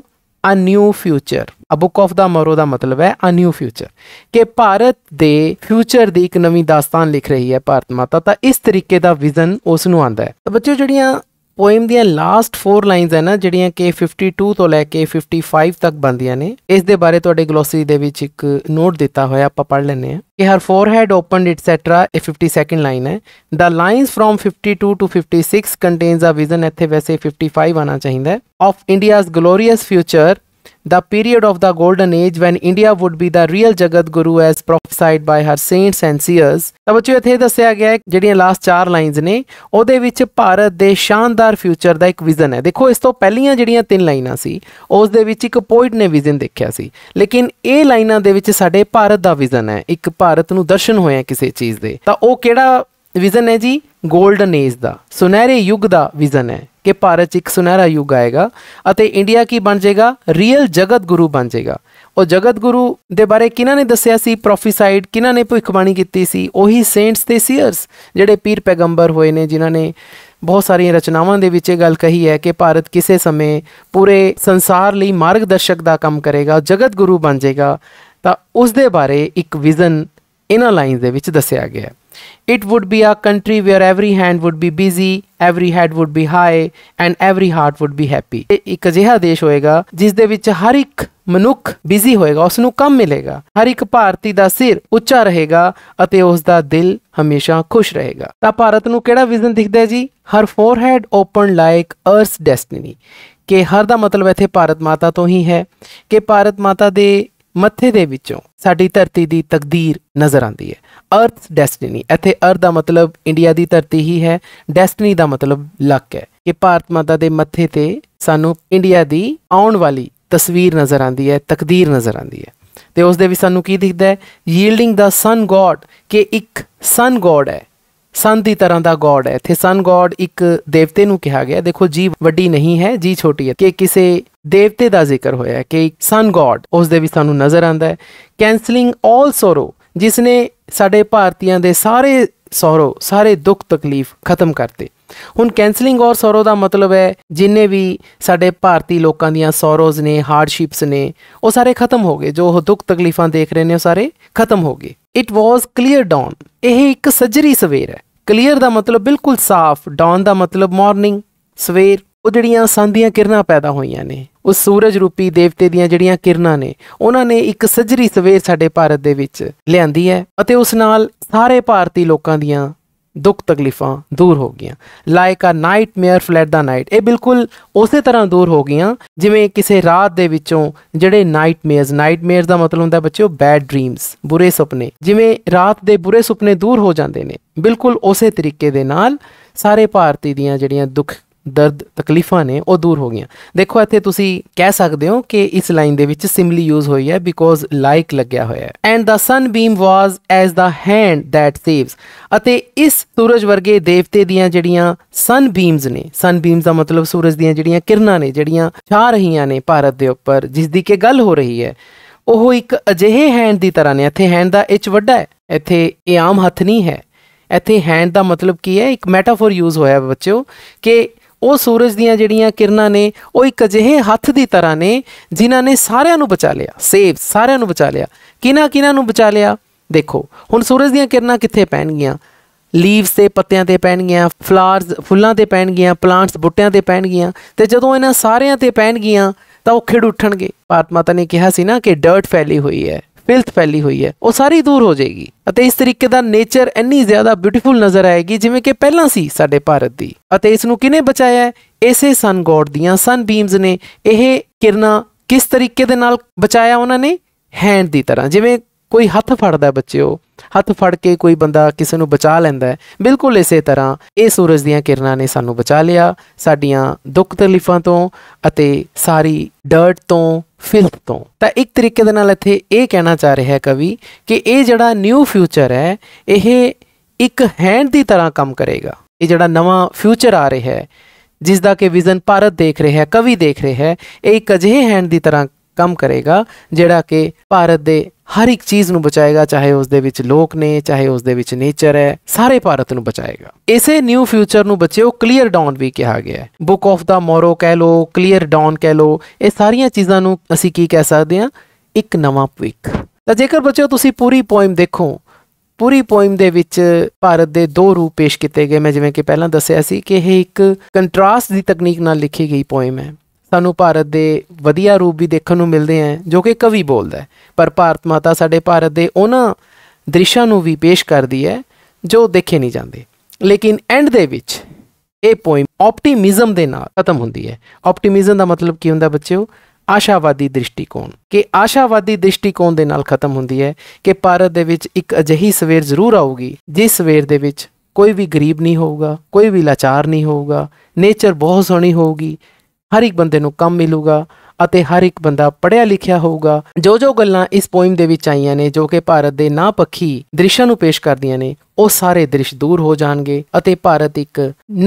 a new future a book of the morrow ਦਾ ਮਤਲਬ ਹੈ ਅ ਨਿਊ ਫਿਊਚਰ ਕਿ ਭਾਰਤ ਦੇ ਫਿਊਚਰ ਦੀ ਇੱਕ ਨਵੀਂ ਦਾਸਤਾਨ ਲਿਖ ਰਹੀ ਹੈ ਭਾਰਤ ਮਾਤਾ ਤਾਂ ਇਸ ਤਰੀਕੇ ਦਾ ਵਿਜ਼ਨ ਉਸ ਨੂੰ ਆਂਦਾ ਹੈ ਤਾਂ ਬੱਚਿਓ ਜਿਹੜੀਆਂ ਪੋਇਮ ਦੀਆਂ ਲਾਸਟ 4 ਲਾਈਨਸ ਹੈ ਨਾ ਜਿਹੜੀਆਂ ਕਿ 52 ਤੋਂ ਲੈ ਕੇ 55 ਤੱਕ ਬੰਦੀਆਂ ਨੇ ਇਸ ਦੇ ਬਾਰੇ ਤੁਹਾਡੇ ਗਲੋਸਰੀ ਦੇ ਵਿੱਚ ਇੱਕ ਨੋਟ ਦਿੱਤਾ ਹੋਇਆ ਆਪਾਂ ਪੜ੍ਹ ਲੈਂਦੇ ਆ ਕਿ ਹਰ ਫੋਰਹੈਡ ਓਪਨਡ ਐਟਸੈਟਰਾ ਇਹ 52nd ਲਾਈਨ ਹੈ the lines from 52 to 56 contains a vision ਇੱਥੇ ਵੈਸੇ 55 ਆਣਾ ਚਾਹੀਦਾ ਹੈ of India's glorious future the period of the golden age when India would be the real Jagat Guru as prophesied by her saints and seers ਤਾਂ ਬੱਚਿਓ ਇੱਥੇ ਦੱਸਿਆ ਗਿਆ ਹੈ ਜਿਹੜੀਆਂ ਲਾਸਟ 4 ਲਾਈਨਸ ਨੇ ਉਹਦੇ ਵਿੱਚ ਭਾਰਤ ਦੇ ਸ਼ਾਨਦਾਰ ਫਿਊਚਰ ਦਾ ਇੱਕ ਵਿਜ਼ਨ ਹੈ ਦੇਖੋ ਇਸ ਤੋਂ ਪਹਿਲੀਆਂ ਜਿਹੜੀਆਂ ਤਿੰਨ ਲਾਈਨਾਂ ਸੀ ਉਸ ਦੇ ਵਿੱਚ ਇੱਕ ਪੋਇਟ ਨੇ ਵਿਜ਼ਨ ਦੇਖਿਆ ਸੀ ਲੇਕਿਨ ਇਹ ਲਾਈਨਾਂ ਦੇ ਵਿੱਚ ਸਾਡੇ ਭਾਰਤ ਦਾ ਵਿਜ਼ਨ ਹੈ ਇੱਕ ਭਾਰਤ ਨੂੰ ਦਰਸ਼ਨ ਹੋਇਆ ਕਿਸੇ ਚੀਜ਼ ਦੇ ਤਾਂ ਉਹ ਕਿਹੜਾ ਵਿਜ਼ਨ ਹੈ ਜੀ 골ਡਨ ਏਜ ਦਾ ਸੁਨਹਿਰੇ ਯੁੱਗ ਦਾ ਵਿਜ਼ਨ ਹੈ ਕਿ ਭਾਰਤ 'ਚ ਇੱਕ ਸੁਨਹਿਰਾ ਯੁੱਗ ਆਏਗਾ ਅਤੇ ਇੰਡੀਆ ਕੀ ਬਣ ਜਾਏਗਾ ਰੀਅਲ ਜਗਤ ਗੁਰੂ ਬਣ ਜਾਏਗਾ ਉਹ ਜਗਤ ਗੁਰੂ ਦੇ ਬਾਰੇ ਕਿਨਾਂ ਨੇ ਦੱਸਿਆ ਸੀ ਪ੍ਰੋਫੀਸਾਈਡ ਕਿਨਾਂ ਨੇ ਭਵਿੱਖਬਾਣੀ ਕੀਤੀ ਸੀ ਉਹੀ ਸੇਂਟਸ ਤੇ ਸੀਅਰਸ ਜਿਹੜੇ ਪੀਰ ਪੈਗੰਬਰ ਹੋਏ ਨੇ ਜਿਨ੍ਹਾਂ ਨੇ ਬਹੁਤ ਸਾਰੀਆਂ ਰਚਨਾਵਾਂ ਦੇ ਵਿੱਚ ਇਹ ਗੱਲ ਕਹੀ ਹੈ ਕਿ ਭਾਰਤ ਕਿਸੇ ਸਮੇਂ ਪੂਰੇ ਸੰਸਾਰ ਲਈ ਮਾਰਗਦਰਸ਼ਕ ਦਾ ਕੰਮ ਕਰੇਗਾ ਜਗਤ ਗੁਰੂ ਬਣ ਜਾਏਗਾ ਤਾਂ ਉਸ ਦੇ ਬਾਰੇ ਇੱਕ ਵਿਜ਼ਨ ਇਹਨਾਂ ਲਾਈਨਸ ਦੇ ਵਿੱਚ ਦੱਸਿਆ ਗਿਆ ਹੈ It would be a country where every hand would be busy, every head would be high and every heart would be happy. ਇਹ ਇੱਕ ਅਜਿਹਾ ਦੇਸ਼ ਹੋਏਗਾ ਜਿਸ ਦੇ ਵਿੱਚ ਹਰ ਇੱਕ ਮਨੁੱਖ ਬਿਜ਼ੀ ਹੋਏਗਾ ਉਸ ਨੂੰ ਕੰਮ ਮਿਲੇਗਾ ਹਰ ਇੱਕ ਭਾਰਤੀ ਦਾ ਸਿਰ ਉੱਚਾ ਰਹੇਗਾ ਅਤੇ ਉਸ ਦਾ ਦਿਲ ਹਮੇਸ਼ਾ ਖੁਸ਼ ਰਹੇਗਾ ਤਾਂ ਭਾਰਤ ਨੂੰ ਕਿਹੜਾ ਵਿਜ਼ਨ ਦਿਖਦਾ ਹੈ ਜੀ her forehead open like earth's destiny ਕਿ ਹਰ ਦਾ ਮਤਲਬ ਇੱਥੇ ਭਾਰਤ ਮਾਤਾ ਤੋਂ ਹੀ ਹੈ ਕਿ ਭਾਰਤ ਮਾਤਾ ਦੇ ਮੱਥੇ ਦੇ ਵਿੱਚੋਂ ਸਾਡੀ ਧਰਤੀ ਦੀ ਤਕਦੀਰ ਨਜ਼ਰ ਆਉਂਦੀ ਹੈ ਅਰਥ ਡੈਸਟੀਨੀ ਇੱਥੇ ਅਰਥ ਦਾ ਮਤਲਬ ਇੰਡੀਆ ਦੀ ਧਰਤੀ ਹੀ ਹੈ ਡੈਸਟੀਨੀ ਦਾ ਮਤਲਬ ਲੱਕ ਹੈ ਕਿ ਭਾਰਤ ਮਾਤਾ ਦੇ ਮੱਥੇ ਤੇ ਸਾਨੂੰ ਇੰਡੀਆ ਦੀ ਆਉਣ ਵਾਲੀ ਤਸਵੀਰ ਨਜ਼ਰ ਆਉਂਦੀ ਹੈ ਤਕਦੀਰ ਨਜ਼ਰ ਆਉਂਦੀ ਹੈ ਤੇ ਉਸ ਦੇ ਵੀ ਸਾਨੂੰ ਕੀ ਦਿਖਦਾ ਹੈ ਯੀਲਡਿੰਗ ਦਾ ਸਨ ਗੋਡ ਕਿ ਇੱਕ ਸਨ ਗੋਡ ਹੈ ਸਨ ਦੀ ਤਰ੍ਹਾਂ ਦਾ ਗੋਡ ਹੈ ਇੱਥੇ ਸਨ ਗੋਡ ਇੱਕ ਦੇਵਤੇ ਨੂੰ ਕਿਹਾ ਗਿਆ ਦੇਖੋ ਜੀ ਵੱਡੀ ਨਹੀਂ ਹੈ ਜੀ ਛੋਟੀ ਹੈ ਕਿ ਕਿਸੇ ਦੇਵਤੇ ਦਾ ਜ਼ਿਕਰ ਹੋਇਆ ਹੈ ਕਿ ਸਨ ਗੋਡ ਉਸ ਦੇ ਵੀ ਸਾਨੂੰ ਨਜ਼ਰ ਆਉਂਦਾ ਹੈ ਕੈਨਸਲਿੰਗ 올 ਸੋਰੋ ਜਿਸ ਨੇ ਸਾਡੇ ਭਾਰਤੀਆਂ ਦੇ ਸਾਰੇ ਸੌਰੋ ਸਾਰੇ ਦੁੱਖ ਤਕਲੀਫ ਖਤਮ ਕਰਤੇ ਹੁਣ ਕੈਨਸਲਿੰਗ ਔਰ ਸੌਰੋ ਦਾ ਮਤਲਬ ਹੈ ਜਿੰਨੇ ਵੀ ਸਾਡੇ ਭਾਰਤੀ ਲੋਕਾਂ ਦੀਆਂ ਸੌਰੋਜ਼ ਨੇ ਹਾਰਡਸ਼ਿਪਸ ਨੇ ਉਹ ਸਾਰੇ ਖਤਮ ਹੋ ਗਏ ਜੋ ਉਹ ਦੁੱਖ ਤਕਲੀਫਾਂ ਦੇਖ ਰਹੇ ਨੇ ਉਹ ਸਾਰੇ ਖਤਮ ਹੋ ਗਏ ਇਟ ਵਾਸ ਕਲੀਅਰ ਡਾਉਨ ਇਹ ਇੱਕ ਸੱਜਰੀ ਸਵੇਰ ਹੈ ਕਲੀਅਰ ਦਾ ਮਤਲਬ ਬਿਲਕੁਲ ਸਾਫ਼ ਡਾਉਨ ਦਾ ਮਤਲਬ ਮਾਰਨਿੰਗ ਸਵੇਰ ਉਹ ਜਿਹੜੀਆਂ ਸੰਧੀਆਂ ਕਿਰਨਾਂ ਪੈਦਾ ਹੋਈਆਂ ਨੇ ਉਹ ਸੂਰਜ ਰੂਪੀ ਦੇਵਤੇ ਦੀਆਂ ਜਿਹੜੀਆਂ ਕਿਰਨਾਂ ਨੇ ਉਹਨਾਂ ਨੇ ਇੱਕ ਸਜਰੀ ਸਵੇਰ ਸਾਡੇ ਭਾਰਤ ਦੇ ਵਿੱਚ ਲਿਆਂਦੀ ਹੈ ਅਤੇ ਉਸ ਨਾਲ ਸਾਰੇ ਭਾਰਤੀ ਲੋਕਾਂ ਦੀਆਂ ਦੁੱਖ ਤਕਲੀਫਾਂ ਦੂਰ ਹੋ ਗਈਆਂ ਲਾਈਕ ਆ ਨਾਈਟਮੇਅਰ ਫਲੈਟ ਦਾ ਨਾਈਟ ਇਹ ਬਿਲਕੁਲ ਉਸੇ ਤਰ੍ਹਾਂ ਦੂਰ ਹੋ ਗਈਆਂ ਜਿਵੇਂ ਕਿਸੇ ਰਾਤ ਦੇ ਵਿੱਚੋਂ ਜਿਹੜੇ ਨਾਈਟਮੇਅਰਸ ਨਾਈਟਮੇਅਰ ਦਾ ਮਤਲਬ ਹੁੰਦਾ ਬੱਚਿਓ ਬੈਡ ਡ੍ਰੀਮਸ ਬੁਰੇ ਸੁਪਨੇ ਜਿਵੇਂ ਰਾਤ ਦੇ ਬੁਰੇ ਸੁਪਨੇ ਦੂਰ ਹੋ ਜਾਂਦੇ ਨੇ ਬਿਲਕੁਲ ਉਸੇ ਤਰੀਕੇ ਦੇ ਨਾਲ ਸਾਰੇ ਭਾਰਤੀ ਦੀਆਂ ਜਿਹੜੀਆਂ ਦੁੱਖ ਦਰਦ ਤਕਲੀਫਾਂ ਨੇ ਉਹ ਦੂਰ ਹੋ ਗਈਆਂ ਦੇਖੋ ਇੱਥੇ ਤੁਸੀਂ ਕਹਿ ਸਕਦੇ ਹੋ ਕਿ ਇਸ ਲਾਈਨ ਦੇ ਵਿੱਚ ਸਿਮਲੀ ਯੂਜ਼ ਹੋਈ ਹੈ ਬਿਕੋਜ਼ ਲਾਈਕ ਲੱਗਿਆ ਹੋਇਆ ਹੈ and the sunbeam was as the hand that saves ਅਤੇ ਇਸ ਸੂਰਜ ਵਰਗੇ ਦੇਵਤੇ ਦੀਆਂ ਜਿਹੜੀਆਂ ਸਨ ਬੀਮਸ ਨੇ ਸਨ ਬੀਮਸ ਦਾ ਮਤਲਬ ਸੂਰਜ ਦੀਆਂ ਜਿਹੜੀਆਂ ਕਿਰਨਾਂ ਨੇ ਜਿਹੜੀਆਂ ਛਾ ਰਹੀਆਂ ਨੇ ਭਾਰਤ ਦੇ ਉੱਪਰ ਜਿਸ ਦੀ ਕਿ ਗੱਲ ਹੋ ਰਹੀ ਹੈ ਉਹ ਇੱਕ ਅਜਿਹੇ ਹੈਂਡ ਦੀ ਤਰ੍ਹਾਂ ਨੇ ਇੱਥੇ ਹੈਂਡ ਦਾ ਇੱਚ ਵੱਡਾ ਹੈ ਇੱਥੇ ਇਹ ਆਮ ਹੱਥ ਨਹੀਂ ਹੈ ਇੱਥੇ ਹੈਂਡ ਦਾ ਮਤਲਬ ਕੀ ਹੈ ਇੱਕ ਮੈਟਾਫੋਰ ਯੂਜ਼ ਹੋਇਆ ਬੱਚਿਓ ਕਿ ਉਹ ਸੂਰਜ ਦੀਆਂ ਜਿਹੜੀਆਂ ਕਿਰਨਾਂ ਨੇ ਉਹ ਇੱਕ ਅਜਿਹੇ ਹੱਥ ਦੀ ਤਰ੍ਹਾਂ ਨੇ ਜਿਨ੍ਹਾਂ ਨੇ ਸਾਰਿਆਂ ਨੂੰ ਬਚਾ ਲਿਆ ਸੇਵ ਸਾਰਿਆਂ ਨੂੰ ਬਚਾ ਲਿਆ ਕਿਨਾਂ ਕਿਨਾਂ ਨੂੰ ਬਚਾ ਲਿਆ ਦੇਖੋ ਹੁਣ ਸੂਰਜ ਦੀਆਂ ਕਿਰਨਾਂ ਕਿੱਥੇ ਪੈਣਗੀਆਂ ਲੀਵਸ ਤੇ ਪੱਤਿਆਂ ਤੇ ਪੈਣਗੀਆਂ ਫਲਾਰਸ ਫੁੱਲਾਂ ਤੇ ਪੈਣਗੀਆਂ ਪਲਾਂਟਸ ਬੂਟਿਆਂ ਤੇ ਪੈਣਗੀਆਂ ਤੇ ਜਦੋਂ ਇਹਨਾਂ ਸਾਰਿਆਂ ਤੇ ਪੈਣਗੀਆਂ ਤਾਂ ਉਹ ਖਿੜ ਉੱਠਣਗੇ ਆਤਮਾ ਤਾਂ ਨੇ ਕਿਹਾ ਸੀ ਨਾ ਕਿ ਡਰਟ ਫੈਲੀ ਹੋਈ ਹੈ ਪਿਲਤ ਫੈਲੀ ਹੋਈ ਹੈ ਉਹ ਸਾਰੀ ਦੂਰ ਹੋ ਜਾਏਗੀ ਅਤੇ ਇਸ ਤਰੀਕੇ ਦਾ ਨੇਚਰ ਇੰਨੀ ਜ਼ਿਆਦਾ ਬਿਊਟੀਫੁਲ ਨਜ਼ਰ ਆਏਗੀ ਜਿਵੇਂ ਕਿ ਪਹਿਲਾਂ ਸੀ ਸਾਡੇ ਭਾਰਤ ਦੀ ਅਤੇ ਇਸ ਨੂੰ ਕਿਨੇ ਬਚਾਇਆ ਐਸੇ ਇਸੇ ਸਨ ਗੋਡ ਦੀਆਂ ਸਨ ਬੀਮਸ ਨੇ ਇਹ ਕਿਰਨਾ ਕਿਸ ਤਰੀਕੇ ਦੇ ਨਾਲ ਬਚਾਇਆ ਉਹਨਾਂ ਨੇ ਹੈਂਡ ਦੀ ਤਰ੍ਹਾਂ ਜਿਵੇਂ ਕੋਈ ਹੱਥ ਫੜਦਾ ਬੱਚਿਓ ਹੱਥ ਫੜ ਕੇ ਕੋਈ ਬੰਦਾ ਕਿਸੇ ਨੂੰ ਬਚਾ ਲੈਂਦਾ ਬਿਲਕੁਲ ਇਸੇ ਤਰ੍ਹਾਂ ਇਹ ਸੂਰਜ ਦੀਆਂ ਕਿਰਨਾਂ ਨੇ ਸਾਨੂੰ ਬਚਾ ਲਿਆ ਸਾਡੀਆਂ ਦੁੱਖ ਤਕਲੀਫਾਂ ਤੋਂ ਅਤੇ ਸਾਰੀ ਡਰਟ ਤੋਂ ਫਿਲਥ ਤੋਂ ਤਾਂ ਇੱਕ ਤਰੀਕੇ ਦੇ ਨਾਲ ਇੱਥੇ ਇਹ ਕਹਿਣਾ ਚਾਹ ਰਿਹਾ ਹੈ ਕਵੀ ਕਿ ਇਹ ਜਿਹੜਾ ਨਿਊ ਫਿਊਚਰ ਹੈ ਇਹ ਇੱਕ ਹੈਂਡ ਦੀ ਤਰ੍ਹਾਂ ਕੰਮ ਕਰੇਗਾ ਇਹ ਜਿਹੜਾ ਨਵਾਂ ਫਿਊਚਰ ਆ ਰਿਹਾ ਹੈ ਜਿਸ ਦਾ ਕਿ ਵਿਜ਼ਨ ਭਾਰਤ ਦੇਖ ਰਿਹਾ ਹੈ ਕਵੀ ਦੇਖ ਰਿਹਾ ਹੈ ਇਹ ਇੱਕ ਅਜਿਹੇ ਹੈਂਡ ਦੀ ਤਰ੍ਹਾਂ ਕੰਮ ਕਰੇਗਾ ਜਿਹੜਾ ਕਿ ਭਾਰਤ ਦੇ ਹਰ ਇੱਕ ਚੀਜ਼ ਨੂੰ ਬਚਾਏਗਾ ਚਾਹੇ ਉਸ ਦੇ ਵਿੱਚ ਲੋਕ ਨੇ ਚਾਹੇ ਉਸ ਦੇ ਵਿੱਚ ਨੇਚਰ ਹੈ ਸਾਰੇ ਭਾਰਤ ਨੂੰ ਬਚਾਏਗਾ ਇਸੇ ਨਿਊ ਫਿਊਚਰ ਨੂੰ ਬੱਚਿਓ ਕਲੀਅਰ ਡਾਊਨ ਵੀ ਕਿਹਾ ਗਿਆ ਹੈ ਬੁੱਕ ਆਫ ਦਾ ਮੋਰੋ ਕਹਿ ਲੋ ਕਲੀਅਰ ਡਾਊਨ ਕਹਿ ਲੋ ਇਹ ਸਾਰੀਆਂ ਚੀਜ਼ਾਂ ਨੂੰ ਅਸੀਂ ਕੀ ਕਹਿ ਸਕਦੇ ਹਾਂ ਇੱਕ ਨਵਾਂ ਭਵਿੱਖ ਤਾਂ ਜੇਕਰ ਬੱਚਿਓ ਤੁਸੀਂ ਪੂਰੀ ਪੋਇਮ ਦੇਖੋ ਪੂਰੀ ਪੋਇਮ ਦੇ ਵਿੱਚ ਭਾਰਤ ਦੇ ਦੋ ਰੂਪ ਪੇਸ਼ ਕੀਤੇ ਗਏ ਮੈਂ ਜਿਵੇਂ ਕਿ ਪਹਿਲਾਂ ਦੱਸਿਆ ਸੀ ਕਿ ਇਹ ਇੱਕ ਕੰਟਰਾਸਟ ਦੀ ਤਕਨੀਕ ਨਾਲ ਲਿਖੀ ਗਈ ਪੋਇਮ ਹੈ ਸਾਨੂੰ ਭਾਰਤ ਦੇ ਵਧੀਆ ਰੂਪ ਵੀ ਦੇਖਣ ਨੂੰ ਮਿਲਦੇ ਆ ਜੋ ਕਿ ਕਵੀ ਬੋਲਦਾ ਹੈ ਪਰ ਭਾਰਤ ਮਾਤਾ ਸਾਡੇ ਭਾਰਤ ਦੇ ਉਹਨਾਂ ਦ੍ਰਿਸ਼ਾਂ ਨੂੰ ਵੀ ਪੇਸ਼ ਕਰਦੀ ਹੈ ਜੋ ਦੇਖੇ ਨਹੀਂ ਜਾਂਦੇ ਲੇਕਿਨ ਐਂਡ ਦੇ ਵਿੱਚ ਇਹ ਪੋਇਮ ਆਪਟੀਮਿਜ਼ਮ ਦੇ ਨਾਲ ਖਤਮ ਹੁੰਦੀ ਹੈ ਆਪਟੀਮਿਜ਼ਮ ਦਾ ਮਤਲਬ ਕੀ ਹੁੰਦਾ ਬੱਚਿਓ ਆਸ਼ਾਵਾਦੀ ਦ੍ਰਿਸ਼ਟੀਕੋਣ ਕਿ ਆਸ਼ਾਵਾਦੀ ਦ੍ਰਿਸ਼ਟੀਕੋਣ ਦੇ ਨਾਲ ਖਤਮ ਹੁੰਦੀ ਹੈ ਕਿ ਭਾਰਤ ਦੇ ਵਿੱਚ ਇੱਕ ਅਜਿਹੀ ਸਵੇਰ ਜ਼ਰੂਰ ਆਊਗੀ ਜਿਸ ਸਵੇਰ ਦੇ ਵਿੱਚ ਕੋਈ ਵੀ ਗਰੀਬ ਨਹੀਂ ਹੋਊਗਾ ਕੋਈ ਵੀ ਲਾਚਾਰ ਨਹੀਂ ਹੋਊਗਾ ਨੇਚਰ ਬਹੁਤ ਸੋਹਣੀ ਹੋਊਗੀ ਹਰ ਇੱਕ ਬੰਦੇ ਨੂੰ ਕੰਮ ਮਿਲੂਗਾ ਅਤੇ ਹਰ ਇੱਕ ਬੰਦਾ ਪੜਿਆ ਲਿਖਿਆ ਹੋਊਗਾ ਜੋ ਜੋ ਗੱਲਾਂ ਇਸ ਪੋਇਮ ਦੇ ਵਿੱਚ ਆਈਆਂ ਨੇ ਜੋ ਕਿ ਭਾਰਤ ਦੇ ਨਾ ਪੱਖੀ ਦ੍ਰਿਸ਼ਾਂ ਨੂੰ ਪੇਸ਼ ਕਰਦੀਆਂ ਨੇ ਉਹ ਸਾਰੇ ਦ੍ਰਿਸ਼ ਦੂਰ ਹੋ ਜਾਣਗੇ ਅਤੇ ਭਾਰਤ ਇੱਕ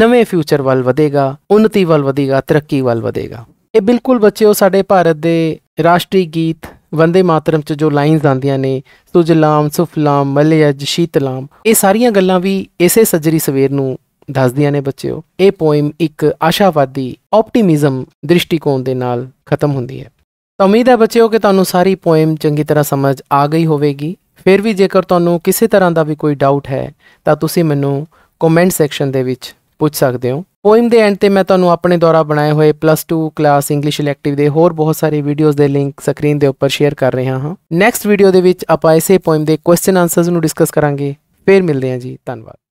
ਨਵੇਂ ਫਿਊਚਰ ਵੱਲ ਵਧੇਗਾ ਉન્નਤੀ ਵੱਲ ਵਧੇਗਾ ਤਰੱਕੀ ਵੱਲ ਵਧੇਗਾ ਇਹ ਬਿਲਕੁਲ ਬੱਚਿਓ ਸਾਡੇ ਭਾਰਤ ਦੇ ਰਾਸ਼ਟਰੀ ਗੀਤ ਵੰਦੇ ਮਾਤਰਮ ਚ ਜੋ ਲਾਈਨਸ ਆਂਦੀਆਂ ਨੇ ਸੁਜਲਾਮ ਸੁਫਲਾਮ ਮਲਿਆ ਜਸ਼ੀਤਲਾਮ ਇਹ ਸਾਰੀਆਂ ਗੱਲਾਂ ਵੀ ਇਸੇ ਸੱਜਰੀ ਸਵੇਰ ਨੂੰ ਦੱਸਦੀਆਂ ਨੇ ਬੱਚਿਓ ਇਹ ਪੋਇਮ ਇੱਕ ਆਸ਼ਾਵਾਦੀ ਆਪਟੀਮਿਜ਼ਮ ਦ੍ਰਿਸ਼ਟੀਕੋਣ ਦੇ ਨਾਲ ਖਤਮ ਹੁੰਦੀ ਹੈ ਤਾਂ ਉਮੀਦ ਹੈ ਬੱਚਿਓ ਕਿ ਤੁਹਾਨੂੰ ਸਾਰੀ ਪੋਇਮ ਚੰਗੀ ਤਰ੍ਹਾਂ ਸਮਝ ਆ ਗਈ ਹੋਵੇਗੀ ਫਿਰ ਵੀ ਜੇਕਰ ਤੁਹਾਨੂੰ ਕਿਸੇ ਤਰ੍ਹਾਂ ਦਾ ਵੀ ਕੋਈ ਡਾਊਟ ਹੈ ਤਾਂ ਤੁਸੀਂ ਮੈਨੂੰ ਕਮੈਂਟ ਸੈਕਸ਼ਨ ਦੇ ਵਿੱਚ ਪੁੱਛ ਸਕਦੇ ਹੋ ਪੋਇਮ ਦੇ ਐਂਡ ਤੇ ਮੈਂ ਤੁਹਾਨੂੰ ਆਪਣੇ ਦੁਆਰਾ ਬਣਾਏ ਹੋਏ ਪਲੱਸ 2 ਕਲਾਸ ਇੰਗਲਿਸ਼ ਇਲੈਕਟਿਵ ਦੇ ਹੋਰ ਬਹੁਤ ਸਾਰੇ ਵੀਡੀਓਜ਼ ਦੇ ਲਿੰਕ ਸਕਰੀਨ ਦੇ ਉੱਪਰ ਸ਼ੇਅਰ ਕਰ ਰਿਹਾ ਹਾਂ ਨੈਕਸਟ ਵੀਡੀਓ ਦੇ ਵਿੱਚ ਆਪਾਂ ਇਸੇ ਪੋਇਮ ਦੇ ਕੁਐਸਚਨ ਆਨਸਰਸ ਨੂੰ ਡਿਸਕਸ ਕਰਾਂਗੇ ਫੇਰ ਮਿਲਦੇ ਹਾਂ ਜੀ ਧੰਨਵਾਦ